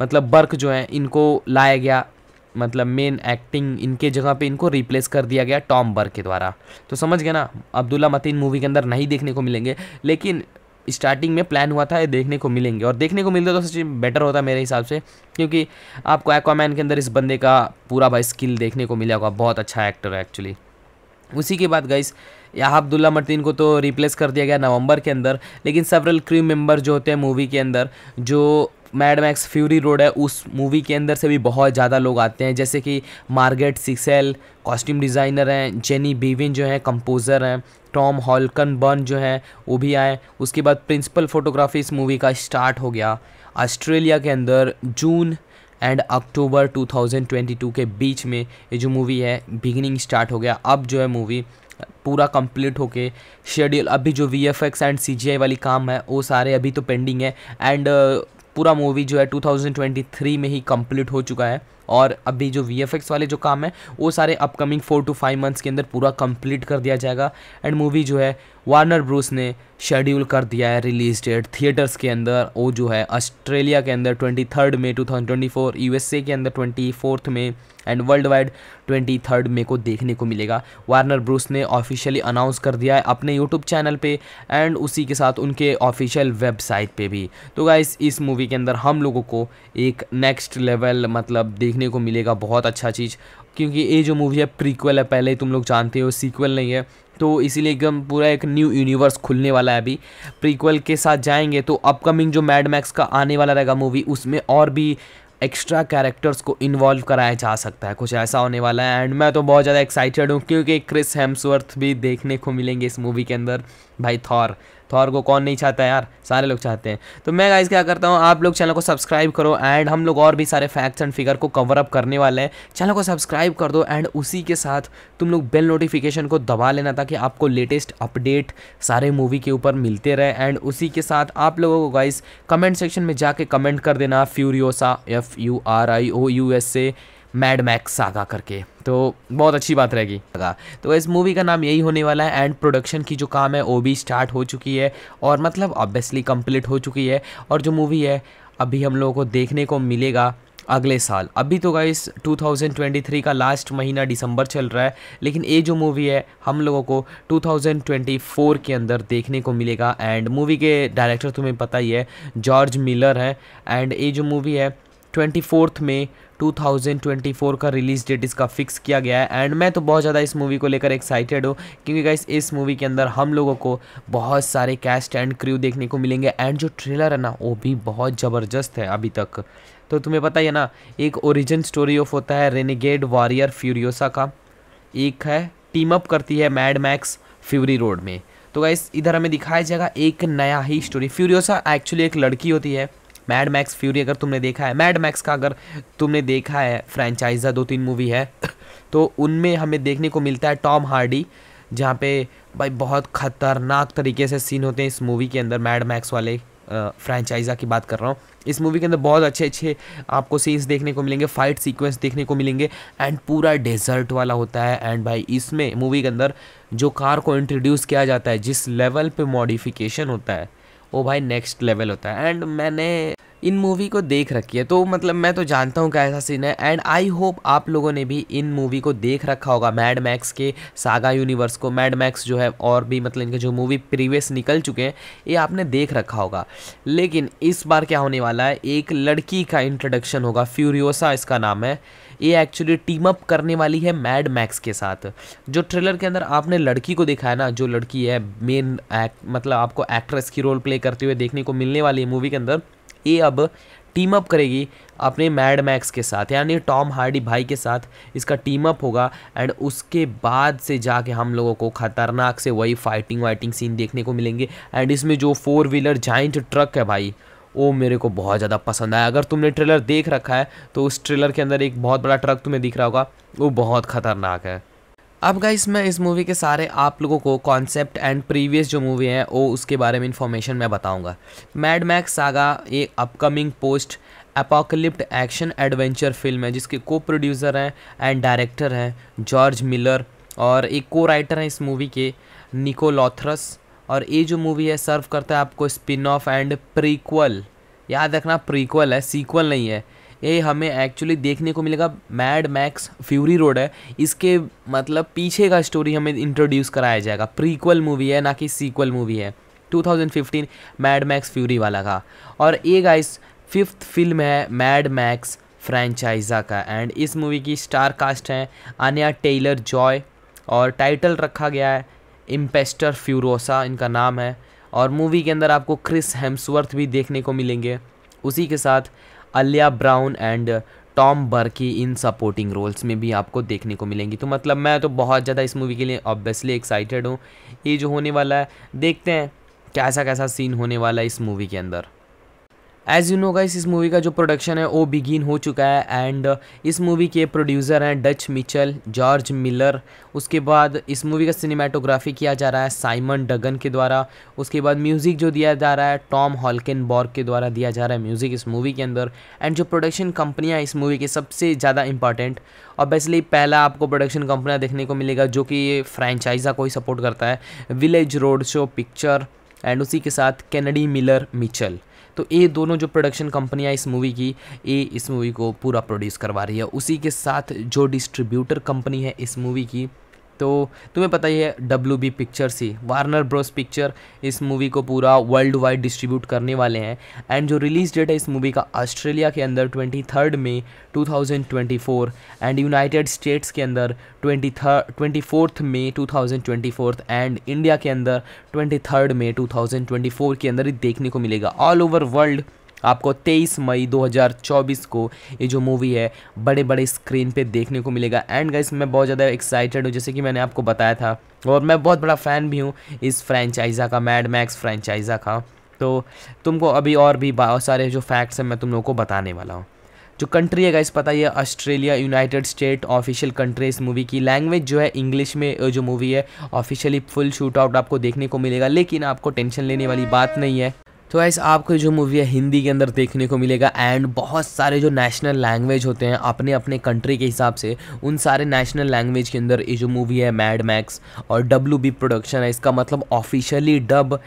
मतलब बर्क जो है इनको लाया गया मतलब मेन एक्टिंग इनके जगह पे इनको रिप्लेस कर दिया गया टॉम बर्क के द्वारा तो समझ गया ना अब्दुल्ला मतीन मूवी के अंदर नहीं देखने को मिलेंगे लेकिन स्टार्टिंग में प्लान हुआ था ये देखने को मिलेंगे और देखने को मिलते तो सच बेटर होता मेरे हिसाब से क्योंकि आपको एक्वामैन के अंदर इस बंदे का पूरा भाई स्किल देखने को मिला होगा बहुत अच्छा एक्टर है एक्चुअली उसी के बाद गाइस यहाँ अब्दुल्ला मर्तीन को तो रिप्लेस कर दिया गया नवंबर के अंदर लेकिन सेवरल क्रू मेंबर जो होते हैं मूवी के अंदर जो मैड मैक्स फ्यूरी रोड है उस मूवी के अंदर से भी बहुत ज़्यादा लोग आते हैं जैसे कि मार्गेट सिक्सेल कॉस्ट्यूम डिज़ाइनर हैं जेनी बीविन जो हैं कंपोज़र हैं टॉम हॉलकन बर्न जो है वो भी आए उसके बाद प्रिंसिपल फोटोग्राफी इस मूवी का स्टार्ट हो गया ऑस्ट्रेलिया के अंदर जून एंड अक्टूबर 2022 के बीच में ये जो मूवी है बिगिनिंग स्टार्ट हो गया अब जो है मूवी पूरा कंप्लीट होके शेड्यूल अभी जो V F X and C G I वाली काम है वो सारे अभी तो पेंडिंग है एंड पूरा मूवी जो है 2023 में ही कंप्लीट हो चुका है और अभी जो वी वाले जो काम है वो सारे upcoming four to five months के अंदर पूरा कंप्लीट कर दिया जाएगा एंड मूवी जो है वार्नर ब्रूस ने शेड्यूल कर दिया है रिलीज डेट थिएटर्स के अंदर वो जो है ऑस्ट्रेलिया के अंदर twenty third May two thousand twenty four U S A के अंदर ट्वेंटी फोर्थ में and world wide twenty third May को देखने को मिलेगा वार्नर ब्रूस ने ऑफिशियली अनाउंस कर दिया है अपने यूट्यूब चैनल पर एंड उसी के साथ उनके ऑफिशियल वेबसाइट पर भी तो गाइस इस मूवी के अंदर हम लोगों को एक नेक्स्ट लेवल मतलब देखने को मिलेगा बहुत अच्छा चीज़ क्योंकि ये जो मूवी है प्रीक्वल है पहले ही तुम लोग जानते हो सीक्वल नहीं है तो इसीलिए एकदम पूरा एक न्यू यूनिवर्स खुलने वाला है अभी प्रीक्वल के साथ जाएंगे तो अपकमिंग जो मैड मैक्स का आने वाला रहेगा मूवी उसमें और भी एक्स्ट्रा कैरेक्टर्स को इन्वॉल्व कराया जा सकता है कुछ ऐसा होने वाला है एंड मैं तो बहुत ज़्यादा एक्साइटेड हूँ क्योंकि क्रिस हेम्सवर्थ भी देखने को मिलेंगे इस मूवी के अंदर भाई थॉर थॉर तो को कौन नहीं चाहता यार सारे लोग चाहते हैं तो मैं गाइज क्या करता हूँ आप लोग चैनल को सब्सक्राइब करो एंड हम लोग और भी सारे फैक्ट्स एंड फिगर को कवर अप करने वाले हैं चैनल को सब्सक्राइब कर दो एंड उसी के साथ तुम लोग बेल नोटिफिकेशन को दबा लेना ताकि आपको लेटेस्ट अपडेट सारे मूवी के ऊपर मिलते रहे एंड उसी के साथ आप लोगों को गाइज कमेंट सेक्शन में जाके कमेंट कर देना Furiosa F U R I O U S A Mad Max आगा करके तो बहुत अच्छी बात रहेगी तो इस मूवी का नाम यही होने वाला है एंड प्रोडक्शन की जो काम है वो भी स्टार्ट हो चुकी है और मतलब ऑब्वियसली कंप्लीट हो चुकी है और जो मूवी है अभी हम लोगों को देखने को मिलेगा अगले साल अभी तो गाइस 2023 का लास्ट महीना दिसंबर चल रहा है लेकिन ये जो मूवी है हम लोगों को 2024 के अंदर देखने को मिलेगा एंड मूवी के डायरेक्टर तुम्हें पता ही है जॉर्ज मिलर हैं एंड ये जो मूवी है ट्वेंटी में 2024 का रिलीज डेट इसका फिक्स किया गया है एंड मैं तो बहुत ज़्यादा इस मूवी को लेकर एक्साइटेड हूँ क्योंकि गाइस इस मूवी के अंदर हम लोगों को बहुत सारे कैस्ट एंड क्रू देखने को मिलेंगे एंड जो ट्रेलर है ना वो भी बहुत ज़बरदस्त है अभी तक तो तुम्हें पता ही है ना एक ओरिजिन स्टोरी ऑफ होता है रेनिगेड वॉरियर फ्यूरियोसा का एक है टीम अप करती है मैड मैक्स फ्यूरी रोड में तो गाइस इधर हमें दिखाया जाएगा एक नया ही स्टोरी फ्यूरियोसा एक्चुअली एक लड़की होती है मैड मैक्स फ्यूरी अगर तुमने देखा है मैड मैक्स का अगर तुमने देखा है फ्रेंचाइजा दो तीन मूवी है तो उनमें हमें देखने को मिलता है टॉम हार्डी जहाँ पे भाई बहुत ख़तरनाक तरीके से सीन होते हैं इस मूवी के अंदर मैड मैक्स वाले फ्रेंचाइजा की बात कर रहा हूँ इस मूवी के अंदर बहुत अच्छे अच्छे आपको सीन्स देखने को मिलेंगे फाइट सीक्वेंस देखने को मिलेंगे एंड पूरा डेजर्ट वाला होता है एंड भाई इसमें मूवी के अंदर जो कार को इंट्रोड्यूस किया जाता है जिस लेवल पे मॉडिफिकेशन होता है वो भाई नेक्स्ट लेवल होता है एंड मैंने इन मूवी को देख रखी है तो मतलब मैं तो जानता हूँ कैसा सीन है एंड आई होप आप लोगों ने भी इन मूवी को देख रखा होगा मैड मैक्स के सागा यूनिवर्स को मैड मैक्स जो है और भी मतलब इनके जो मूवी प्रीवियस निकल चुके हैं ये आपने देख रखा होगा लेकिन इस बार क्या होने वाला है एक लड़की का इंट्रोडक्शन होगा फ्यूरियोसा इसका नाम है ये एक्चुअली टीम अप करने वाली है मैड मैक्स के साथ जो ट्रेलर के अंदर आपने लड़की को देखा है ना जो लड़की है मेन मतलब आपको एक्ट्रेस की रोल प्ले करते हुए देखने को मिलने वाली है मूवी के अंदर ये अब टीम अप करेगी अपने मैड मैक्स के साथ यानी टॉम हार्डी भाई के साथ इसका टीम अप होगा एंड उसके बाद से जाके हम लोगों को ख़तरनाक से वही फाइटिंग वाइटिंग सीन देखने को मिलेंगे एंड इसमें जो फोर व्हीलर जाइंट ट्रक है भाई वो मेरे को बहुत ज़्यादा पसंद आया अगर तुमने ट्रेलर देख रखा है तो उस ट्रेलर के अंदर एक बहुत बड़ा ट्रक तुम्हें दिख रहा होगा वो बहुत ख़तरनाक है अब गाइस मैं इस मूवी के सारे आप लोगों को कॉन्सेप्ट एंड प्रीवियस जो मूवी है वो उसके बारे में इन्फॉर्मेशन मैं बताऊंगा मैड मैक्स सागा एक upcoming post apocalyptic action adventure film है जिसके को प्रोड्यूसर हैं एंड डायरेक्टर हैं जॉर्ज मिलर और एक को राइटर हैं इस मूवी के निको लॉथरस और ये जो मूवी है सर्व करता है आपको स्पिन ऑफ एंड प्रीक्वल याद रखना प्रीक्वल है सीक्वल नहीं है ये हमें एक्चुअली देखने को मिलेगा मैड मैक्स फ्यूरी रोड है इसके मतलब पीछे का स्टोरी हमें इंट्रोड्यूस कराया जाएगा प्रीक्वल मूवी है ना कि सीक्वल मूवी है 2015 मैड मैक्स फ्यूरी वाला का और ये गाइस फिफ्थ फिल्म है मैड मैक्स फ्रेंचाइजा का एंड इस मूवी की स्टार कास्ट हैं अनया टेलर जॉय और टाइटल रखा गया है इम्पेस्टर फ्यूरोसा इनका नाम है और मूवी के अंदर आपको क्रिस हेम्सवर्थ भी देखने को मिलेंगे उसी के साथ Alyla Browne and Tom Burke in supporting roles में भी आपको देखने को मिलेंगी तो मतलब मैं तो बहुत ज़्यादा इस मूवी के लिए ऑब्वियसली एक्साइटेड हूँ ये जो होने वाला है देखते हैं कैसा कैसा सीन होने वाला है इस मूवी के अंदर एज़ यू नो गाइस इस मूवी का जो प्रोडक्शन है वो बिगिन हो चुका है एंड uh, इस मूवी के प्रोड्यूसर हैं डच मिचल जॉर्ज मिलर उसके बाद इस मूवी का सिनेमाटोग्राफी किया जा रहा है साइमन डगन के द्वारा उसके बाद म्यूज़िक जो दिया जा रहा है टॉम हॉलकिन बॉर्ग के द्वारा दिया जा रहा है म्यूज़िक इस मूवी के अंदर एंड जो प्रोडक्शन कंपनियाँ इस मूवी की सबसे ज़्यादा इंपॉर्टेंट ऑब्वियसली पहला आपको प्रोडक्शन कंपनियाँ देखने को मिलेगा जो कि फ्रेंचाइजा को ही सपोर्ट करता है village road show picture and उसी के साथ कैनडी मिलर मिचल तो ये दोनों जो प्रोडक्शन कंपनियाँ इस मूवी की ये इस मूवी को पूरा प्रोड्यूस करवा रही है उसी के साथ जो डिस्ट्रीब्यूटर कंपनी है इस मूवी की तो तुम्हें पता ही है डब्ल्यू बी पिक्चर्स ही वार्नर ब्रोस पिक्चर इस मूवी को पूरा वर्ल्ड वाइड डिस्ट्रीब्यूट करने वाले हैं एंड जो रिलीज डेट है इस मूवी का ऑस्ट्रेलिया के अंदर twenty third May two thousand twenty four and United States के अंदर twenty third twenty fourth May two thousand twenty fourth and India के अंदर twenty third May two thousand twenty four के अंदर ही देखने को मिलेगा ऑल ओवर वर्ल्ड आपको 23 मई 2024 को ये जो मूवी है बड़े बड़े स्क्रीन पे देखने को मिलेगा एंड गाइस मैं बहुत ज़्यादा एक्साइटेड हूँ जैसे कि मैंने आपको बताया था और मैं बहुत बड़ा फ़ैन भी हूँ इस फ्रेंचाइजा का मैड मैक्स फ्रेंचाइजा का तो तुमको अभी और भी बहुत सारे जो फैक्ट्स हैं मैं तुम लोगों को बताने वाला हूँ जो कंट्री है गाइस पता ही है Australia United State official country इस मूवी की लैंग्वेज जो है इंग्लिश में जो मूवी है ऑफिशियली फुल शूट आउट आपको देखने को मिलेगा लेकिन आपको टेंशन लेने वाली बात नहीं है तो ऐसे आपको जो मूवी है हिंदी के अंदर देखने को मिलेगा एंड बहुत सारे जो नेशनल लैंग्वेज होते हैं अपने अपने कंट्री के हिसाब से उन सारे नेशनल लैंग्वेज के अंदर ये जो मूवी है मैड मैक्स और डब्ल्यू बी प्रोडक्शन है इसका मतलब ऑफिशियली डब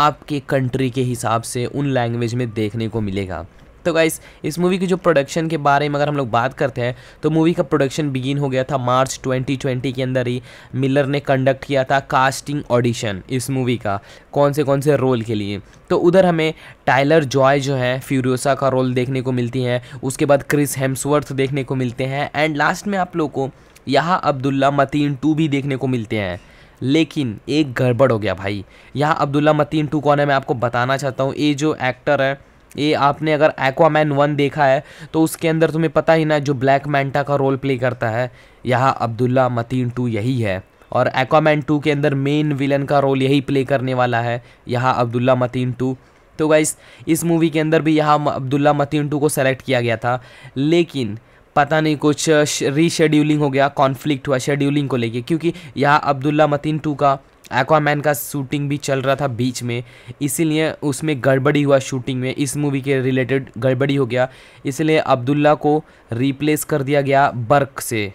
आपके कंट्री के हिसाब से उन लैंग्वेज में देखने को मिलेगा तो गाइस इस मूवी की जो प्रोडक्शन के बारे में अगर हम लोग बात करते हैं तो मूवी का प्रोडक्शन बिगिन हो गया था मार्च 2020 के अंदर ही मिलर ने कंडक्ट किया था कास्टिंग ऑडिशन इस मूवी का कौन से कौन से रोल के लिए तो उधर हमें टाइलर जॉय जो है फ्यूरियोसा का रोल देखने को मिलती है उसके बाद क्रिस हेम्सवर्थ देखने को मिलते हैं एंड लास्ट में आप लोग को यहाँ अब्दुल्ला मतीन टू भी देखने को मिलते हैं लेकिन एक गड़बड़ हो गया भाई यहाँ अब्दुल्ला मतीन टू कौन है मैं आपको बताना चाहता हूँ ये जो एक्टर है ये आपने अगर एक्वामैन वन देखा है तो उसके अंदर तुम्हें पता ही ना जो ब्लैक मैंटा का रोल प्ले करता है यहाँ अब्दुल्ला मतीन टू यही है और एक्वामैन टू के अंदर मेन विलन का रोल यही प्ले करने वाला है यहाँ अब्दुल्ला मतीन टू तो गाइस इस मूवी के अंदर भी यहाँ अब्दुल्ला मतीन टू को सेलेक्ट किया गया था लेकिन पता नहीं कुछ रीशेड्यूलिंग हो गया कॉन्फ्लिक्ट हुआ शेड्यूलिंग को लेके क्योंकि यहाँ अब्दुल्ला मतीन टू का एक्वामैन का शूटिंग भी चल रहा था बीच में इसीलिए उसमें गड़बड़ी हुआ शूटिंग में इस मूवी के रिलेटेड गड़बड़ी हो गया इसलिए अब्दुल्ला को रिप्लेस कर दिया गया बर्क से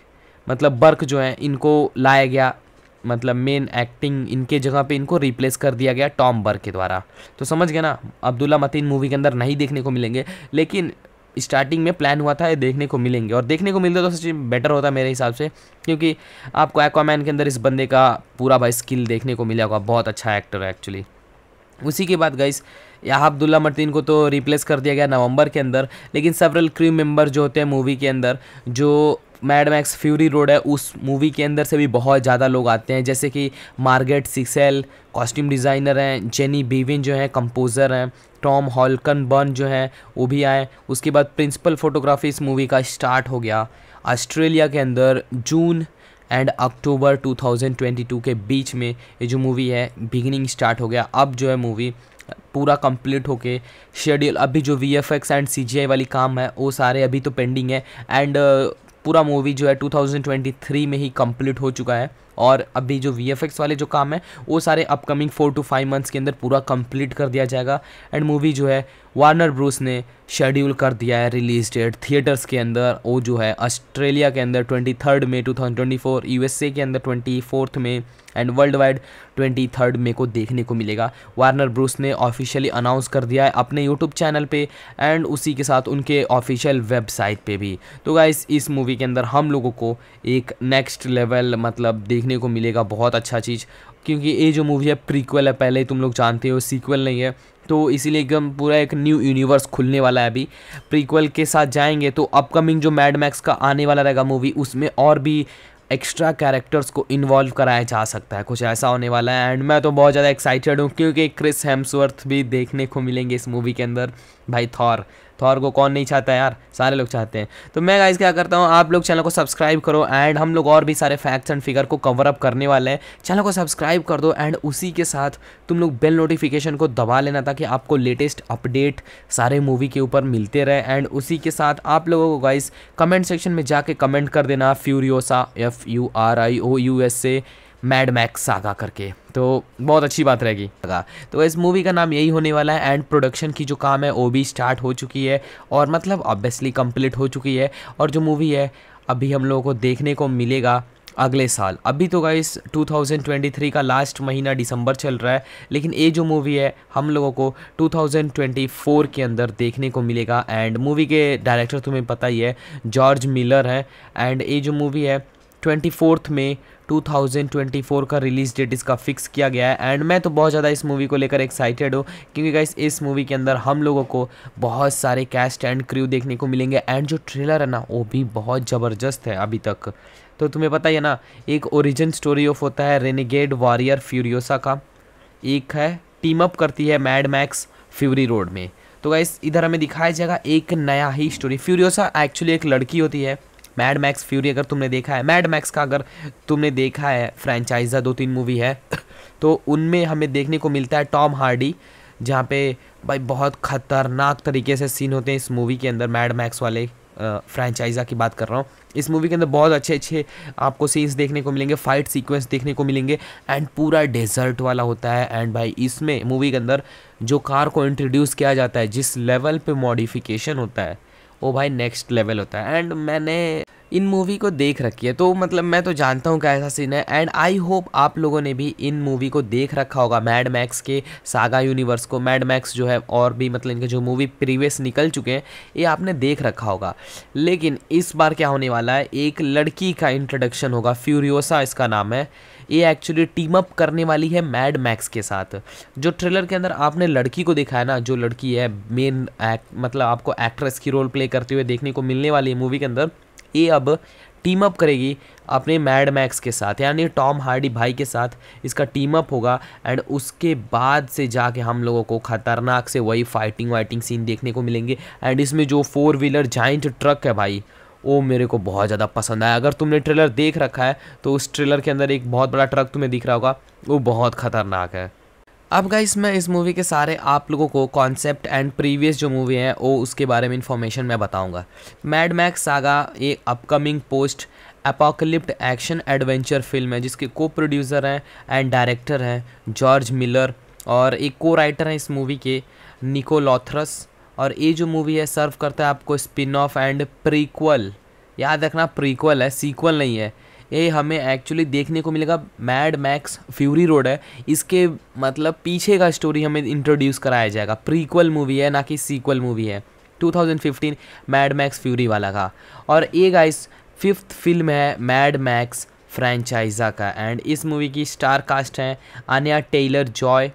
मतलब बर्क जो है इनको लाया गया मतलब मेन एक्टिंग इनके जगह पे इनको रिप्लेस कर दिया गया टॉम बर्क के द्वारा तो समझ गया ना अब्दुल्ला मतीन मूवी के अंदर नहीं देखने को मिलेंगे लेकिन स्टार्टिंग में प्लान हुआ था ये देखने को मिलेंगे और देखने को मिलता तो सच बेटर होता मेरे हिसाब से क्योंकि आपको एक्वामैन के अंदर इस बंदे का पूरा भाई स्किल देखने को होगा बहुत अच्छा एक्टर है एक्चुअली उसी के बाद गाइस यहाँ अब्दुल्ला मर्तीन को तो रिप्लेस कर दिया गया नवंबर के अंदर लेकिन सेवरल क्रू मेंबर जो होते हैं मूवी के अंदर जो मैड मैक्स फ्यूरी रोड है उस मूवी के अंदर से भी बहुत ज़्यादा लोग आते हैं जैसे कि मार्गेट सिक्सेल कॉस्ट्यूम डिज़ाइनर हैं जेनी बीविन जो हैं कंपोज़र हैं टॉम हॉलकन बर्न जो हैं वो भी आए उसके बाद प्रिंसिपल फोटोग्राफी इस मूवी का स्टार्ट हो गया ऑस्ट्रेलिया के अंदर जून एंड अक्टूबर 2022 के बीच में ये जो मूवी है बिगिनिंग स्टार्ट हो गया अब जो है मूवी पूरा कंप्लीट होके शेड्यूल अभी जो V F X and C G I वाली काम है वो सारे अभी तो पेंडिंग है एंड पूरा मूवी जो है 2023 में ही कंप्लीट हो चुका है और अभी जो वी वाले जो काम है वो सारे upcoming four to five months के अंदर पूरा कंप्लीट कर दिया जाएगा एंड मूवी जो है वार्नर ब्रूस ने शेड्यूल कर दिया है रिलीज डेट थिएटर्स के अंदर वो जो है ऑस्ट्रेलिया के अंदर twenty third May two thousand twenty four U S A के अंदर ट्वेंटी फोर्थ में and world wide twenty third May को देखने को मिलेगा वार्नर ब्रूस ने ऑफिशियली अनाउंस कर दिया है अपने यूट्यूब चैनल पे एंड उसी के साथ उनके ऑफिशियल वेबसाइट पे भी तो गाइस इस मूवी के अंदर हम लोगों को एक नेक्स्ट लेवल मतलब देखने को मिलेगा बहुत अच्छा चीज़ क्योंकि ये जो मूवी है प्रीक्वल है पहले ही तुम लोग जानते हो सीक्वल नहीं है तो इसीलिए एकदम पूरा एक न्यू यूनिवर्स खुलने वाला है अभी प्रीक्वल के साथ जाएंगे तो अपकमिंग जो मैड मैक्स का आने वाला रहेगा मूवी उसमें और भी एक्स्ट्रा कैरेक्टर्स को इन्वॉल्व कराया जा सकता है कुछ ऐसा होने वाला है एंड मैं तो बहुत ज़्यादा एक्साइटेड हूँ क्योंकि क्रिस हेम्सवर्थ भी देखने को मिलेंगे इस मूवी के अंदर भाई थॉर थॉर तो को कौन नहीं चाहता यार सारे लोग चाहते हैं तो मैं गाइज क्या करता हूँ आप लोग चैनल को सब्सक्राइब करो एंड हम लोग और भी सारे फैक्ट्स एंड फिगर को कवर अप करने वाले हैं चैनल को सब्सक्राइब कर दो एंड उसी के साथ तुम लोग बेल नोटिफिकेशन को दबा लेना ताकि आपको लेटेस्ट अपडेट सारे मूवी के ऊपर मिलते रहे एंड उसी के साथ आप लोगों को गाइज कमेंट सेक्शन में जाके कमेंट कर देना Furiosa F U R I O U S A Mad Max saga करके तो बहुत अच्छी बात रहेगी तो इस मूवी का नाम यही होने वाला है एंड प्रोडक्शन की जो काम है वो भी स्टार्ट हो चुकी है और मतलब ऑब्वियसली कंप्लीट हो चुकी है और जो मूवी है अभी हम लोगों को देखने को मिलेगा अगले साल अभी तो गाइस 2023 का लास्ट महीना दिसंबर चल रहा है लेकिन ये जो मूवी है हम लोगों को 2024 के अंदर देखने को मिलेगा एंड मूवी के डायरेक्टर तुम्हें पता ही है जॉर्ज मिलर हैं एंड ये जो मूवी है ट्वेंटी में 2024 का रिलीज डेट इसका फिक्स किया गया है एंड मैं तो बहुत ज़्यादा इस मूवी को लेकर एक्साइटेड हूँ क्योंकि गाइस इस मूवी के अंदर हम लोगों को बहुत सारे कैस्ट एंड क्रू देखने को मिलेंगे एंड जो ट्रेलर है ना वो भी बहुत ज़बरदस्त है अभी तक तो तुम्हें पता ही है ना एक ओरिजिन स्टोरी ऑफ होता है रेनिगेड वॉरियर फ्यूरियोसा का एक है टीम अप करती है मैड मैक्स फ्यूरी रोड में तो गाइस इधर हमें दिखाया जाएगा एक नया ही स्टोरी फ्यूरियोसा एक्चुअली एक लड़की होती है मैड मैक्स फ्यूरी अगर तुमने देखा है मैड मैक्स का अगर तुमने देखा है फ्रेंचाइजा दो तीन मूवी है तो उनमें हमें देखने को मिलता है टॉम हार्डी जहाँ पे भाई बहुत ख़तरनाक तरीके से सीन होते हैं इस मूवी के अंदर मैड मैक्स वाले फ्रेंचाइजा की बात कर रहा हूँ इस मूवी के अंदर बहुत अच्छे अच्छे आपको सीन्स देखने को मिलेंगे फाइट सीक्वेंस देखने को मिलेंगे एंड पूरा डेजर्ट वाला होता है एंड भाई इसमें मूवी के अंदर जो कार को इंट्रोड्यूस किया जाता है जिस लेवल पे मॉडिफिकेशन होता है वो भाई नेक्स्ट लेवल होता है एंड मैंने इन मूवी को देख रखी है तो मतलब मैं तो जानता हूँ कैसा सीन है एंड आई होप आप लोगों ने भी इन मूवी को देख रखा होगा मैड मैक्स के सागा यूनिवर्स को मैड मैक्स जो है और भी मतलब इनके जो मूवी प्रीवियस निकल चुके हैं ये आपने देख रखा होगा लेकिन इस बार क्या होने वाला है एक लड़की का इंट्रोडक्शन होगा फ्यूरियोसा इसका नाम है ये एक्चुअली टीम अप करने वाली है मैड मैक्स के साथ जो ट्रेलर के अंदर आपने लड़की को देखा है ना जो लड़की है मेन मतलब आपको एक्ट्रेस की रोल प्ले करते हुए देखने को मिलने वाली है मूवी के अंदर ये अब टीम अप करेगी अपने मैड मैक्स के साथ यानी टॉम हार्डी भाई के साथ इसका टीम अप होगा एंड उसके बाद से जाके हम लोगों को ख़तरनाक से वही फाइटिंग वाइटिंग सीन देखने को मिलेंगे एंड इसमें जो फोर व्हीलर जाइंट ट्रक है भाई वो मेरे को बहुत ज़्यादा पसंद आया अगर तुमने ट्रेलर देख रखा है तो उस ट्रेलर के अंदर एक बहुत बड़ा ट्रक तुम्हें दिख रहा होगा वो बहुत ख़तरनाक है अब गाइस मैं इस मूवी के सारे आप लोगों को कॉन्सेप्ट एंड प्रीवियस जो मूवी है वो उसके बारे में इंफॉर्मेशन मैं बताऊंगा मैड मैक्स सागा एक upcoming post apocalyptic action adventure film है जिसके को प्रोड्यूसर हैं एंड डायरेक्टर हैं जॉर्ज मिलर और एक को राइटर हैं इस मूवी के निको लॉथरस और ये जो मूवी है सर्व करता है आपको स्पिन ऑफ एंड प्रीक्वल याद रखना प्रीक्वल है सीक्वल नहीं है ये हमें एक्चुअली देखने को मिलेगा मैड मैक्स फ्यूरी रोड है इसके मतलब पीछे का स्टोरी हमें इंट्रोड्यूस कराया जाएगा प्रीक्वल मूवी है ना कि सीक्वल मूवी है 2015 मैड मैक्स फ्यूरी वाला का और ये गाइस फिफ्थ फिल्म है मैड मैक्स फ्रेंचाइजा का एंड इस मूवी की स्टार कास्ट हैं आन्या टेलर जॉय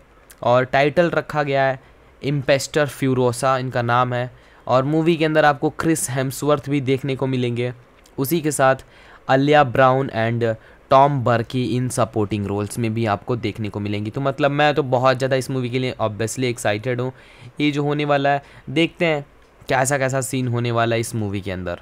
और टाइटल रखा गया है इम्पेस्टर फ्यूरोसा इनका नाम है और मूवी के अंदर आपको क्रिस हेम्सवर्थ भी देखने को मिलेंगे उसी के साथ Alyla Browne and Tom Burke in supporting roles में भी आपको देखने को मिलेंगी तो मतलब मैं तो बहुत ज़्यादा इस मूवी के लिए ऑब्वियसली एक्साइटेड हूँ ये जो होने वाला है देखते हैं कैसा कैसा सीन होने वाला है इस मूवी के अंदर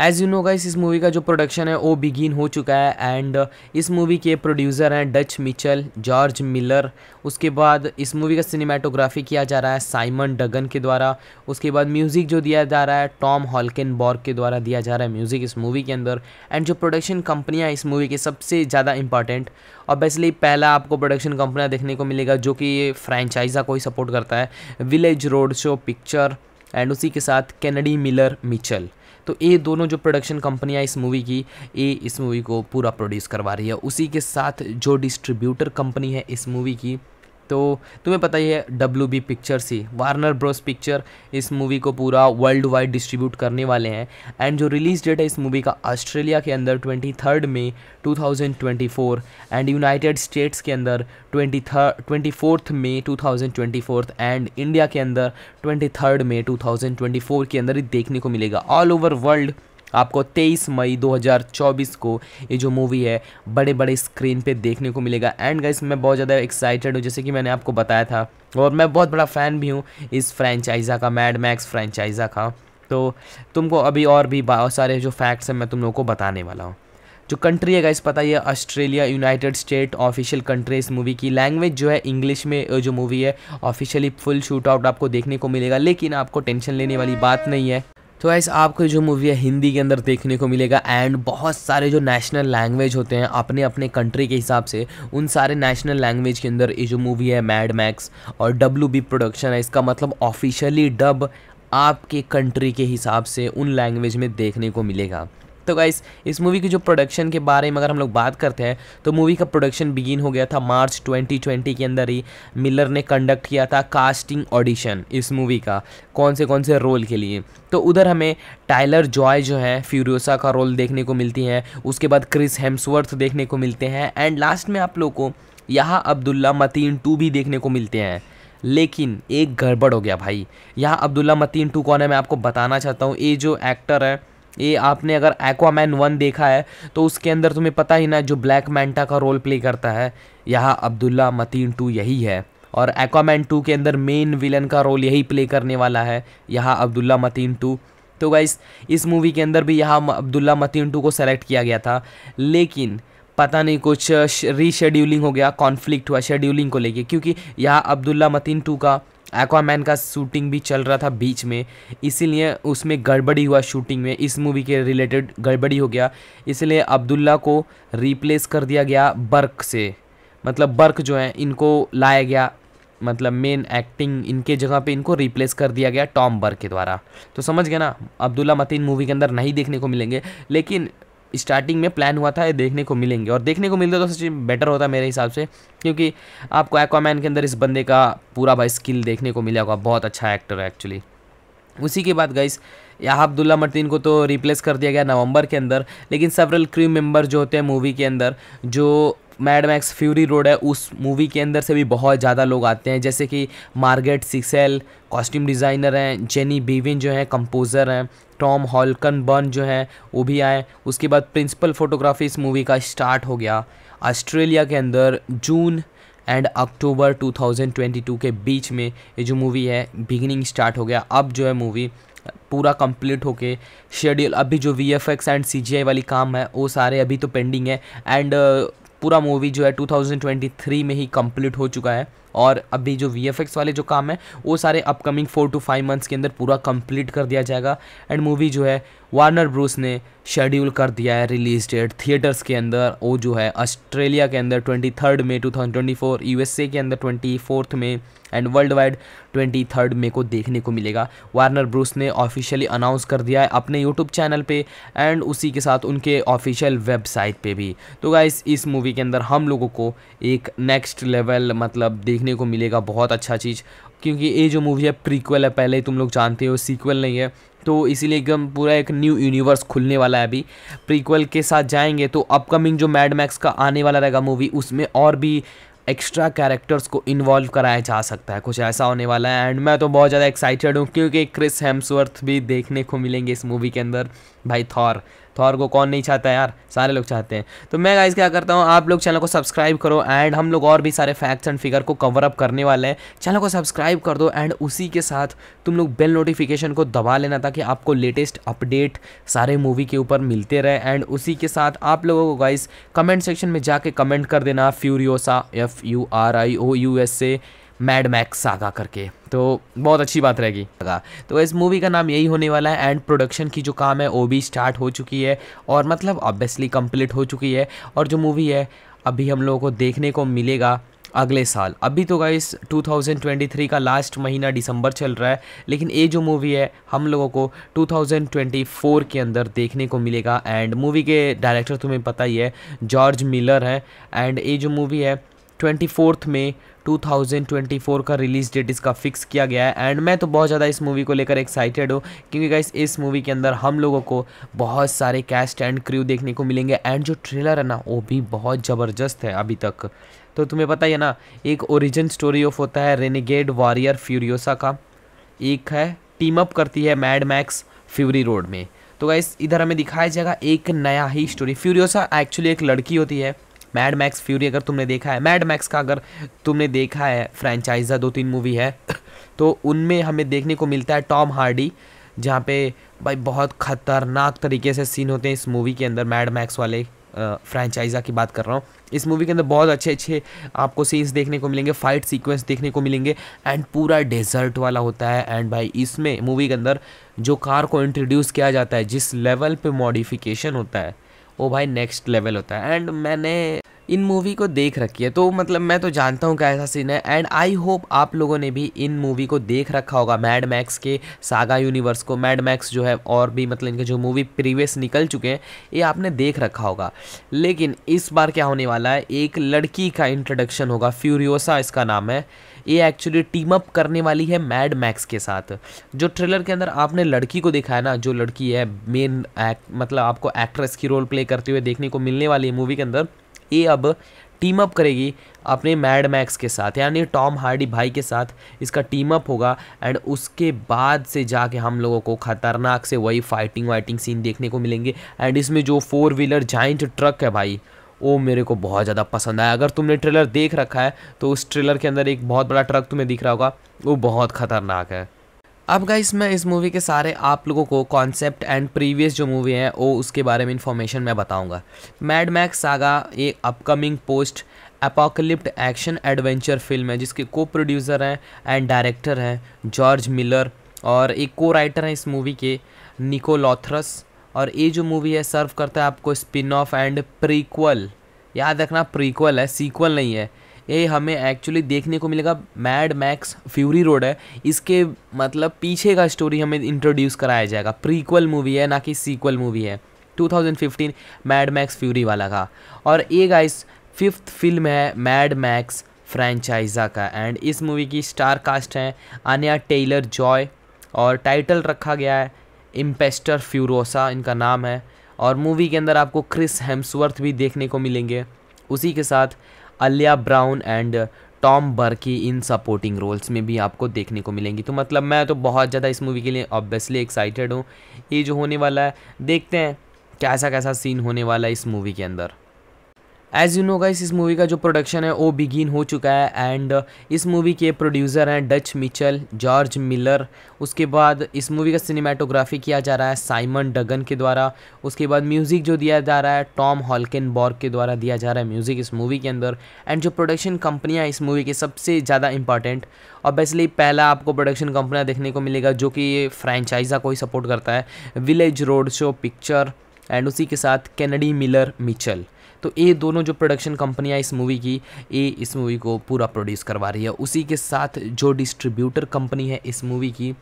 एज़ यू नो गाइस इस मूवी का जो प्रोडक्शन है वो बिगिन हो चुका है एंड इस मूवी के प्रोड्यूसर हैं डच मिचल जॉर्ज मिलर उसके बाद इस मूवी का सिनेमाटोग्राफी किया जा रहा है साइमन डगन के द्वारा उसके बाद म्यूज़िक जो दिया जा रहा है टॉम हॉलकिन बॉर्ग के द्वारा दिया जा रहा है म्यूज़िक इस मूवी के अंदर एंड जो प्रोडक्शन कंपनियाँ इस मूवी के सबसे ज़्यादा इंपॉर्टेंट ऑब्वियसली पहला आपको प्रोडक्शन कंपनियाँ देखने को मिलेगा जो कि फ्रेंचाइजा को ही सपोर्ट करता है village road show picture and उसी के साथ कैनडी मिलर मिचल तो ये दोनों जो प्रोडक्शन कंपनियाँ इस मूवी की ये इस मूवी को पूरा प्रोड्यूस करवा रही है उसी के साथ जो डिस्ट्रीब्यूटर कंपनी है इस मूवी की तो तुम्हें पता ही है डब्ल्यू बी पिक्चर्स ही वार्नर ब्रोस पिक्चर इस मूवी को पूरा वर्ल्ड वाइड डिस्ट्रीब्यूट करने वाले हैं एंड जो रिलीज डेट है इस मूवी का ऑस्ट्रेलिया के अंदर twenty third May two thousand twenty four and United States के अंदर twenty third twenty fourth May two thousand twenty fourth and India के अंदर twenty third May two thousand twenty four के अंदर ही देखने को मिलेगा ऑल ओवर वर्ल्ड आपको 23 मई 2024 को ये जो मूवी है बड़े बड़े स्क्रीन पे देखने को मिलेगा एंड गाइस मैं बहुत ज़्यादा एक्साइटेड हूँ जैसे कि मैंने आपको बताया था और मैं बहुत बड़ा फ़ैन भी हूँ इस फ्रेंचाइजा का मैड मैक्स फ्रेंचाइजा का तो तुमको अभी और भी बहुत सारे जो फैक्ट्स हैं मैं तुम लोगों को बताने वाला हूँ जो कंट्री है गाइस पता ही है Australia United State official country इस मूवी की लैंग्वेज जो है इंग्लिश में जो मूवी है ऑफिशियली फुल शूट आउट आपको देखने को मिलेगा लेकिन आपको टेंशन लेने वाली बात नहीं है तो ऐसे आपको जो मूवी है हिंदी के अंदर देखने को मिलेगा एंड बहुत सारे जो नेशनल लैंग्वेज होते हैं अपने अपने कंट्री के हिसाब से उन सारे नेशनल लैंग्वेज के अंदर ये जो मूवी है मैड मैक्स और डब्ल्यू बी प्रोडक्शन है इसका मतलब ऑफिशियली डब आपके कंट्री के हिसाब से उन लैंग्वेज में देखने को मिलेगा तो गाइस इस मूवी की जो प्रोडक्शन के बारे में अगर हम लोग बात करते हैं तो मूवी का प्रोडक्शन बिगिन हो गया था मार्च 2020 के अंदर ही मिलर ने कंडक्ट किया था कास्टिंग ऑडिशन इस मूवी का कौन से कौन से रोल के लिए तो उधर हमें टाइलर जॉय जो है फ्यूरियोसा का रोल देखने को मिलती है उसके बाद क्रिस हेम्सवर्थ देखने को मिलते हैं एंड लास्ट में आप लोग को यहाँ अब्दुल्ला मतीन टू भी देखने को मिलते हैं लेकिन एक गड़बड़ हो गया भाई यहाँ अब्दुल्ला मतीन टू कौन है मैं आपको बताना चाहता हूँ ये जो एक्टर है ये आपने अगर एक्वामैन वन देखा है तो उसके अंदर तुम्हें पता ही ना जो ब्लैक मैंटा का रोल प्ले करता है यहाँ अब्दुल्ला मतीन टू यही है और एक्वामैन टू के अंदर मेन विलन का रोल यही प्ले करने वाला है यहाँ अब्दुल्ला मतीन टू तो गाइस इस मूवी के अंदर भी यहाँ अब्दुल्ला मतीन टू को सेलेक्ट किया गया था लेकिन पता नहीं कुछ रीशेड्यूलिंग हो गया कॉन्फ्लिक्ट हुआ शेड्यूलिंग को लेके क्योंकि यहाँ अब्दुल्ला मतीन टू का एक्वामैन का शूटिंग भी चल रहा था बीच में इसीलिए उसमें गड़बड़ी हुआ शूटिंग में इस मूवी के रिलेटेड गड़बड़ी हो गया इसलिए अब्दुल्ला को रिप्लेस कर दिया गया बर्क से मतलब बर्क जो है इनको लाया गया मतलब मेन एक्टिंग इनके जगह पे इनको रिप्लेस कर दिया गया टॉम बर्क के द्वारा तो समझ गया ना अब्दुल्ला मतीन मूवी के अंदर नहीं देखने को मिलेंगे लेकिन स्टार्टिंग में प्लान हुआ था ये देखने को मिलेंगे और देखने को मिलते तो सच बेटर होता मेरे हिसाब से क्योंकि आपको एक्वामैन के अंदर इस बंदे का पूरा भाई स्किल देखने को मिला होगा बहुत अच्छा एक्टर है एक्चुअली उसी के बाद गाइस यहाँ अब्दुल्ला मर्तीन को तो रिप्लेस कर दिया गया नवंबर के अंदर लेकिन सेवरल क्रू मेंबर जो होते हैं मूवी के अंदर जो मैड मैक्स फ्यूरी रोड है उस मूवी के अंदर से भी बहुत ज़्यादा लोग आते हैं जैसे कि मार्गेट सिक्सेल कॉस्ट्यूम डिज़ाइनर हैं जेनी बीविन जो हैं कंपोज़र हैं टॉम हॉलकन बर्न जो है वो भी आए उसके बाद प्रिंसिपल फोटोग्राफी इस मूवी का स्टार्ट हो गया ऑस्ट्रेलिया के अंदर जून एंड अक्टूबर 2022 के बीच में ये जो मूवी है बिगिनिंग स्टार्ट हो गया अब जो है मूवी पूरा कंप्लीट होके शेड्यूल अभी जो V F X and C G I वाली काम है वो सारे अभी तो पेंडिंग है एंड पूरा मूवी जो है 2023 में ही कंप्लीट हो चुका है और अभी जो वी वाले जो काम है वो सारे upcoming four to five months के अंदर पूरा कंप्लीट कर दिया जाएगा एंड मूवी जो है वार्नर ब्रूस ने शेड्यूल कर दिया है रिलीज डेट थिएटर्स के अंदर वो जो है ऑस्ट्रेलिया के अंदर twenty third May two thousand twenty four U S A के अंदर ट्वेंटी फोर्थ में and world wide twenty third May को देखने को मिलेगा वार्नर ब्रूस ने ऑफिशियली अनाउंस कर दिया है अपने यूट्यूब चैनल पर एंड उसी के साथ उनके ऑफिशियल वेबसाइट पर भी तो गाइस इस मूवी के अंदर हम लोगों को एक नेक्स्ट लेवल मतलब देखने को मिलेगा बहुत अच्छा चीज़ क्योंकि ये जो मूवी है प्रीक्वल है पहले ही तुम लोग जानते हो सीक्वल नहीं है तो इसीलिए एकदम पूरा एक न्यू यूनिवर्स खुलने वाला है अभी प्रीक्वल के साथ जाएंगे तो अपकमिंग जो मैड मैक्स का आने वाला रहेगा मूवी उसमें और भी एक्स्ट्रा कैरेक्टर्स को इन्वॉल्व कराया जा सकता है कुछ ऐसा होने वाला है एंड मैं तो बहुत ज़्यादा एक्साइटेड हूँ क्योंकि क्रिस हेम्सवर्थ भी देखने को मिलेंगे इस मूवी के अंदर भाई थॉर थॉर तो को कौन नहीं चाहता यार सारे लोग चाहते हैं तो मैं गाइज क्या करता हूँ आप लोग चैनल को सब्सक्राइब करो एंड हम लोग और भी सारे फैक्ट्स एंड फिगर को कवर अप करने वाले हैं चैनल को सब्सक्राइब कर दो एंड उसी के साथ तुम लोग बेल नोटिफिकेशन को दबा लेना ताकि आपको लेटेस्ट अपडेट सारे मूवी के ऊपर मिलते रहे एंड उसी के साथ आप लोगों को गाइज कमेंट सेक्शन में जाके कमेंट कर देना Furiosa F U R I O U S A Mad Max आगा करके तो बहुत अच्छी बात रहेगी तो इस मूवी का नाम यही होने वाला है एंड प्रोडक्शन की जो काम है वो भी स्टार्ट हो चुकी है और मतलब ऑब्वियसली कंप्लीट हो चुकी है और जो मूवी है अभी हम लोगों को देखने को मिलेगा अगले साल अभी तो गाइस 2023 का लास्ट महीना दिसंबर चल रहा है लेकिन ये जो मूवी है हम लोगों को 2024 के अंदर देखने को मिलेगा एंड मूवी के डायरेक्टर तुम्हें पता ही है जॉर्ज मिलर हैं एंड ये जो मूवी है ट्वेंटी में 2024 का रिलीज डेट इसका फिक्स किया गया है एंड मैं तो बहुत ज़्यादा इस मूवी को लेकर एक्साइटेड हूँ क्योंकि गाइस इस मूवी के अंदर हम लोगों को बहुत सारे कैस्ट एंड क्रू देखने को मिलेंगे एंड जो ट्रेलर है ना वो भी बहुत ज़बरदस्त है अभी तक तो तुम्हें पता ही है ना एक ओरिजिन स्टोरी ऑफ होता है रेनिगेड वॉरियर फ्यूरियोसा का एक है टीम अप करती है मैड मैक्स फ्यूरी रोड में तो गाइस इधर हमें दिखाया जाएगा एक नया ही स्टोरी फ्यूरियोसा एक्चुअली एक लड़की होती है मैड मैक्स फ्यूरी अगर तुमने देखा है मैड मैक्स का अगर तुमने देखा है फ्रेंचाइजा दो तीन मूवी है तो उनमें हमें देखने को मिलता है टॉम हार्डी जहाँ पे भाई बहुत ख़तरनाक तरीके से सीन होते हैं इस मूवी के अंदर मैड मैक्स वाले फ्रेंचाइजा की बात कर रहा हूँ इस मूवी के अंदर बहुत अच्छे अच्छे आपको सीन्स देखने को मिलेंगे फाइट सीक्वेंस देखने को मिलेंगे एंड पूरा डेजर्ट वाला होता है एंड भाई इसमें मूवी के अंदर जो कार को इंट्रोड्यूस किया जाता है जिस लेवल पे मॉडिफिकेशन होता है वो भाई नेक्स्ट लेवल होता है एंड मैंने इन मूवी को देख रखी है तो मतलब मैं तो जानता हूँ क्या ऐसा सीन है एंड आई होप आप लोगों ने भी इन मूवी को देख रखा होगा मैड मैक्स के सागा यूनिवर्स को मैड मैक्स जो है और भी मतलब इनके जो मूवी प्रीवियस निकल चुके हैं ये आपने देख रखा होगा लेकिन इस बार क्या होने वाला है एक लड़की का इंट्रोडक्शन होगा फ्यूरियोसा इसका नाम है ये एक्चुअली टीम अप करने वाली है मैड मैक्स के साथ जो ट्रेलर के अंदर आपने लड़की को देखा है ना जो लड़की है मेन मतलब आपको एक्ट्रेस की रोल प्ले करते हुए देखने को मिलने वाली है मूवी के अंदर ये अब टीम अप करेगी अपने मैड मैक्स के साथ यानी टॉम हार्डी भाई के साथ इसका टीम अप होगा एंड उसके बाद से जाके हम लोगों को ख़तरनाक से वही फाइटिंग वाइटिंग सीन देखने को मिलेंगे एंड इसमें जो फोर व्हीलर जाइंट ट्रक है भाई वो मेरे को बहुत ज़्यादा पसंद आया अगर तुमने ट्रेलर देख रखा है तो उस ट्रेलर के अंदर एक बहुत बड़ा ट्रक तुम्हें दिख रहा होगा वो बहुत ख़तरनाक है अब गाइस मैं इस मूवी के सारे आप लोगों को कॉन्सेप्ट एंड प्रीवियस जो मूवी है वो उसके बारे में इन्फॉर्मेशन मैं बताऊंगा मैड मैक्स सागा एक upcoming post apocalyptic action adventure film है जिसके को प्रोड्यूसर हैं एंड डायरेक्टर हैं जॉर्ज मिलर और एक को राइटर हैं इस मूवी के निको लॉथरस और ये जो मूवी है सर्व करता है आपको स्पिन ऑफ एंड प्रीक्वल याद रखना प्रीक्वल है सीक्वल नहीं है ये हमें एक्चुअली देखने को मिलेगा मैड मैक्स फ्यूरी रोड है इसके मतलब पीछे का स्टोरी हमें इंट्रोड्यूस कराया जाएगा प्रीक्वल मूवी है ना कि सीक्वल मूवी है 2015 मैड मैक्स फ्यूरी वाला का और ये गाइस फिफ्थ फिल्म है मैड मैक्स फ्रेंचाइजा का एंड इस मूवी की स्टार कास्ट हैं अनया टेलर जॉय और टाइटल रखा गया है इम्पेस्टर फ्यूरोसा इनका नाम है और मूवी के अंदर आपको क्रिस हेम्सवर्थ भी देखने को मिलेंगे उसी के साथ Alyla Browne and Tom Burke in supporting roles में भी आपको देखने को मिलेंगी तो मतलब मैं तो बहुत ज़्यादा इस मूवी के लिए ऑब्वियसली एक्साइटेड हूँ ये जो होने वाला है देखते हैं कैसा कैसा सीन होने वाला है इस मूवी के अंदर एज़ यू नो गाइस इस मूवी का जो प्रोडक्शन है वो बिगिन हो चुका है एंड uh, इस मूवी के प्रोड्यूसर हैं डच मिचल जॉर्ज मिलर उसके बाद इस मूवी का सिनेमाटोग्राफी किया जा रहा है साइमन डगन के द्वारा उसके बाद म्यूज़िक जो दिया जा रहा है टॉम हॉलकिन बॉर्ग के द्वारा दिया जा रहा है म्यूज़िक इस मूवी के अंदर एंड जो प्रोडक्शन कंपनियाँ इस मूवी के सबसे ज़्यादा इंपॉर्टेंट ऑब्वियसली पहला आपको प्रोडक्शन कंपनियाँ देखने को मिलेगा जो कि फ्रेंचाइजा को ही सपोर्ट करता है village road show picture and उसी के साथ कैनडी मिलर मिचल तो ये दोनों जो प्रोडक्शन कंपनियाँ इस मूवी की ये इस मूवी को पूरा प्रोड्यूस करवा रही है उसी के साथ जो डिस्ट्रीब्यूटर कंपनी है इस मूवी की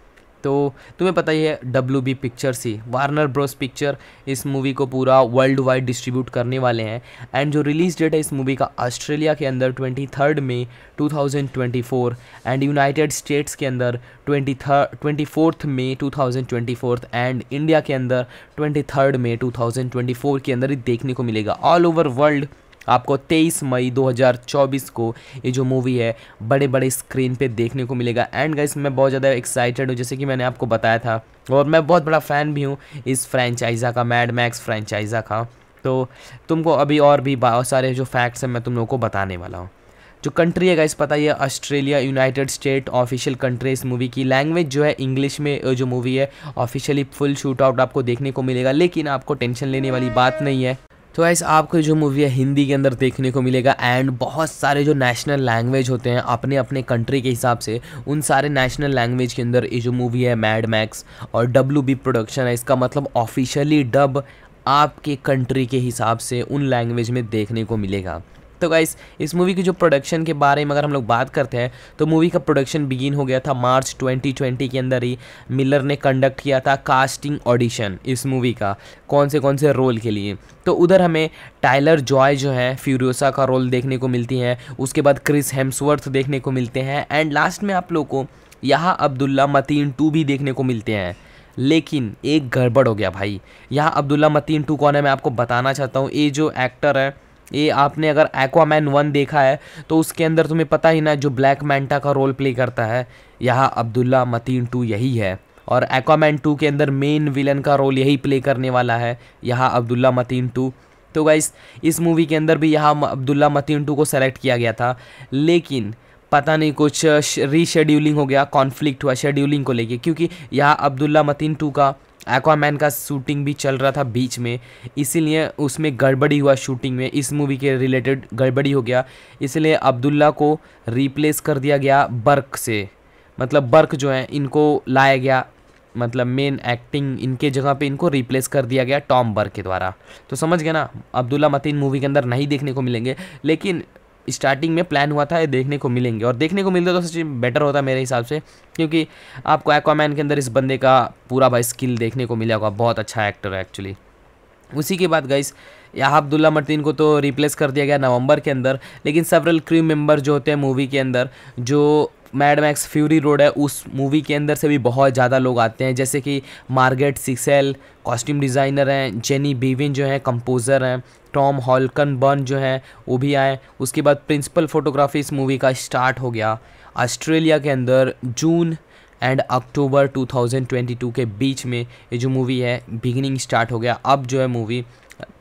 तो तुम्हें पता ही है डब्ल्यू बी पिक्चर्स ही वार्नर ब्रोस पिक्चर इस मूवी को पूरा वर्ल्ड वाइड डिस्ट्रीब्यूट करने वाले हैं एंड जो रिलीज डेट है इस मूवी का ऑस्ट्रेलिया के अंदर twenty third May two thousand twenty four and United States के अंदर twenty third twenty fourth May two thousand twenty fourth and India के अंदर twenty third May two thousand twenty four के अंदर ही देखने को मिलेगा ऑल ओवर वर्ल्ड आपको 23 मई 2024 को ये जो मूवी है बड़े बड़े स्क्रीन पे देखने को मिलेगा एंड गाइस मैं बहुत ज़्यादा एक्साइटेड हूँ जैसे कि मैंने आपको बताया था और मैं बहुत बड़ा फ़ैन भी हूँ इस फ्रेंचाइजा का मैड मैक्स फ्रेंचाइजा का तो तुमको अभी और भी बहुत सारे जो फैक्ट्स हैं मैं तुम लोगों को बताने वाला हूँ जो कंट्री है गाइस पता ही है Australia United State official country इस मूवी की लैंग्वेज जो है इंग्लिश में जो मूवी है ऑफिशियली फुल शूट आउट आपको देखने को मिलेगा लेकिन आपको टेंशन लेने वाली बात नहीं है तो ऐसे आपको जो मूवी है हिंदी के अंदर देखने को मिलेगा एंड बहुत सारे जो नेशनल लैंग्वेज होते हैं अपने अपने कंट्री के हिसाब से उन सारे नेशनल लैंग्वेज के अंदर ये जो मूवी है मैड मैक्स और डब्ल्यू बी प्रोडक्शन है इसका मतलब ऑफिशियली डब आपके कंट्री के हिसाब से उन लैंग्वेज में देखने को मिलेगा तो गाइस इस मूवी की जो प्रोडक्शन के बारे में अगर हम लोग बात करते हैं तो मूवी का प्रोडक्शन बिगिन हो गया था मार्च 2020 के अंदर ही मिलर ने कंडक्ट किया था कास्टिंग ऑडिशन इस मूवी का कौन से कौन से रोल के लिए तो उधर हमें टाइलर जॉय जो है फ्यूरियोसा का रोल देखने को मिलती है उसके बाद क्रिस हेम्सवर्थ देखने को मिलते हैं एंड लास्ट में आप लोग को यहाँ अब्दुल्ला मतीन टू भी देखने को मिलते हैं लेकिन एक गड़बड़ हो गया भाई यहाँ अब्दुल्ला मतीन टू कौन है मैं आपको बताना चाहता हूँ ये जो एक्टर है ये आपने अगर एक्वामैन वन देखा है तो उसके अंदर तुम्हें पता ही ना जो ब्लैक मैंटा का रोल प्ले करता है यहाँ अब्दुल्ला मतीन टू यही है और एक्वामैन टू के अंदर मेन विलन का रोल यही प्ले करने वाला है यहाँ अब्दुल्ला मतीन टू तो गाइस इस मूवी के अंदर भी यहाँ अब्दुल्ला मतीन टू को सेलेक्ट किया गया था लेकिन पता नहीं कुछ रीशेड्यूलिंग हो गया कॉन्फ्लिक्ट हुआ शेड्यूलिंग को लेके क्योंकि यहाँ अब्दुल्ला मतीन टू का एक्वामैन का शूटिंग भी चल रहा था बीच में इसीलिए उसमें गड़बड़ी हुआ शूटिंग में इस मूवी के रिलेटेड गड़बड़ी हो गया इसलिए अब्दुल्ला को रिप्लेस कर दिया गया बर्क से मतलब बर्क जो है इनको लाया गया मतलब मेन एक्टिंग इनके जगह पे इनको रिप्लेस कर दिया गया टॉम बर्क के द्वारा तो समझ गए ना अब्दुल्ला मतीन मूवी के अंदर नहीं देखने को मिलेंगे लेकिन स्टार्टिंग में प्लान हुआ था ये देखने को मिलेंगे और देखने को मिलते तो सच बेटर होता मेरे हिसाब से क्योंकि आपको एक्वामैन के अंदर इस बंदे का पूरा भाई स्किल देखने को मिला होगा बहुत अच्छा एक्टर है एक्चुअली उसी के बाद गाइस यहाँ अब्दुल्ला मर्तीन को तो रिप्लेस कर दिया गया नवंबर के अंदर लेकिन सेवरल क्रू मेंबर जो होते हैं मूवी के अंदर जो मैड मैक्स फ्यूरी रोड है उस मूवी के अंदर से भी बहुत ज़्यादा लोग आते हैं जैसे कि मार्गेट सिक्सेल कॉस्ट्यूम डिज़ाइनर हैं जेनी बीविन जो हैं कंपोज़र हैं टॉम हॉलकन बर्न जो हैं वो भी आए उसके बाद प्रिंसिपल फोटोग्राफी इस मूवी का स्टार्ट हो गया ऑस्ट्रेलिया के अंदर जून एंड अक्टूबर 2022 के बीच में ये जो मूवी है बिगिनिंग स्टार्ट हो गया अब जो है मूवी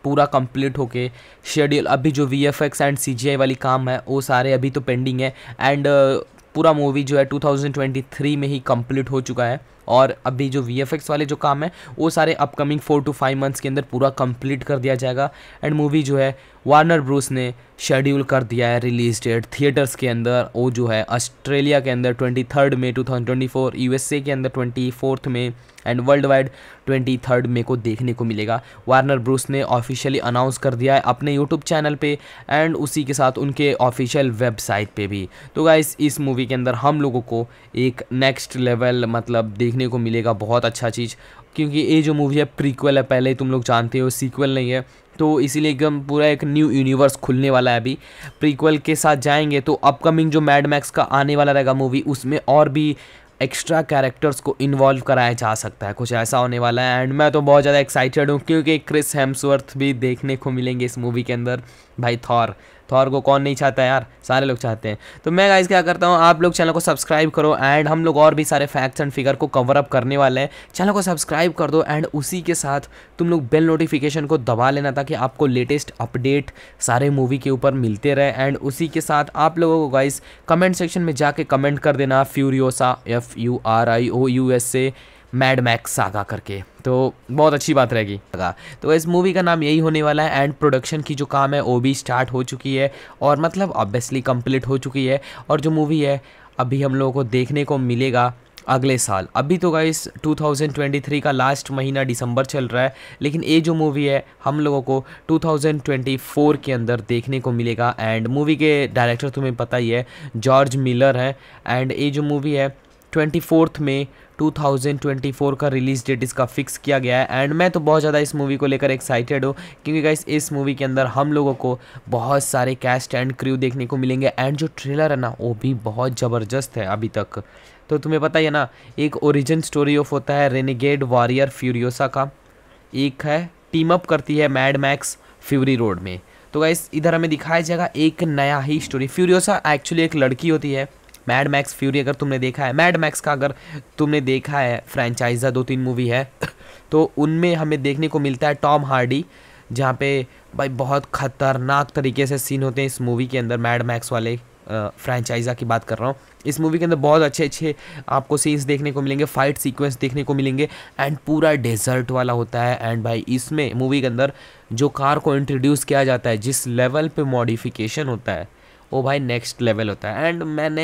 पूरा कंप्लीट होके शेड्यूल अभी जो V F X and C G I वाली काम है वो सारे अभी तो पेंडिंग है एंड पूरा मूवी जो है 2023 में ही कंप्लीट हो चुका है और अभी जो वी वाले जो काम है वो सारे upcoming four to five months के अंदर पूरा कंप्लीट कर दिया जाएगा एंड मूवी जो है वार्नर ब्रूस ने शेड्यूल कर दिया है रिलीज डेट थिएटर्स के अंदर वो जो है ऑस्ट्रेलिया के अंदर ट्वेंटी में टू यूएसए के अंदर ट्वेंटी में and world wide twenty third May को देखने को मिलेगा वार्नर ब्रूस ने ऑफिशियली अनाउंस कर दिया है अपने यूट्यूब चैनल पे एंड उसी के साथ उनके ऑफिशियल वेबसाइट पे भी तो गाइस इस मूवी के अंदर हम लोगों को एक नेक्स्ट लेवल मतलब देखने को मिलेगा बहुत अच्छा चीज़ क्योंकि ये जो मूवी है प्रीक्वल है पहले ही तुम लोग जानते हो सीक्वल नहीं है तो इसीलिए एकदम पूरा एक न्यू यूनिवर्स खुलने वाला है अभी प्रीक्वल के साथ जाएंगे तो अपकमिंग जो मैड मैक्स का आने वाला रहेगा मूवी उसमें और भी एक्स्ट्रा कैरेक्टर्स को इन्वॉल्व कराया जा सकता है कुछ ऐसा होने वाला है एंड मैं तो बहुत ज़्यादा एक्साइटेड हूँ क्योंकि क्रिस हेम्सवर्थ भी देखने को मिलेंगे इस मूवी के अंदर भाई थॉर थॉर तो को कौन नहीं चाहता यार सारे लोग चाहते हैं तो मैं गाइज क्या करता हूँ आप लोग चैनल को सब्सक्राइब करो एंड हम लोग और भी सारे फैक्ट्स एंड फिगर को कवर अप करने वाले हैं चैनल को सब्सक्राइब कर दो एंड उसी के साथ तुम लोग बेल नोटिफिकेशन को दबा लेना ताकि आपको लेटेस्ट अपडेट सारे मूवी के ऊपर मिलते रहे एंड उसी के साथ आप लोगों को गाइज कमेंट सेक्शन में जाके कमेंट कर देना Furiosa F U R I O U S A Mad Max saga करके तो बहुत अच्छी बात रहेगी तो इस मूवी का नाम यही होने वाला है एंड प्रोडक्शन की जो काम है वो भी स्टार्ट हो चुकी है और मतलब ऑब्वियसली कंप्लीट हो चुकी है और जो मूवी है अभी हम लोगों को देखने को मिलेगा अगले साल अभी तो गाइस 2023 का लास्ट महीना दिसंबर चल रहा है लेकिन ये जो मूवी है हम लोगों को 2024 के अंदर देखने को मिलेगा एंड मूवी के डायरेक्टर तुम्हें पता ही है जॉर्ज मिलर हैं एंड ये जो मूवी है ट्वेंटी में 2024 का रिलीज़ डेट इसका फिक्स किया गया है एंड मैं तो बहुत ज़्यादा इस मूवी को लेकर एक्साइटेड हूँ क्योंकि गाइस इस मूवी के अंदर हम लोगों को बहुत सारे कैस्ट एंड क्रू देखने को मिलेंगे एंड जो ट्रेलर है ना वो भी बहुत ज़बरदस्त है अभी तक तो तुम्हें पता ही है ना एक ओरिजिन स्टोरी ऑफ होता है रेनिगेड वॉरियर फ्यूरियोसा का एक है टीम अप करती है मैड मैक्स फ्यूरी रोड में तो गाइस इधर हमें दिखाया जाएगा एक नया ही स्टोरी फ्यूरियोसा एक्चुअली एक लड़की होती है मैड मैक्स फ्यूरी अगर तुमने देखा है मैड मैक्स का अगर तुमने देखा है फ्रेंचाइजा दो तीन मूवी है तो उनमें हमें देखने को मिलता है टॉम हार्डी जहाँ पे भाई बहुत ख़तरनाक तरीके से सीन होते हैं इस मूवी के अंदर मैड मैक्स वाले फ्रेंचाइजा की बात कर रहा हूँ इस मूवी के अंदर बहुत अच्छे अच्छे आपको सीन्स देखने को मिलेंगे फाइट सीक्वेंस देखने को मिलेंगे एंड पूरा डेजर्ट वाला होता है एंड भाई इसमें मूवी के अंदर जो कार को इंट्रोड्यूस किया जाता है जिस लेवल पे मॉडिफिकेशन होता है वो भाई नेक्स्ट लेवल होता है एंड मैंने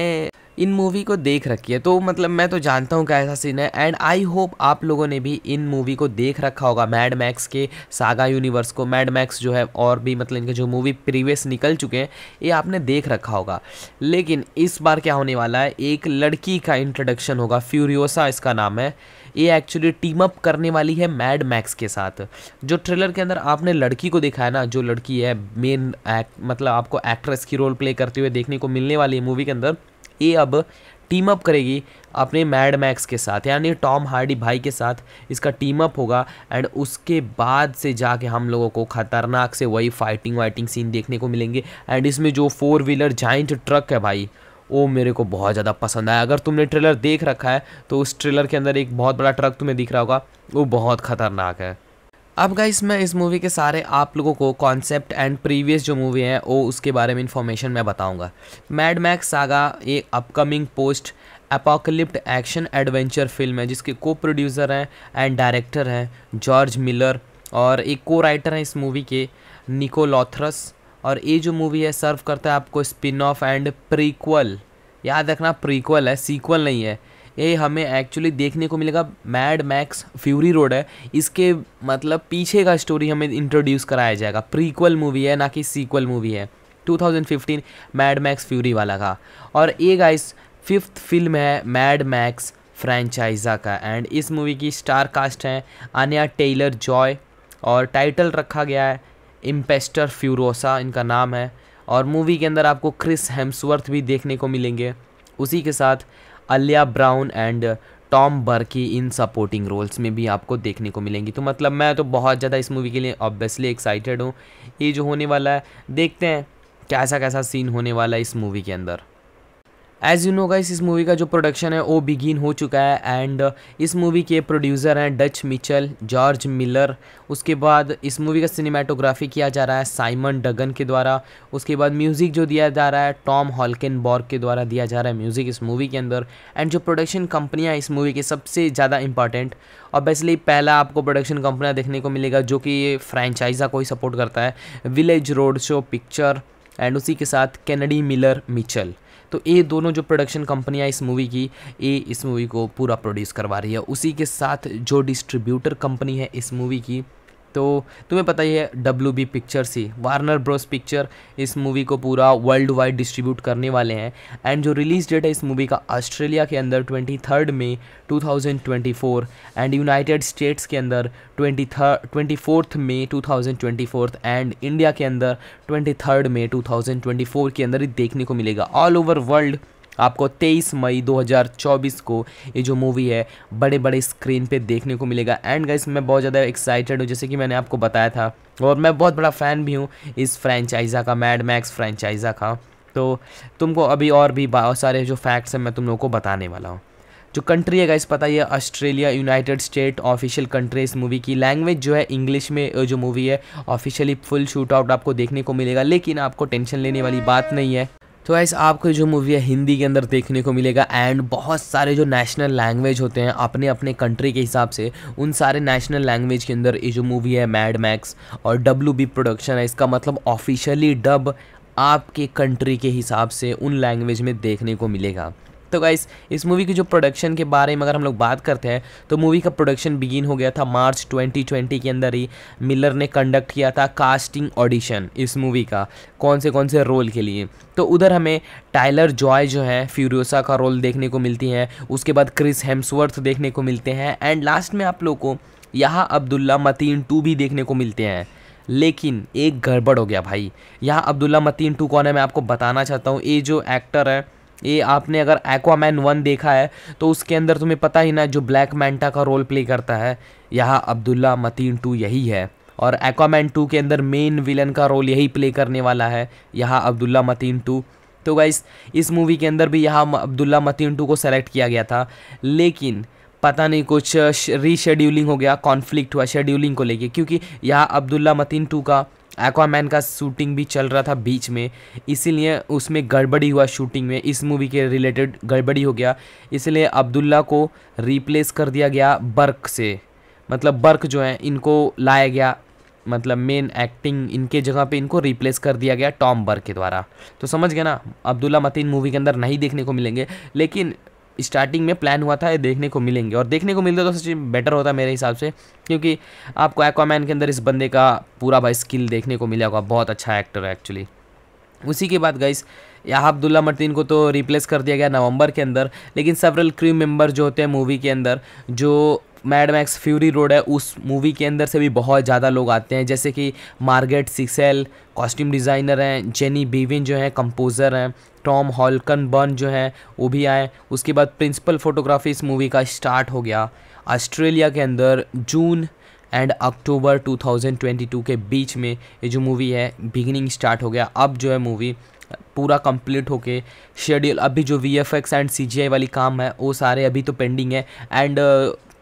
इन मूवी को देख रखी है तो मतलब मैं तो जानता हूँ कैसा सीन है एंड आई होप आप लोगों ने भी इन मूवी को देख रखा होगा मैड मैक्स के सागा यूनिवर्स को मैड मैक्स जो है और भी मतलब इनके जो मूवी प्रीवियस निकल चुके हैं ये आपने देख रखा होगा लेकिन इस बार क्या होने वाला है एक लड़की का इंट्रोडक्शन होगा फ्यूरियोसा इसका नाम है ये एक्चुअली टीम अप करने वाली है मैड मैक्स के साथ जो ट्रेलर के अंदर आपने लड़की को देखा है ना जो लड़की है मेन मतलब आपको एक्ट्रेस की रोल प्ले करते हुए देखने को मिलने वाली है मूवी के अंदर ये अब टीम अप करेगी अपने मैड मैक्स के साथ यानी टॉम हार्डी भाई के साथ इसका टीम अप होगा एंड उसके बाद से जाके हम लोगों को ख़तरनाक से वही फाइटिंग वाइटिंग सीन देखने को मिलेंगे एंड इसमें जो फोर व्हीलर जाइंट ट्रक है भाई वो मेरे को बहुत ज़्यादा पसंद आया अगर तुमने ट्रेलर देख रखा है तो उस ट्रेलर के अंदर एक बहुत बड़ा ट्रक तुम्हें दिख रहा होगा वो बहुत ख़तरनाक है अब गाइस मैं इस मूवी के सारे आप लोगों को कॉन्सेप्ट एंड प्रीवियस जो मूवी है वो उसके बारे में इन्फॉर्मेशन मैं बताऊंगा मैड मैक्स सागा ये upcoming post apocalyptic action adventure film है जिसके को प्रोड्यूसर हैं एंड डायरेक्टर हैं जॉर्ज मिलर और एक को राइटर हैं इस मूवी के निको लॉथरस और ये जो मूवी है सर्व करता है आपको स्पिन ऑफ एंड प्रीक्वल याद रखना प्रीक्वल है सीक्वल नहीं है ये हमें एक्चुअली देखने को मिलेगा मैड मैक्स फ्यूरी रोड है इसके मतलब पीछे का स्टोरी हमें इंट्रोड्यूस कराया जाएगा प्रीक्वल मूवी है ना कि सीक्वल मूवी है 2015 मैड मैक्स फ्यूरी वाला का और ये गाइस फिफ्थ फिल्म है मैड मैक्स फ्रेंचाइजा का एंड इस मूवी की स्टार कास्ट हैं आनिया टेलर जॉय और टाइटल रखा गया है इम्पेस्टर फ्यूरोसा इनका नाम है और मूवी के अंदर आपको क्रिस हेम्सवर्थ भी देखने को मिलेंगे उसी के साथ Alyla Browne and Tom Burke in supporting roles में भी आपको देखने को मिलेंगी तो मतलब मैं तो बहुत ज़्यादा इस मूवी के लिए ऑब्वियसली एक्साइटेड हूँ ये जो होने वाला है देखते हैं कैसा कैसा सीन होने वाला है इस मूवी के अंदर एज़ यू नो गाइस इस मूवी का जो प्रोडक्शन है वो बिगिन हो चुका है एंड uh, इस मूवी के प्रोड्यूसर हैं डच मिचल जॉर्ज मिलर उसके बाद इस मूवी का सिनेमाटोग्राफी किया जा रहा है साइमन डगन के द्वारा उसके बाद म्यूज़िक जो दिया जा रहा है टॉम हॉलकिन बॉर्ग के द्वारा दिया जा रहा है म्यूज़िक इस मूवी के अंदर एंड जो प्रोडक्शन कंपनियाँ इस मूवी के सबसे ज़्यादा इंपॉर्टेंट ऑब्वियसली पहला आपको प्रोडक्शन कंपनियाँ देखने को मिलेगा जो कि फ्रेंचाइजा को ही सपोर्ट करता है village road show picture and उसी के साथ कैनडी मिलर मिचल तो ये दोनों जो प्रोडक्शन कंपनियाँ इस मूवी की ये इस मूवी को पूरा प्रोड्यूस करवा रही है उसी के साथ जो डिस्ट्रीब्यूटर कंपनी है इस मूवी की तो तुम्हें पता ही है डब्ल्यू बी पिक्चर्स ही वार्नर ब्रोस पिक्चर इस मूवी को पूरा वर्ल्ड वाइड डिस्ट्रीब्यूट करने वाले हैं एंड जो रिलीज डेट है इस मूवी का ऑस्ट्रेलिया के अंदर twenty third May two thousand twenty four and United States के अंदर twenty third twenty fourth May two thousand twenty fourth and India के अंदर twenty third May two thousand twenty four के अंदर ही देखने को मिलेगा ऑल ओवर वर्ल्ड आपको 23 मई 2024 को ये जो मूवी है बड़े बड़े स्क्रीन पे देखने को मिलेगा एंड गाइस मैं बहुत ज़्यादा एक्साइटेड हूँ जैसे कि मैंने आपको बताया था और मैं बहुत बड़ा फ़ैन भी हूँ इस फ्रेंचाइजा का मैड मैक्स फ्रेंचाइजा का तो तुमको अभी और भी बहुत सारे जो फैक्ट्स हैं मैं तुम लोगों को बताने वाला हूँ जो कंट्री है गाइस पता ही है Australia United State official country इस मूवी की लैंग्वेज जो है इंग्लिश में जो मूवी है ऑफिशियली फुल शूट आउट आपको देखने को मिलेगा लेकिन आपको टेंशन लेने वाली बात नहीं है तो ऐसे आपको जो मूवी है हिंदी के अंदर देखने को मिलेगा एंड बहुत सारे जो नेशनल लैंग्वेज होते हैं अपने अपने कंट्री के हिसाब से उन सारे नेशनल लैंग्वेज के अंदर ये जो मूवी है मैड मैक्स और डब्ल्यू बी प्रोडक्शन है इसका मतलब ऑफिशियली डब आपके कंट्री के हिसाब से उन लैंग्वेज में देखने को मिलेगा तो गाइस इस मूवी की जो प्रोडक्शन के बारे में अगर हम लोग बात करते हैं तो मूवी का प्रोडक्शन बिगिन हो गया था मार्च 2020 के अंदर ही मिलर ने कंडक्ट किया था कास्टिंग ऑडिशन इस मूवी का कौन से कौन से रोल के लिए तो उधर हमें टाइलर जॉय जो है फ्यूरियोसा का रोल देखने को मिलती है उसके बाद क्रिस हेम्सवर्थ देखने को मिलते हैं एंड लास्ट में आप लोग को यहाँ अब्दुल्ला मतीन टू भी देखने को मिलते हैं लेकिन एक गड़बड़ हो गया भाई यहाँ अब्दुल्ला मतीन टू कौन है मैं आपको बताना चाहता हूँ ये जो एक्टर है ये आपने अगर एक्वामैन वन देखा है तो उसके अंदर तुम्हें पता ही ना जो ब्लैक मैंटा का रोल प्ले करता है यहाँ अब्दुल्ला मतीन टू यही है और एक्वामैन टू के अंदर मेन विलन का रोल यही प्ले करने वाला है यहाँ अब्दुल्ला मतीन टू तो गाइस इस मूवी के अंदर भी यहाँ अब्दुल्ला मतीन टू को सेलेक्ट किया गया था लेकिन पता नहीं कुछ रीशेड्यूलिंग हो गया कॉन्फ्लिक्ट हुआ शेड्यूलिंग को लेके क्योंकि यहाँ अब्दुल्ला मतीन टू का एक्वामैन का शूटिंग भी चल रहा था बीच में इसीलिए उसमें गड़बड़ी हुआ शूटिंग में इस मूवी के रिलेटेड गड़बड़ी हो गया इसलिए अब्दुल्ला को रिप्लेस कर दिया गया बर्क से मतलब बर्क जो है इनको लाया गया मतलब मेन एक्टिंग इनके जगह पे इनको रिप्लेस कर दिया गया टॉम बर्क के द्वारा तो समझ गया ना अब्दुल्ला मतीन मूवी के अंदर नहीं देखने को मिलेंगे लेकिन स्टार्टिंग में प्लान हुआ था ये देखने को मिलेंगे और देखने को मिलता तो सच बेटर होता मेरे हिसाब से क्योंकि आपको एक्वामैन के अंदर इस बंदे का पूरा भाई स्किल देखने को मिला होगा बहुत अच्छा एक्टर है एक्चुअली उसी के बाद गई यहाँ अब्दुल्ला मर्तीन को तो रिप्लेस कर दिया गया नवंबर के अंदर लेकिन सेवरल क्रीम मेंबर जो होते हैं मूवी के अंदर जो मैड मैक्स फ्यूरी रोड है उस मूवी के अंदर से भी बहुत ज़्यादा लोग आते हैं जैसे कि मार्गेट सिक्सेल कॉस्ट्यूम डिज़ाइनर हैं जेनी बीविन जो हैं कंपोज़र हैं टॉम हॉलकन बर्न जो है वो भी आए उसके बाद प्रिंसिपल फोटोग्राफी इस मूवी का स्टार्ट हो गया ऑस्ट्रेलिया के अंदर जून एंड अक्टूबर 2022 के बीच में ये जो मूवी है बिगिनिंग स्टार्ट हो गया अब जो है मूवी पूरा कंप्लीट होके शेड्यूल अभी जो V F X and C G I वाली काम है वो सारे अभी तो पेंडिंग है एंड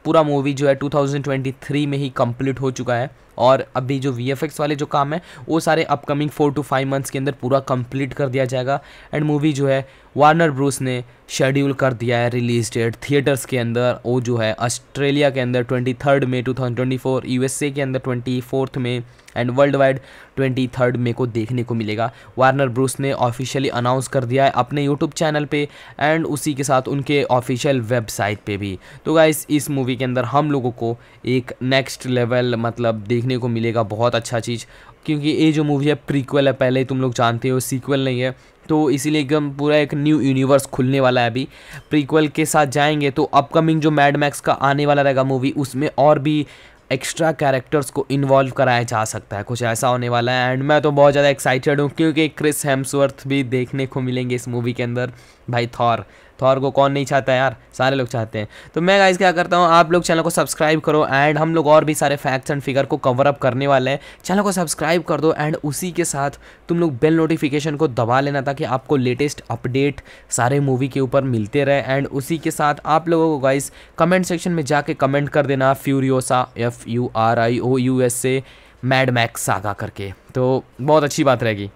पूरा मूवी जो है 2023 में ही कंप्लीट हो चुका है और अभी जो वी वाले जो काम है वो सारे upcoming four to five months के अंदर पूरा कंप्लीट कर दिया जाएगा एंड मूवी जो है वार्नर ब्रूस ने शेड्यूल कर दिया है रिलीज डेट थिएटर्स के अंदर वो जो है ऑस्ट्रेलिया के अंदर twenty third May two thousand twenty four U S A के अंदर ट्वेंटी फोर्थ में and world wide twenty third May को देखने को मिलेगा वार्नर ब्रूस ने ऑफिशियली अनाउंस कर दिया है अपने यूट्यूब चैनल पर एंड उसी के साथ उनके ऑफिशियल वेबसाइट पर भी तो गाइस इस मूवी के अंदर हम लोगों को एक नेक्स्ट लेवल मतलब देखने को मिलेगा बहुत अच्छा चीज़ क्योंकि ये जो मूवी है प्रीक्वल है पहले तुम लोग जानते हो सीक्वल नहीं है तो इसीलिए एकदम पूरा एक न्यू यूनिवर्स खुलने वाला है अभी प्रीक्वल के साथ जाएंगे तो अपकमिंग जो मैड मैक्स का आने वाला रहेगा मूवी उसमें और भी एक्स्ट्रा कैरेक्टर्स को इन्वॉल्व कराया जा सकता है कुछ ऐसा होने वाला है एंड मैं तो बहुत ज़्यादा एक्साइटेड हूँ क्योंकि क्रिस हेम्सवर्थ भी देखने को मिलेंगे इस मूवी के अंदर भाई थॉर थॉर तो को कौन नहीं चाहता यार सारे लोग चाहते हैं तो मैं गाइज क्या करता हूँ आप लोग चैनल को सब्सक्राइब करो एंड हम लोग और भी सारे फैक्ट्स एंड फिगर को कवर अप करने वाले हैं चैनल को सब्सक्राइब कर दो एंड उसी के साथ तुम लोग बेल नोटिफिकेशन को दबा लेना ताकि आपको लेटेस्ट अपडेट सारे मूवी के ऊपर मिलते रहे एंड उसी के साथ आप लोगों को गाइज कमेंट सेक्शन में जाके कमेंट कर देना Furiosa F U R I O U S A Mad Max आगा करके तो बहुत अच्छी बात रहेगी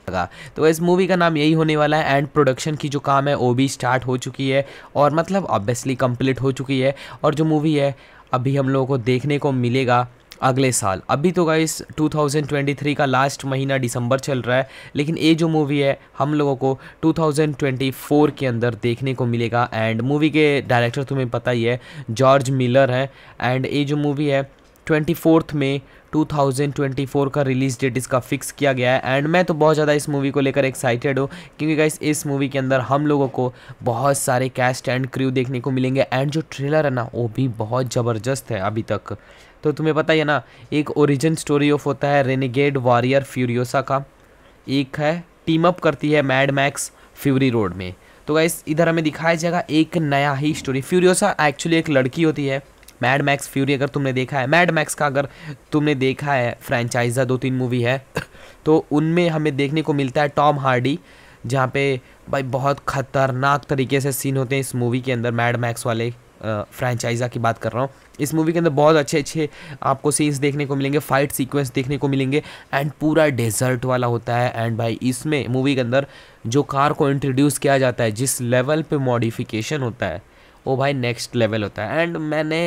तो इस मूवी का नाम यही होने वाला है एंड प्रोडक्शन की जो काम है वो भी स्टार्ट हो चुकी है और मतलब ऑब्वियसली कंप्लीट हो चुकी है और जो मूवी है अभी हम लोगों को देखने को मिलेगा अगले साल अभी तो गाइस 2023 का लास्ट महीना दिसंबर चल रहा है लेकिन ये जो मूवी है हम लोगों को 2024 के अंदर देखने को मिलेगा एंड मूवी के डायरेक्टर तुम्हें पता ही है जॉर्ज मिलर हैं एंड ये जो मूवी है ट्वेंटी में 2024 का रिलीज डेट इसका फिक्स किया गया है एंड मैं तो बहुत ज़्यादा इस मूवी को लेकर एक्साइटेड हूँ क्योंकि गाइस इस मूवी के अंदर हम लोगों को बहुत सारे कैस्ट एंड क्रू देखने को मिलेंगे एंड जो ट्रेलर है ना वो भी बहुत ज़बरदस्त है अभी तक तो तुम्हें पता ही है ना एक ओरिजिन स्टोरी ऑफ होता है रेनिगेड वॉरियर फ्यूरियोसा का एक है टीम अप करती है मैड मैक्स फ्यूरी रोड में तो गाइस इधर हमें दिखाया जाएगा एक नया ही स्टोरी फ्यूरियोसा एक्चुअली एक लड़की होती है मैड मैक्स फ्यूरी अगर तुमने देखा है मैड मैक्स का अगर तुमने देखा है फ्रेंचाइजा दो तीन मूवी है तो उनमें हमें देखने को मिलता है टॉम हार्डी जहाँ पे भाई बहुत ख़तरनाक तरीके से सीन होते हैं इस मूवी के अंदर मैड मैक्स वाले फ्रेंचाइजा की बात कर रहा हूँ इस मूवी के अंदर बहुत अच्छे अच्छे आपको सीन्स देखने को मिलेंगे फाइट सीक्वेंस देखने को मिलेंगे एंड पूरा डेजर्ट वाला होता है एंड भाई इसमें मूवी के अंदर जो कार को इंट्रोड्यूस किया जाता है जिस लेवल पे मॉडिफिकेशन होता है वो भाई नेक्स्ट लेवल होता है एंड मैंने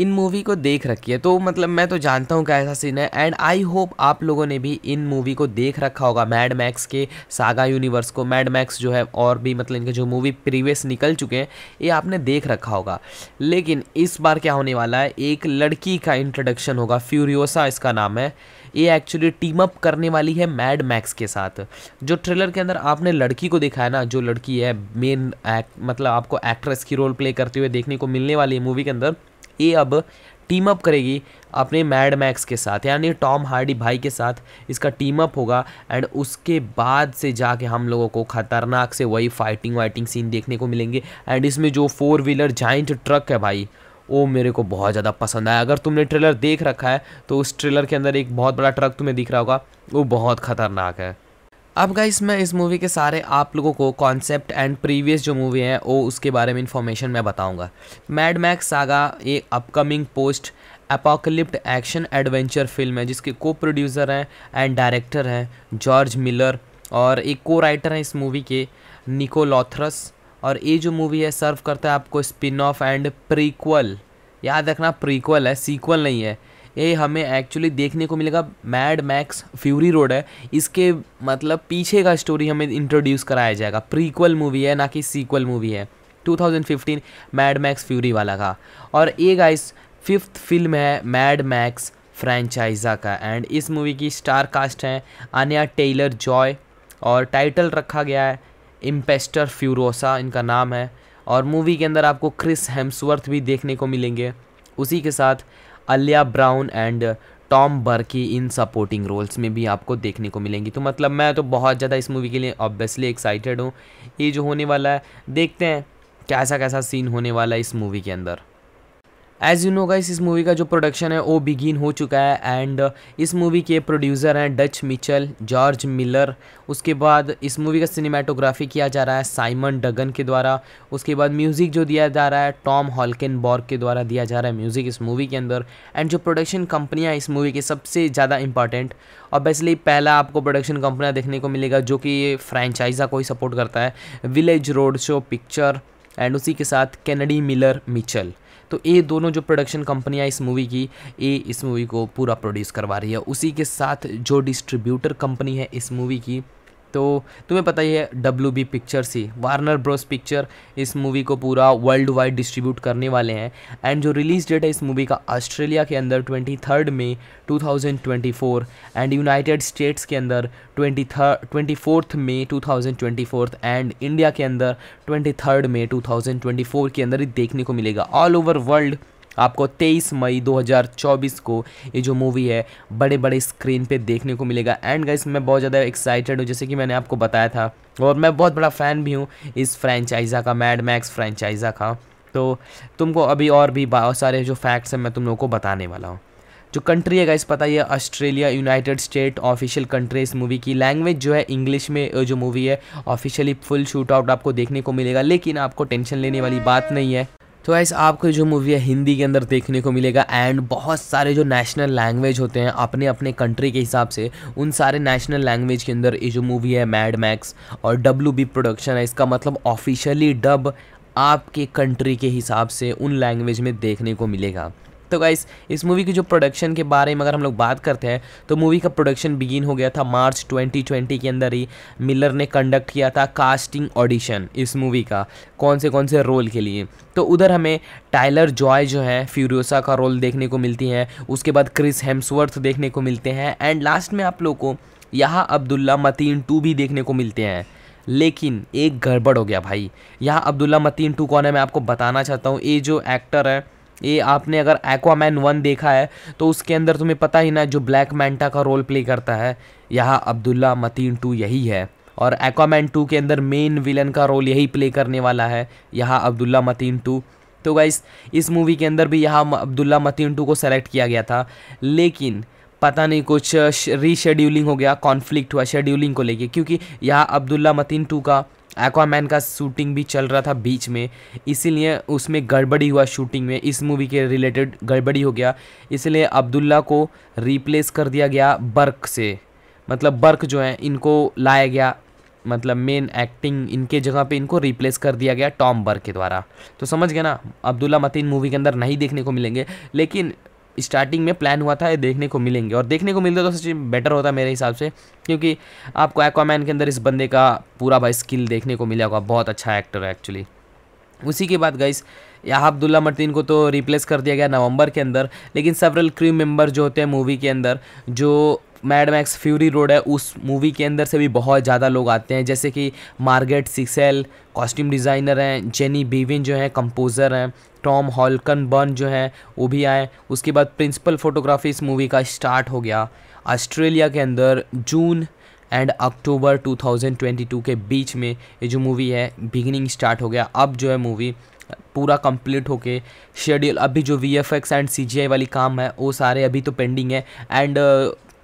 इन मूवी को देख रखी है तो मतलब मैं तो जानता हूँ क्या ऐसा सीन है एंड आई होप आप लोगों ने भी इन मूवी को देख रखा होगा मैड मैक्स के सागा यूनिवर्स को मैड मैक्स जो है और भी मतलब इनके जो मूवी प्रीवियस निकल चुके हैं ये आपने देख रखा होगा लेकिन इस बार क्या होने वाला है एक लड़की का इंट्रोडक्शन होगा फ्यूरियोसा इसका नाम है ये एक्चुअली टीम अप करने वाली है मैड मैक्स के साथ जो ट्रेलर के अंदर आपने लड़की को देखा है ना जो लड़की है मेन मतलब आपको एक्ट्रेस की रोल प्ले करते हुए देखने को मिलने वाली है मूवी के अंदर ये अब टीम अप करेगी अपने मैड मैक्स के साथ यानी टॉम हार्डी भाई के साथ इसका टीम अप होगा एंड उसके बाद से जाके हम लोगों को ख़तरनाक से वही फाइटिंग वाइटिंग सीन देखने को मिलेंगे एंड इसमें जो फोर व्हीलर जाइंट ट्रक है भाई वो मेरे को बहुत ज़्यादा पसंद आया अगर तुमने ट्रेलर देख रखा है तो उस ट्रेलर के अंदर एक बहुत बड़ा ट्रक तुम्हें दिख रहा होगा वो बहुत ख़तरनाक है अब गाइस मैं इस मूवी के सारे आप लोगों को कॉन्सेप्ट एंड प्रीवियस जो मूवी है वो उसके बारे में इंफॉर्मेशन मैं बताऊंगा मैड मैक्स सागा एक upcoming post apocalyptic action adventure film है जिसके को प्रोड्यूसर हैं एंड डायरेक्टर हैं जॉर्ज मिलर और एक को राइटर हैं इस मूवी के निको लॉथरस और ये जो मूवी है सर्व करता है आपको स्पिन ऑफ एंड प्रीक्वल याद रखना प्रीक्वल है सीक्वल नहीं है ये हमें एक्चुअली देखने को मिलेगा मैड मैक्स फ्यूरी रोड है इसके मतलब पीछे का स्टोरी हमें इंट्रोड्यूस कराया जाएगा प्रीक्वल मूवी है ना कि सीक्वल मूवी है 2015 मैड मैक्स फ्यूरी वाला का और ये गाइस फिफ्थ फिल्म है मैड मैक्स फ्रेंचाइजा का एंड इस मूवी की स्टार कास्ट हैं अनया टेलर जॉय और टाइटल रखा गया है इम्पेस्टर फ्यूरोसा इनका नाम है और मूवी के अंदर आपको क्रिस हेम्सवर्थ भी देखने को मिलेंगे उसी के साथ Alyla Browne and Tom Burke in supporting roles में भी आपको देखने को मिलेंगी तो मतलब मैं तो बहुत ज़्यादा इस मूवी के लिए ऑब्वियसली एक्साइटेड हूँ ये जो होने वाला है देखते हैं कैसा कैसा सीन होने वाला है इस मूवी के अंदर एज़ यू नो गाइस इस मूवी का जो प्रोडक्शन है वो बिगिन हो चुका है एंड uh, इस मूवी के प्रोड्यूसर हैं डच मिचल जॉर्ज मिलर उसके बाद इस मूवी का सिनेमाटोग्राफी किया जा रहा है साइमन डगन के द्वारा उसके बाद म्यूज़िक जो दिया जा रहा है टॉम हॉलकिन बॉर्ग के द्वारा दिया जा रहा है म्यूज़िक इस मूवी के अंदर एंड जो प्रोडक्शन कंपनियाँ इस मूवी के सबसे ज़्यादा इंपॉर्टेंट ऑब्वियसली पहला आपको प्रोडक्शन कंपनियाँ देखने को मिलेगा जो कि फ्रेंचाइजा को ही सपोर्ट करता है village road show picture and उसी के साथ कैनडी मिलर मिचल तो ये दोनों जो प्रोडक्शन कंपनियाँ इस मूवी की ये इस मूवी को पूरा प्रोड्यूस करवा रही है उसी के साथ जो डिस्ट्रीब्यूटर कंपनी है इस मूवी की तो तुम्हें पता ही है डब्ल्यू बी पिक्चर ही वार्नर ब्रोस पिक्चर इस मूवी को पूरा वर्ल्ड वाइड डिस्ट्रीब्यूट करने वाले हैं एंड जो रिलीज डेट है इस मूवी का ऑस्ट्रेलिया के अंदर twenty third May two thousand twenty four and United States के अंदर twenty third twenty fourth May two thousand twenty fourth and India के अंदर twenty third May two thousand twenty four के अंदर ही देखने को मिलेगा ऑल ओवर वर्ल्ड आपको 23 मई 2024 को ये जो मूवी है बड़े बड़े स्क्रीन पे देखने को मिलेगा एंड गाइस मैं बहुत ज़्यादा एक्साइटेड हूँ जैसे कि मैंने आपको बताया था और मैं बहुत बड़ा फ़ैन भी हूँ इस फ्रेंचाइजा का मैड मैक्स फ्रेंचाइजा का तो तुमको अभी और भी बहुत सारे जो फैक्ट्स हैं मैं तुम लोगों को बताने वाला हूँ जो कंट्री है गाइस पता ही है Australia United State official country इस मूवी की लैंग्वेज जो है इंग्लिश में जो मूवी है ऑफिशियली फुल शूट आउट आपको देखने को मिलेगा लेकिन आपको टेंशन लेने वाली बात नहीं है तो गाइस आपको जो मूवी है हिंदी के अंदर देखने को मिलेगा एंड बहुत सारे जो नेशनल लैंग्वेज होते हैं अपने अपने कंट्री के हिसाब से उन सारे नेशनल लैंग्वेज के अंदर ये जो मूवी है मैड मैक्स और डब्ल्यू बी प्रोडक्शन है इसका मतलब ऑफिशियली डब आपके कंट्री के हिसाब से उन लैंग्वेज में देखने को मिलेगा तो गाइस इस मूवी की जो प्रोडक्शन के बारे में अगर हम लोग बात करते हैं तो मूवी का प्रोडक्शन बिगिन हो गया था मार्च 2020 के अंदर ही मिलर ने कंडक्ट किया था कास्टिंग ऑडिशन इस मूवी का कौन से कौन से रोल के लिए तो उधर हमें टाइलर जॉय जो है फ्यूरियोसा का रोल देखने को मिलती है उसके बाद क्रिस हेम्सवर्थ देखने को मिलते हैं एंड लास्ट में आप लोग को यहाँ अब्दुल्ला मतीन टू भी देखने को मिलते हैं लेकिन एक गड़बड़ हो गया भाई यहाँ अब्दुल्ला मतीन टू कौन है मैं आपको बताना चाहता हूँ ये जो एक्टर है ये आपने अगर एक्वामैन वन देखा है तो उसके अंदर तुम्हें पता ही ना जो ब्लैक मैंटा का रोल प्ले करता है यहाँ अब्दुल्ला मतीन टू यही है और एक्वामैन टू के अंदर मेन विलन का रोल यही प्ले करने वाला है यहाँ अब्दुल्ला मतीन टू तो गाइस इस मूवी के अंदर भी यहाँ अब्दुल्ला मतीन टू को सेलेक्ट किया गया था लेकिन पता नहीं कुछ रीशेड्यूलिंग हो गया कॉन्फ्लिक्ट हुआ शेड्यूलिंग को लेके क्योंकि यहाँ अब्दुल्ला मतीन टू का एक्वामैन का शूटिंग भी चल रहा था बीच में इसीलिए उसमें गड़बड़ी हुआ शूटिंग में इस मूवी के रिलेटेड गड़बड़ी हो गया इसलिए अब्दुल्ला को रिप्लेस कर दिया गया बर्क से मतलब बर्क जो है इनको लाया गया मतलब मेन एक्टिंग इनके जगह पे इनको रिप्लेस कर दिया गया टॉम बर्क के द्वारा तो समझ गया ना अब्दुल्ला मतीन मूवी के अंदर नहीं देखने को मिलेंगे लेकिन स्टार्टिंग में प्लान हुआ था ये देखने को मिलेंगे और देखने को मिलते तो सच बेटर होता मेरे हिसाब से क्योंकि आपको एक्वामैन के अंदर इस बंदे का पूरा भाई स्किल देखने को मिला होगा बहुत अच्छा एक्टर है एक्चुअली उसी के बाद गाइस यहाँ अब्दुल्ला मर्तीन को तो रिप्लेस कर दिया गया नवंबर के अंदर लेकिन सेवरल क्रू मेंबर जो होते हैं मूवी के अंदर जो मैड मैक्स फ्यूरी रोड है उस मूवी के अंदर से भी बहुत ज़्यादा लोग आते हैं जैसे कि मार्गेट सिक्सेल कॉस्ट्यूम डिज़ाइनर हैं जेनी बीविन जो हैं कंपोज़र हैं टॉम हॉलकन बर्न जो हैं वो भी आए उसके बाद प्रिंसिपल फोटोग्राफी इस मूवी का स्टार्ट हो गया ऑस्ट्रेलिया के अंदर जून एंड अक्टूबर 2022 के बीच में ये जो मूवी है बिगिनिंग स्टार्ट हो गया अब जो है मूवी पूरा कंप्लीट होके शेड्यूल अभी जो V F X and C G I वाली काम है वो सारे अभी तो पेंडिंग है एंड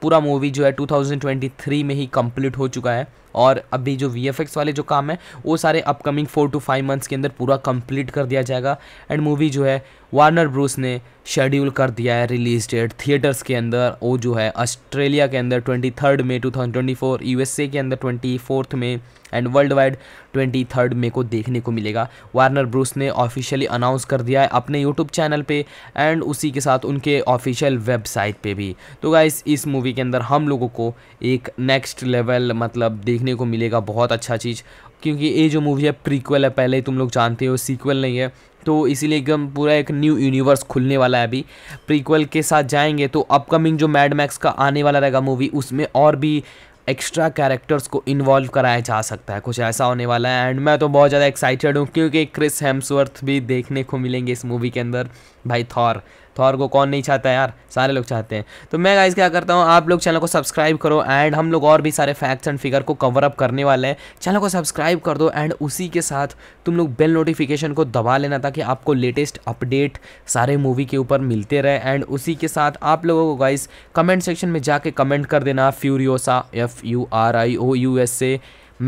पूरा मूवी जो है 2023 में ही कंप्लीट हो चुका है और अभी जो वी वाले जो काम है वो सारे upcoming four to five months के अंदर पूरा कंप्लीट कर दिया जाएगा एंड मूवी जो है वार्नर ब्रूस ने शेड्यूल कर दिया है रिलीज डेट थिएटर्स के अंदर वो जो है ऑस्ट्रेलिया के अंदर ट्वेंटी में टू यूएसए के अंदर ट्वेंटी में and world wide twenty third May को देखने को मिलेगा वार्नर ब्रूस ने ऑफिशियली अनाउंस कर दिया है अपने यूट्यूब चैनल पे एंड उसी के साथ उनके ऑफिशियल वेबसाइट पे भी तो गाइस इस मूवी के अंदर हम लोगों को एक नेक्स्ट लेवल मतलब देखने को मिलेगा बहुत अच्छा चीज़ क्योंकि ये जो मूवी है प्रीक्वल है पहले ही तुम लोग जानते हो सीक्वल नहीं है तो इसीलिए एकदम पूरा एक न्यू यूनिवर्स खुलने वाला है अभी प्रीक्वल के साथ जाएंगे तो अपकमिंग जो मैड मैक्स का आने वाला रहेगा मूवी उसमें और भी एक्स्ट्रा कैरेक्टर्स को इन्वॉल्व कराया जा सकता है कुछ ऐसा होने वाला है एंड मैं तो बहुत ज़्यादा एक्साइटेड हूँ क्योंकि क्रिस हेम्सवर्थ भी देखने को मिलेंगे इस मूवी के अंदर भाई थॉर थॉर तो को कौन नहीं चाहता यार सारे लोग चाहते हैं तो मैं गाइज क्या करता हूँ आप लोग चैनल को सब्सक्राइब करो एंड हम लोग और भी सारे फैक्ट्स एंड फिगर को कवर अप करने वाले हैं चैनल को सब्सक्राइब कर दो एंड उसी के साथ तुम लोग बेल नोटिफिकेशन को दबा लेना ताकि आपको लेटेस्ट अपडेट सारे मूवी के ऊपर मिलते रहे एंड उसी के साथ आप लोगों को गाइज कमेंट सेक्शन में जाके कमेंट कर देना Furiosa F U R I O U S A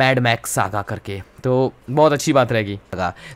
Mad Max saga करके तो बहुत अच्छी बात रहेगी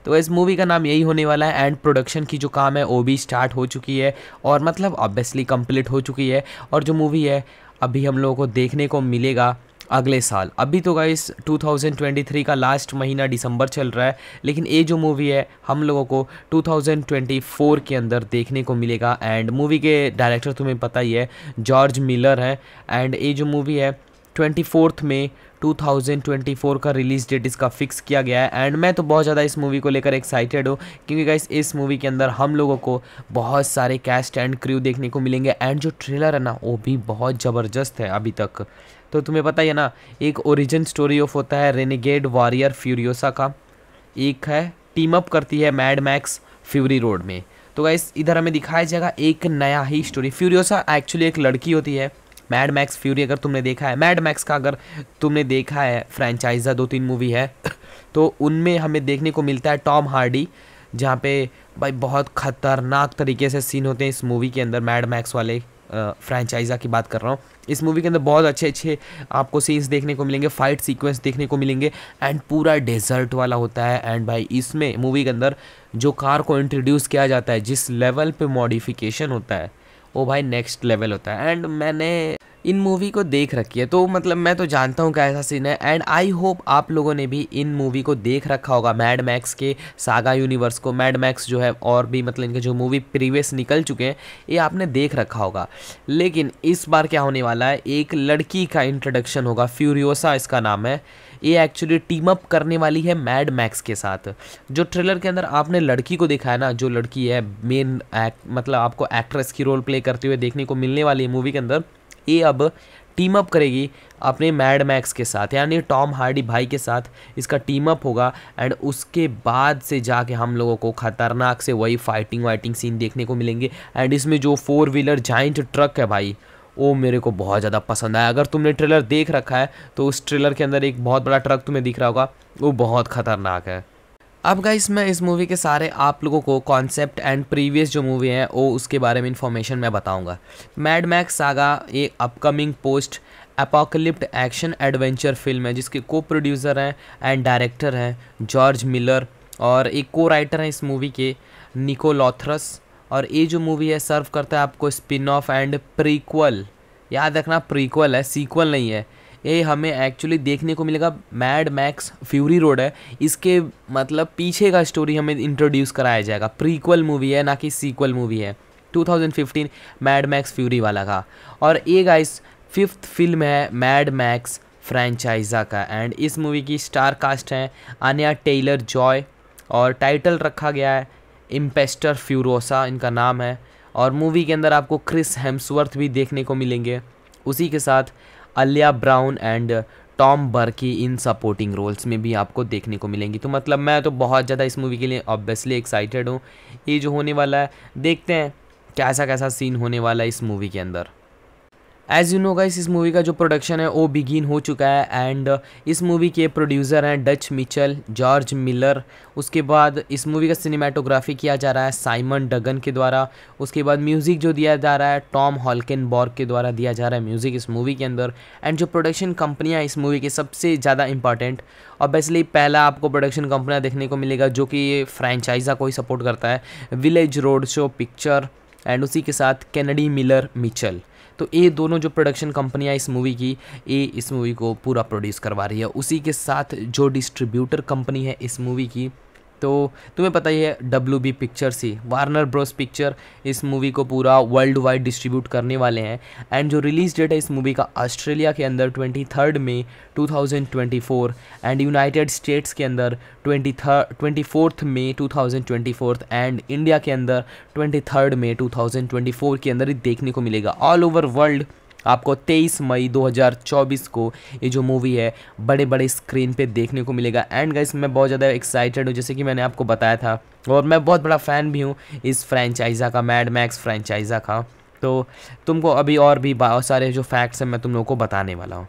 तो इस मूवी का नाम यही होने वाला है एंड प्रोडक्शन की जो काम है वो भी स्टार्ट हो चुकी है और मतलब ऑब्वियसली कंप्लीट हो चुकी है और जो मूवी है अभी हम लोगों को देखने को मिलेगा अगले साल अभी तो गाइस 2023 का लास्ट महीना दिसंबर चल रहा है लेकिन ये जो मूवी है हम लोगों को 2024 के अंदर देखने को मिलेगा एंड मूवी के डायरेक्टर तुम्हें पता ही है जॉर्ज मिलर हैं एंड ये जो मूवी है twenty fourth May two thousand twenty four का रिलीज़ डेट इसका फिक्स किया गया है एंड मैं तो बहुत ज़्यादा इस मूवी को लेकर एक्साइटेड हूँ क्योंकि गाइस इस मूवी के अंदर हम लोगों को बहुत सारे कैस्ट एंड क्रू देखने को मिलेंगे एंड जो ट्रेलर है ना वो भी बहुत ज़बरदस्त है अभी तक तो तुम्हें पता ही है ना एक ओरिजिन स्टोरी ऑफ होता है रेनिगेड वॉरियर फ्यूरियोसा का एक है टीम अप करती है मैड मैक्स फ्यूरी रोड में तो गाइस इधर हमें दिखाया जाएगा एक नया ही स्टोरी फ्यूरियोसा एक्चुअली एक लड़की होती है मैड मैक्स फ्यूरी अगर तुमने देखा है मैड मैक्स का अगर तुमने देखा है फ्रेंचाइजा दो तीन मूवी है तो उनमें हमें देखने को मिलता है टॉम हार्डी जहाँ पे भाई बहुत ख़तरनाक तरीके से सीन होते हैं इस मूवी के अंदर मैड मैक्स वाले फ्रेंचाइजा की बात कर रहा हूँ इस मूवी के अंदर बहुत अच्छे अच्छे आपको सीन्स देखने को मिलेंगे फाइट सीक्वेंस देखने को मिलेंगे एंड पूरा डेजर्ट वाला होता है एंड भाई इसमें मूवी के अंदर जो कार को इंट्रोड्यूस किया जाता है जिस लेवल पे मॉडिफिकेशन होता है वो भाई नेक्स्ट लेवल होता है एंड मैंने इन मूवी को देख रखी है तो मतलब मैं तो जानता हूँ क्या ऐसा सीन है एंड आई होप आप लोगों ने भी इन मूवी को देख रखा होगा मैड मैक्स के सागा यूनिवर्स को मैड मैक्स जो है और भी मतलब इनके जो मूवी प्रीवियस निकल चुके हैं ये आपने देख रखा होगा लेकिन इस बार क्या होने वाला है एक लड़की का इंट्रोडक्शन होगा फ्यूरियोसा इसका नाम है ये एक्चुअली टीम अप करने वाली है मैड मैक्स के साथ जो ट्रेलर के अंदर आपने लड़की को देखा है ना जो लड़की है मेन मतलब आपको एक्ट्रेस की रोल प्ले करते हुए देखने को मिलने वाली है मूवी के अंदर ये अब टीम अप करेगी अपने मैड मैक्स के साथ यानी टॉम हार्डी भाई के साथ इसका टीम अप होगा एंड उसके बाद से जाके हम लोगों को ख़तरनाक से वही फाइटिंग वाइटिंग सीन देखने को मिलेंगे एंड इसमें जो फोर व्हीलर जाइंट ट्रक है भाई वो मेरे को बहुत ज़्यादा पसंद आया अगर तुमने ट्रेलर देख रखा है तो उस ट्रेलर के अंदर एक बहुत बड़ा ट्रक तुम्हें दिख रहा होगा वो बहुत ख़तरनाक है अब गाइस मैं इस मूवी के सारे आप लोगों को कॉन्सेप्ट एंड प्रीवियस जो मूवी है वो उसके बारे में इन्फॉर्मेशन मैं बताऊंगा मैड मैक्स सागा ये upcoming post apocalyptic action adventure film है जिसके को प्रोड्यूसर हैं एंड डायरेक्टर हैं जॉर्ज मिलर और एक को राइटर हैं इस मूवी के निको लॉथरस और ये जो मूवी है सर्व करता है आपको स्पिन ऑफ एंड प्रीक्वल याद रखना प्रीक्वल है सीक्वल नहीं है ये हमें एक्चुअली देखने को मिलेगा मैड मैक्स फ्यूरी रोड है इसके मतलब पीछे का स्टोरी हमें इंट्रोड्यूस कराया जाएगा प्रीक्वल मूवी है ना कि सीक्वल मूवी है 2015 मैड मैक्स फ्यूरी वाला का और ये गाइस फिफ्थ फिल्म है मैड मैक्स फ्रेंचाइजा का एंड इस मूवी की स्टार कास्ट हैं अनया टेलर जॉय और टाइटल रखा गया है इम्पेस्टर फ्यूरोसा इनका नाम है और मूवी के अंदर आपको क्रिस हेम्सवर्थ भी देखने को मिलेंगे उसी के साथ Alyla Browne and Tom Burke in supporting roles में भी आपको देखने को मिलेंगी तो मतलब मैं तो बहुत ज़्यादा इस मूवी के लिए ऑब्वियसली एक्साइटेड हूँ ये जो होने वाला है देखते हैं कैसा कैसा सीन होने वाला है इस मूवी के अंदर एज़ यू नो गाइस इस मूवी का जो प्रोडक्शन है वो बिगिन हो चुका है एंड uh, इस मूवी के प्रोड्यूसर हैं डच मिचल जॉर्ज मिलर उसके बाद इस मूवी का सिनेमाटोग्राफी किया जा रहा है साइमन डगन के द्वारा उसके बाद म्यूज़िक जो दिया जा रहा है टॉम हॉलकिन बॉर्ग के द्वारा दिया जा रहा है म्यूज़िक इस मूवी के अंदर एंड जो प्रोडक्शन कंपनियाँ इस मूवी की सबसे ज़्यादा इंपॉर्टेंट ऑब्वियसली पहला आपको प्रोडक्शन कंपनियाँ देखने को मिलेगा जो कि फ्रेंचाइजा को ही सपोर्ट करता है village road show picture and उसी के साथ कैनडी मिलर मिचल तो ये दोनों जो प्रोडक्शन कंपनियाँ इस मूवी की ये इस मूवी को पूरा प्रोड्यूस करवा रही है उसी के साथ जो डिस्ट्रीब्यूटर कंपनी है इस मूवी की तो तुम्हें पता ही है डब्ल्यू बी पिक्चर्स ही वार्नर ब्रोस पिक्चर इस मूवी को पूरा वर्ल्ड वाइड डिस्ट्रीब्यूट करने वाले हैं एंड जो रिलीज डेट है इस मूवी का ऑस्ट्रेलिया के अंदर twenty third May two thousand twenty four and United States के अंदर twenty third twenty fourth May two thousand twenty fourth and India के अंदर twenty third May two thousand twenty four के अंदर ही देखने को मिलेगा ऑल ओवर वर्ल्ड आपको 23 मई 2024 को ये जो मूवी है बड़े बड़े स्क्रीन पे देखने को मिलेगा एंड गाइस मैं बहुत ज़्यादा एक्साइटेड हूँ जैसे कि मैंने आपको बताया था और मैं बहुत बड़ा फ़ैन भी हूँ इस फ्रेंचाइजा का मैड मैक्स फ्रेंचाइजा का तो तुमको अभी और भी बहुत सारे जो फैक्ट्स हैं मैं तुम लोगों को बताने वाला हूँ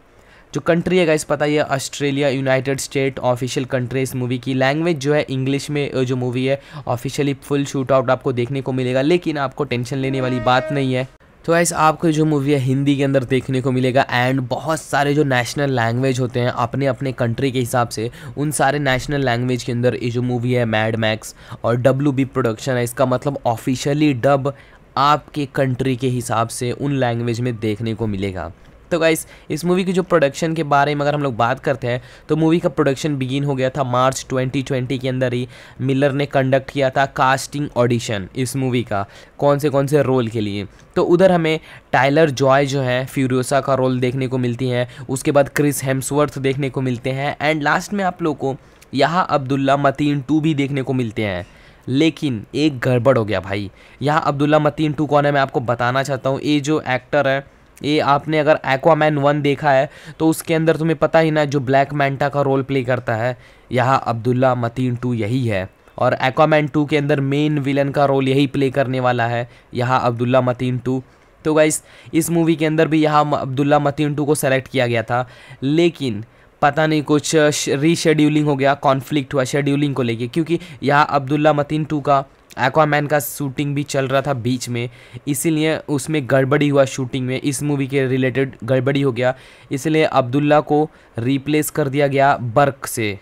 जो कंट्री है गाइस पता ही है Australia United State official country इस मूवी की लैंग्वेज जो है इंग्लिश में जो मूवी है ऑफिशियली फुल शूट आउट आपको देखने को मिलेगा लेकिन आपको टेंशन लेने वाली बात नहीं है तो ऐसे आपको जो मूवी है हिंदी के अंदर देखने को मिलेगा एंड बहुत सारे जो नेशनल लैंग्वेज होते हैं अपने अपने कंट्री के हिसाब से उन सारे नेशनल लैंग्वेज के अंदर ये जो मूवी है मैड मैक्स और डब्ल्यू बी प्रोडक्शन है इसका मतलब ऑफिशियली डब आपके कंट्री के हिसाब से उन लैंग्वेज में देखने को मिलेगा तो गाइस इस मूवी की जो प्रोडक्शन के बारे में अगर हम लोग बात करते हैं तो मूवी का प्रोडक्शन बिगिन हो गया था मार्च 2020 के अंदर ही मिलर ने कंडक्ट किया था कास्टिंग ऑडिशन इस मूवी का कौन से कौन से रोल के लिए तो उधर हमें टाइलर जॉय जो है फ्यूरियोसा का रोल देखने को मिलती है उसके बाद क्रिस हेम्सवर्थ देखने को मिलते हैं एंड लास्ट में आप लोग को यहाँ अब्दुल्ला मतीन टू भी देखने को मिलते हैं लेकिन एक गड़बड़ हो गया भाई यहाँ अब्दुल्ला मतीन टू कौन है मैं आपको बताना चाहता हूँ ये जो एक्टर है ये आपने अगर एक्वामैन वन देखा है तो उसके अंदर तुम्हें पता ही ना जो ब्लैक मैंटा का रोल प्ले करता है यहाँ अब्दुल्ला मतीन टू यही है और एक्वामैन टू के अंदर मेन विलन का रोल यही प्ले करने वाला है यहाँ अब्दुल्ला मतीन टू तो गाइस इस मूवी के अंदर भी यहाँ अब्दुल्ला मतीन टू को सेलेक्ट किया गया था लेकिन पता नहीं कुछ रीशेड्यूलिंग हो गया कॉन्फ्लिक्ट हुआ शेड्यूलिंग को लेके क्योंकि यहाँ अब्दुल्ला मतीन टू का एक्वामैन का शूटिंग भी चल रहा था बीच में इसीलिए उसमें गड़बड़ी हुआ शूटिंग में इस मूवी के रिलेटेड गड़बड़ी हो गया इसलिए अब्दुल्ला को रिप्लेस कर दिया गया बर्क से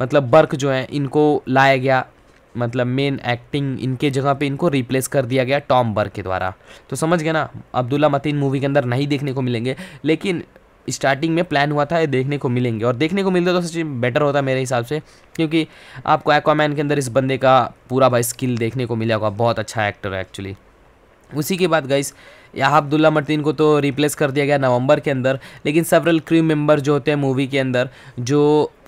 मतलब बर्क जो है इनको लाया गया मतलब मेन एक्टिंग इनके जगह पे इनको रिप्लेस कर दिया गया टॉम बर्क के द्वारा तो समझ गया ना अब्दुल्ला मतीन मूवी के अंदर नहीं देखने को मिलेंगे लेकिन स्टार्टिंग में प्लान हुआ था ये देखने को मिलेंगे और देखने को मिलता तो सच बेटर होता मेरे हिसाब से क्योंकि आपको एक्वामैन के अंदर इस बंदे का पूरा भाई स्किल देखने को होगा बहुत अच्छा एक्टर है एक्चुअली उसी के बाद गाइस यहाँ अब्दुल्ला मर्तीन को तो रिप्लेस कर दिया गया नवंबर के अंदर लेकिन सेवरल क्रू मेंबर जो होते हैं मूवी के अंदर जो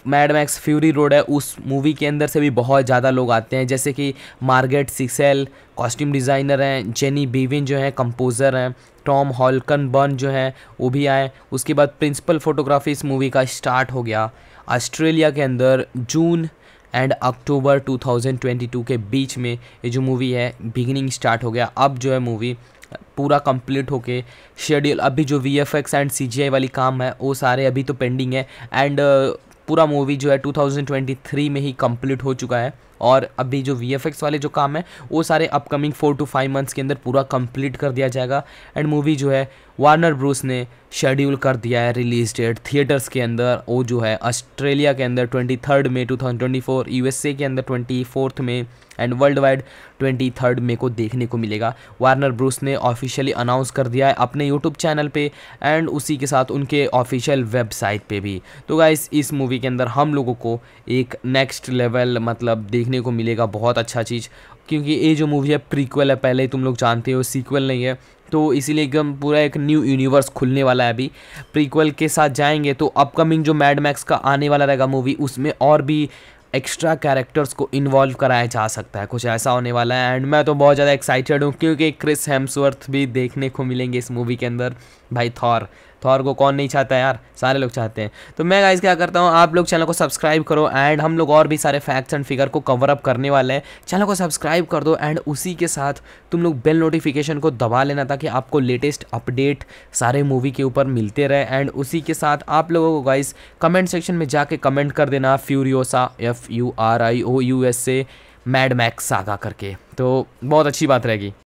मैड मैक्स फ्यूरी रोड है उस मूवी के अंदर से भी बहुत ज़्यादा लोग आते हैं जैसे कि मार्गेट सिक्सेल कॉस्ट्यूम डिज़ाइनर हैं जेनी बीविन जो हैं कंपोज़र हैं टॉम हॉलकन बर्न जो है वो भी आए उसके बाद प्रिंसिपल फोटोग्राफी इस मूवी का स्टार्ट हो गया ऑस्ट्रेलिया के अंदर जून एंड अक्टूबर 2022 के बीच में ये जो मूवी है बिगिनिंग स्टार्ट हो गया अब जो है मूवी पूरा कंप्लीट होके शेड्यूल अभी जो V F X and C G I वाली काम है वो सारे अभी तो पेंडिंग है एंड पूरा मूवी जो है 2023 में ही कंप्लीट हो चुका है और अभी जो वी वाले जो काम है वो सारे upcoming four to five months के अंदर पूरा कंप्लीट कर दिया जाएगा एंड मूवी जो है वार्नर ब्रूस ने शेड्यूल कर दिया है रिलीज डेट थिएटर्स के अंदर वो जो है ऑस्ट्रेलिया के अंदर twenty third May two thousand twenty four U S A के अंदर ट्वेंटी फोर्थ में and world wide twenty third May को देखने को मिलेगा वार्नर ब्रूस ने ऑफिशियली अनाउंस कर दिया है अपने यूट्यूब चैनल पर एंड उसी के साथ उनके ऑफिशियल वेबसाइट पर भी तो गाइस इस मूवी के अंदर हम लोगों को एक नेक्स्ट लेवल मतलब देखने को मिलेगा बहुत अच्छा चीज़ क्योंकि ये जो मूवी है प्रीक्वल है पहले ही तुम लोग जानते हो सीक्वल नहीं है तो इसीलिए एकदम पूरा एक न्यू यूनिवर्स खुलने वाला है अभी प्रीक्वल के साथ जाएंगे तो अपकमिंग जो मैड मैक्स का आने वाला रहेगा मूवी उसमें और भी एक्स्ट्रा कैरेक्टर्स को इन्वॉल्व कराया जा सकता है कुछ ऐसा होने वाला है एंड मैं तो बहुत ज़्यादा एक्साइटेड हूँ क्योंकि क्रिस हेम्सवर्थ भी देखने को मिलेंगे इस मूवी के अंदर भाई थॉर थॉर तो को कौन नहीं चाहता यार सारे लोग चाहते हैं तो मैं गाइज क्या करता हूँ आप लोग चैनल को सब्सक्राइब करो एंड हम लोग और भी सारे फैक्ट्स एंड फिगर को कवर अप करने वाले हैं चैनल को सब्सक्राइब कर दो एंड उसी के साथ तुम लोग बेल नोटिफिकेशन को दबा लेना ताकि आपको लेटेस्ट अपडेट सारे मूवी के ऊपर मिलते रहे एंड उसी के साथ आप लोगों को गाइज कमेंट सेक्शन में जाके कमेंट कर देना Furiosa F U R I O U S से मैड मैक्स आगा करके तो बहुत अच्छी बात रहेगी